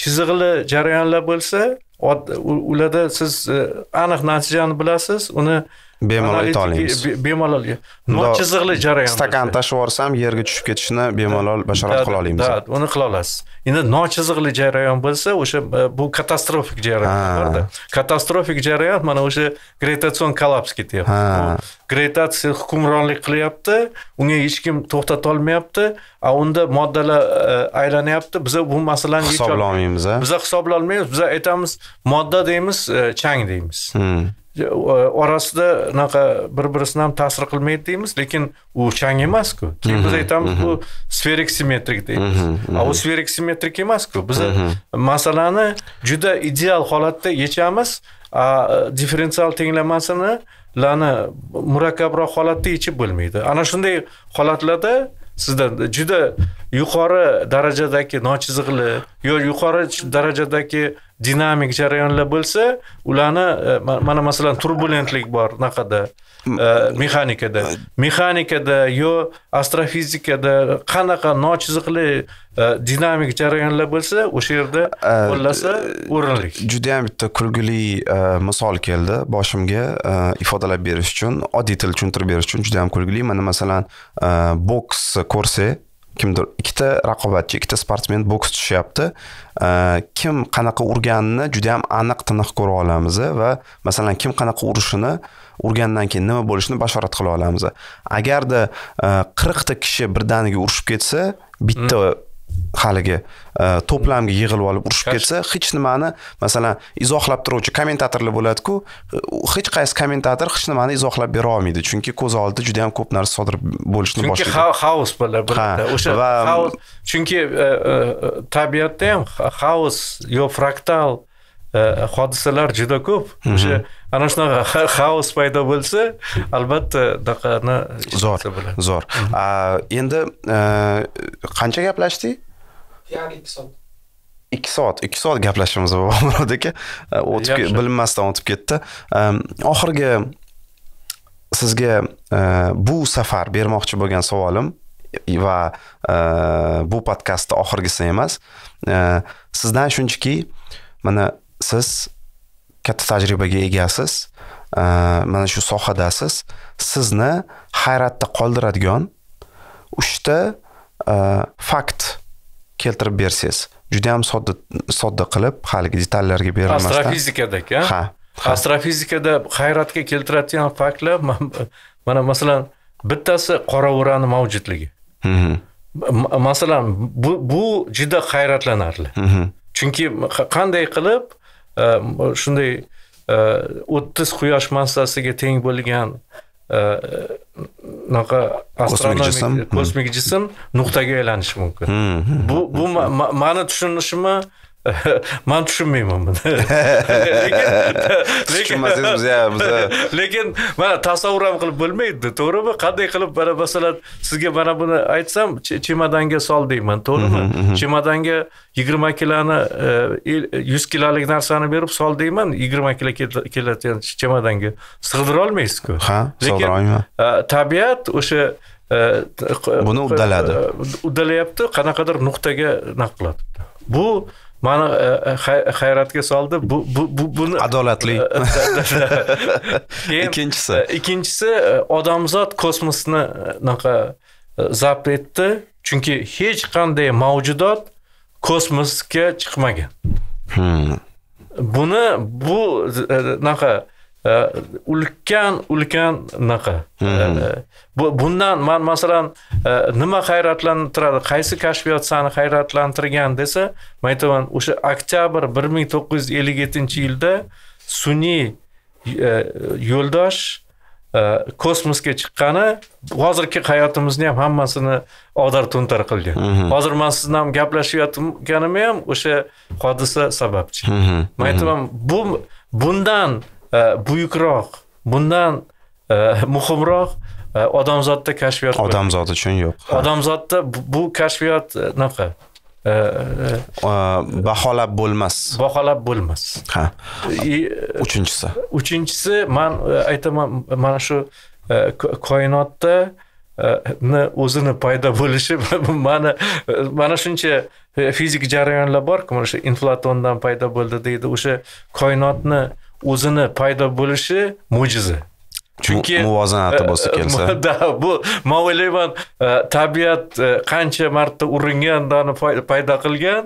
chizig'ili jarayonlar bo'lsa ularda siz aniq natijani bilasiz uni bemalol aytolingiz e, bemalol nochizig'li jarayon stakan tashib yuborsam yerga tushib ketishini bemalol bashorat qila olamiz да uni qila olasiz endi nochizig'li jarayon bo'lsa o'sha e, bu katastrofik jarayonlarda katastrofik jarayon mana o'sha gravitatsion kollaps ketyapti gravitatsiya hukmronlik qilyapti unga hech kim to'xtata olmayapti a unda moddalar e, aylanyapti biza bu masalani hisoblolmaymiz biza hisoblolmaymiz biza aytamiz modda deymiz chang deymiz hmm. orasida unaqa bir birisini ham ta'sir qilmaydi deymiz lekin u chang emasku keyin biz mhm, aytamiz mhm. bu sferik simmetrik deymiz mhm, a u sferik simmetrik emasku biz masalani juda ideal holatda yechamiz a differensial tenglamasini larni murakkabroq holatda yechib bo'lmaydi ana shunday holatlarda sizda juda yuqori darajadagi nochiziqli yo yuqori darajadagi dinamik jarayonlar bo'lsa ularni e, mana masalan turbulentlik bor unaqada e, mexanikada mexanikada yo astrofizikada qanaqa nochiziqli e, dinamik jarayonlar bo'lsa o'sha yerda qo'llasa o'rinli judayam bitta kulgili misol keldi boshimga ifodalab berish uchun oddiy til tushuntirib berish uchun juda yam kulgili mana masalan boks ko'rsak kimdir ikkita raqobatchi ikkita sportsmen boks tushyapti kim qanaqa urganini juda yam aniq tiniq ko'ra olamiz va masalan kim qanaqa urishini urgandan keyin nima bo'lishini bashorat qila olamiz agarda e, qirqta kishi birdaniga urushib ketsa bitta mm. haligi e, to'plamga yig'ilib olib urushib ketsa hech nimani masalan izohlab turuvchi kommentatorlar bo'ladiku hech qaysi kommentator hech nimani izohlab bera olmaydi chunki ko'z oldida juda yam ko'p narsa sodir bo'lishni boshlaydi chunki xaos bo'ladi o'sha chunki tabiatda ham xaos yo fraktal Э, hodisalar juda ko'p o'sha ana shunaqa xaos paydo bo'lsa albatta anaqani zo'r zo'r endi e, qancha gaplashdik yarim ikki soat ikki soat ikki soat gaplashishimiz bobomurod aka e, o'tib bilinmasdan o'tib ketdi e, oxirgi sizga bu safar bermoqchi bo'lgan savolim va bu podkastni oxirgisi emas sizdan shunchaki mana siz katta tajribaga egasiz mana shu sohadasiz sizni hayratda qoldiradigan uchta e, fakt keltirib bersangiz yam sodda sodda qilib haligi detallarga berilmasdan astrofizikadaki ha astrofizikada hayratga keltiradigan faktlar mana masalan bittasi qoravurani mavjudligi mhm. masalan bu bu juda hayratlanarli mhm. chunki qanday qilib shunday o'ttiz quyosh massasiga teng bo'lgan unaqa kosmik jism kosmik jism nuqtaga aylanishi mumkin bu bu mani tushunishimni man tushunmayman buni tushunmasangiz biza lekin man tasavvur ham qilib bo'lmaydi to'g'rimi qanday qilib mana masalan sizga mana buni aytsam chemadanga sol deyman to'g'rimi mhm, mhm. chemadanga yigirma kiloni e, yuz kilolik narsani berib sol deyman yigirma kilo keladigan chemadanga olmaysizku ha sig'dirolmayman e, tabiat o'sha e, buni uddaladi uddalayapti qanaqadir nuqtaga naq qiladi bu mani e, e, hayratga soldi bu bu bu buni adolatli e, ikkinchisi ikkinchisi odamzod kosmosni anaqa zabt etdi chunki hech qanday mavjudot kosmosga chiqmagan hmm. buni bu anaqa ulkan ulkan anaqa bundan man masalan nima hayratlantiradi qaysi kashfiyot sani hayratlantirgan desa man aytaman o'sha oktyabr bir ming to'qqiz yuz ellik yettinchi yilda sun'iy yo'ldosh kosmosga chiqqani hozirgi hayotimizni ham hammasini odar to'ntar qilgan hozir man sizni ham gaplashayotganim ham o'sha hodisa sababchi man aytaman bu bundan Э, buyukroq bundan э, muhimroq э, odamzodda kashfiyot odamzod uchun yo'q odamzodda bu kashfiyot anaqa e, e, e, baholab bo'lmas baholab bo'lmas ha uchinchisi uchinchisi man aytaman mana shu koinotda o'zini paydo bo'lishi mana mana shuncha fizik jarayonlar borku mana shu inflatondan paydo bo'ldi deydi o'sha koinotni o'zini paydo bo'lishi mo'jiza chunki muvozanati bo'lsa kelsa да bu man o'ylayman e, tabiat e, qancha marta uringan paydo qilgan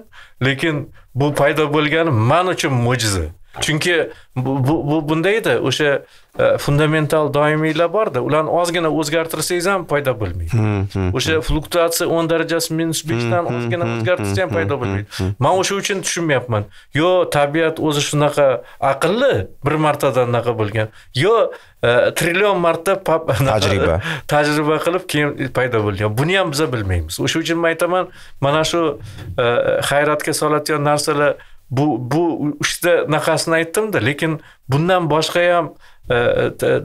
lekin bu paydo bo'lgani man uchun mo'jiza chunki bu bunda edi o'sha e, fundamental doimiylar borda ularni ozgina o'zgartirsangiz ham foyda bo'lmaydi hmm, hmm, hmm. o'sha fluktuatsiya o'n darajasi minus beshdan ozgina o'zgartirsa ham foyda bo'lmaydi man o'sha uchun tushunmayapman yo tabiat o'zi shunaqa aqlli bir martada anaqa bo'lgan yo e, trillion marta tajriba tajriba qilib keyin paydo bo'lgan buni ham biza bilmaymiz o'sha uchun man aytaman mana shu e, hayratga soladigan narsalar bu bu uchta işte, naqasini aytdimda lekin bundan boshqa ham e, e,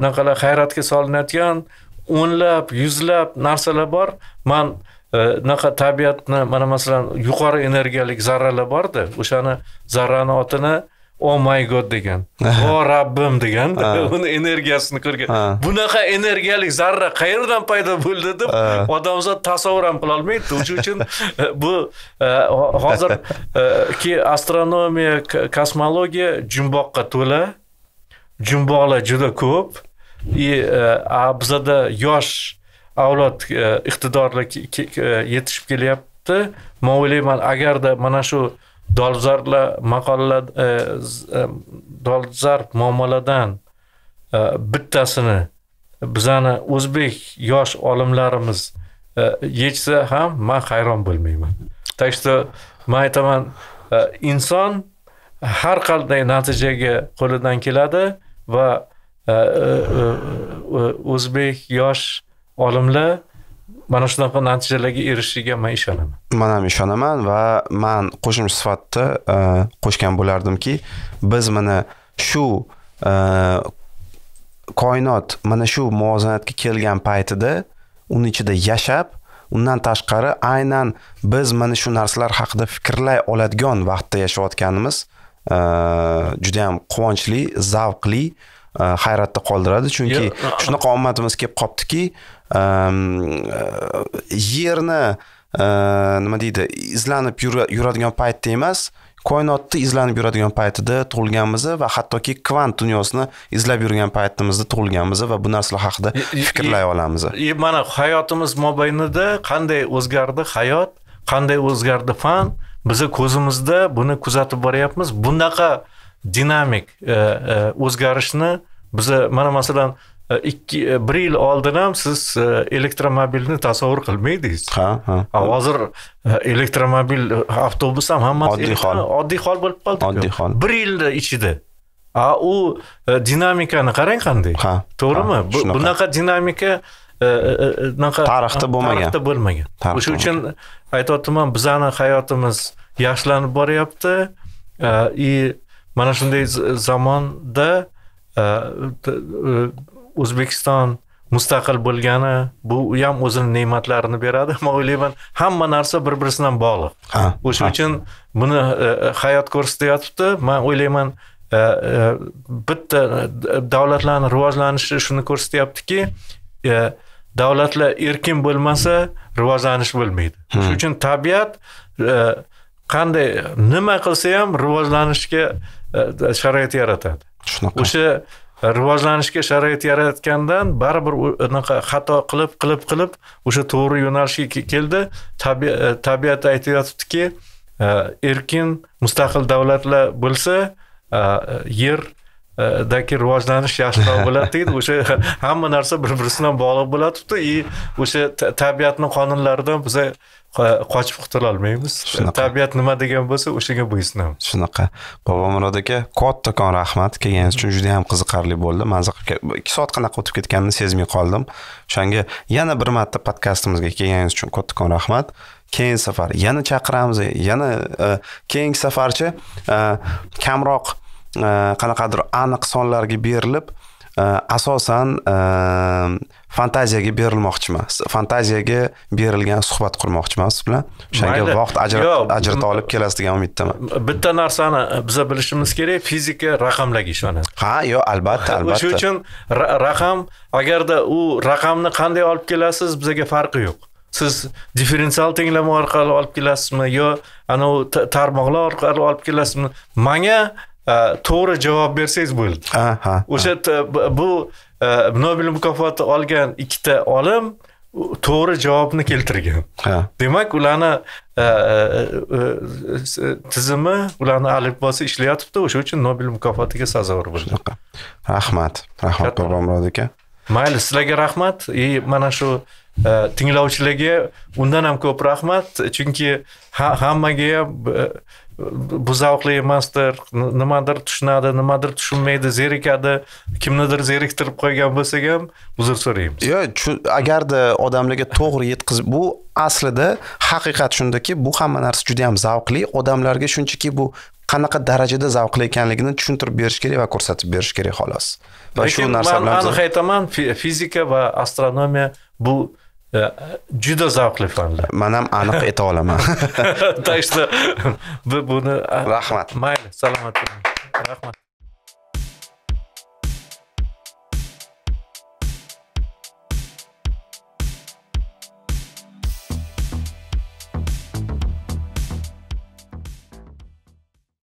naqalar hayratga solinadigan o'nlab yuzlab narsalar bor man anaqa e, tabiatni mana masalan yuqori energiyalik zarralar borda o'shani zarrani otini o oh my god degan o oh rabbim degan uni energiyasini ko'rgan bunaqa energiyalik zarra qayerdan paydo bo'ldi deb odamzod tasavvur ham olmaydi o'sha uchun e, bu e, hozir e, astronomiya kosmologiya jumboqqa to'la jumboqlar juda ko'p и bizada yosh avlod iqtidorli yetishib kelyapti man o'ylayman agarda mana shu dolzarblar maqolalar e, e, dolzarb muammolardan e, bittasini bizani o'zbek yosh olimlarimiz yechsa ham man hayron bo'lmayman так что man aytaman inson har qanday natijaga qo'lidan keladi va o'zbek yosh olimlar mana shunaqa natijalarga erishishiga man ishonaman man ham ishonaman va man qo'shimcha sifatida e, qo'shgan bo'lardimki biz mana shu e, koinot mana shu muvozanatga kelgan paytida uni ichida yashab undan tashqari aynan biz mana shu narsalar haqida fikrlay oladigan vaqtda yashayotganimiz e, juda yam quvonchli zavqli hayratda qoldiradi chunki shunaqa omadimiz kelib qolibdiki yerni nima deydi izlanib yuradigan paytda emas koinotni izlanib yuradigan paytida tug'ilganmiz va hattoki kvant dunyosini izlab yurgan paytimizda tug'ilganmiz va bu narsalar haqida fikrlay olamiz mana hayotimiz mobaynida qanday o'zgardi hayot qanday o'zgardi fan biza ko'zimizda buni kuzatib boryapmiz bunaqa dinamik o'zgarishni biza mana masalan ikki e, bir yil oldin ham siz e, elektromobilni tasavvur qilmaydingiz ha ha hozir e, elektromobil avtobus ham hammasi oddiy hol oddiy hol bo'lib qoldi oddiy hol bir yilni ichida a u dinamikani qarang qanday ha to'g'rimi bunaqa dinamika unaqa tarixda bo'lmagan tarixda bo'lmagan o'sha uchun aytyaptiman bizani hayotimiz yaxshilanib boryapti и mana shunday zamonda o'zbekiston mustaqil bo'lgani bu ham o'zini ne'matlarini beradi man o'ylayman hamma narsa bir biri bilan bog'liq o'sha uchun buni e, e, hayot ko'rsatyotibdi man o'ylayman e, bitta davlatlarni rivojlanishi shuni ko'rsatyaptiki davlatlar erkin bo'lmasa rivojlanish bo'lmaydi hmm. shuning uchun tabiat qanday nima qilsa ham rivojlanishga sharoit yaratadi shunaqa o'sha rivojlanishga sharoit yaratgandan baribir unaqa xato qilib qilib qilib o'sha to'g'ri yo'nalishga keldi e, tabiat aytayotibdiki e, erkin mustaqil davlatlar bo'lsa e, yer dagi rivojlanish yaxshiroq bo'ladi deydi o'sha hamma narsa bir biri bilan bog'liq bo'la и o'sha tabiatni qonunlaridan biza qochib qutulolmaymiz shunaqa tabiat nima degan bo'lsa o'shanga bo'ysunamiz shunaqa bobomurod aka kattakon rahmat kelganingiz uchun juda yam qiziqarli bo'ldi maza qilib ikki soat qanaqa o'tib ketganini sezmay qoldim o'shanga yana bir marta podkastimizga kelganingiz uchun kattakon rahmat keyingi safar yana chaqiramiz yana e, keyingi safarchi e, kamroq e, qanaqadir aniq sonlarga berilib Э, asosan э, fantaziyaga berilmoqchiman fantaziyaga berilgan suhbat qurmoqchiman siz bilan o'shanga vaqt ajrata olib kelasiz degan umiddaman bitta narsani biza bilishimiz kerak fizika raqamlarga ishonadi ha yo'q albatta albatta o'sha uchun raqam agarda u raqamni qanday olib kelasiz bizaga farqi yo'q siz differensial tenglama orqali olib kelasizmi yo anavi tarmoqlar orqali olib kelasizmi manga Э, to'g'ri javob bersangiz bo'ldi o'sha bu e, nobel mukofoti olgan ikkita olim to'g'ri javobni keltirgan demak ularni e, e, tizimi ularni alifbosi ishlayotibdi o'sha uchun nobel mukofotiga sazovor bo'ldi shunaqa rahmat rahmat bobomurod aka mayli sizlarga rahmat и mana shu tinglovchilarga undan ham ko'p rahmat chunki hammaga ham bu zavqli emasdir nimadir tushunadi nimadir tushunmaydi zerikadi kimnidir zeriktirib qo'ygan bo'lsak ham uzr so'raymiz yo'q agarda odamlarga to'g'ri yetkazib bu aslida haqiqat shundaki bu hamma narsa juda yam zavqli odamlarga shunchaki bu qanaqa darajada zavqli ekanligini tushuntirib berish kerak va ko'rsatib berish kerak xolos va shu narsa bilan aniq aytaman fizika va astronomiya bu Э, juda zavqli fanlar man ham aniq ayta olaman так что buni rahmat mayli salomat bo'ling rahmat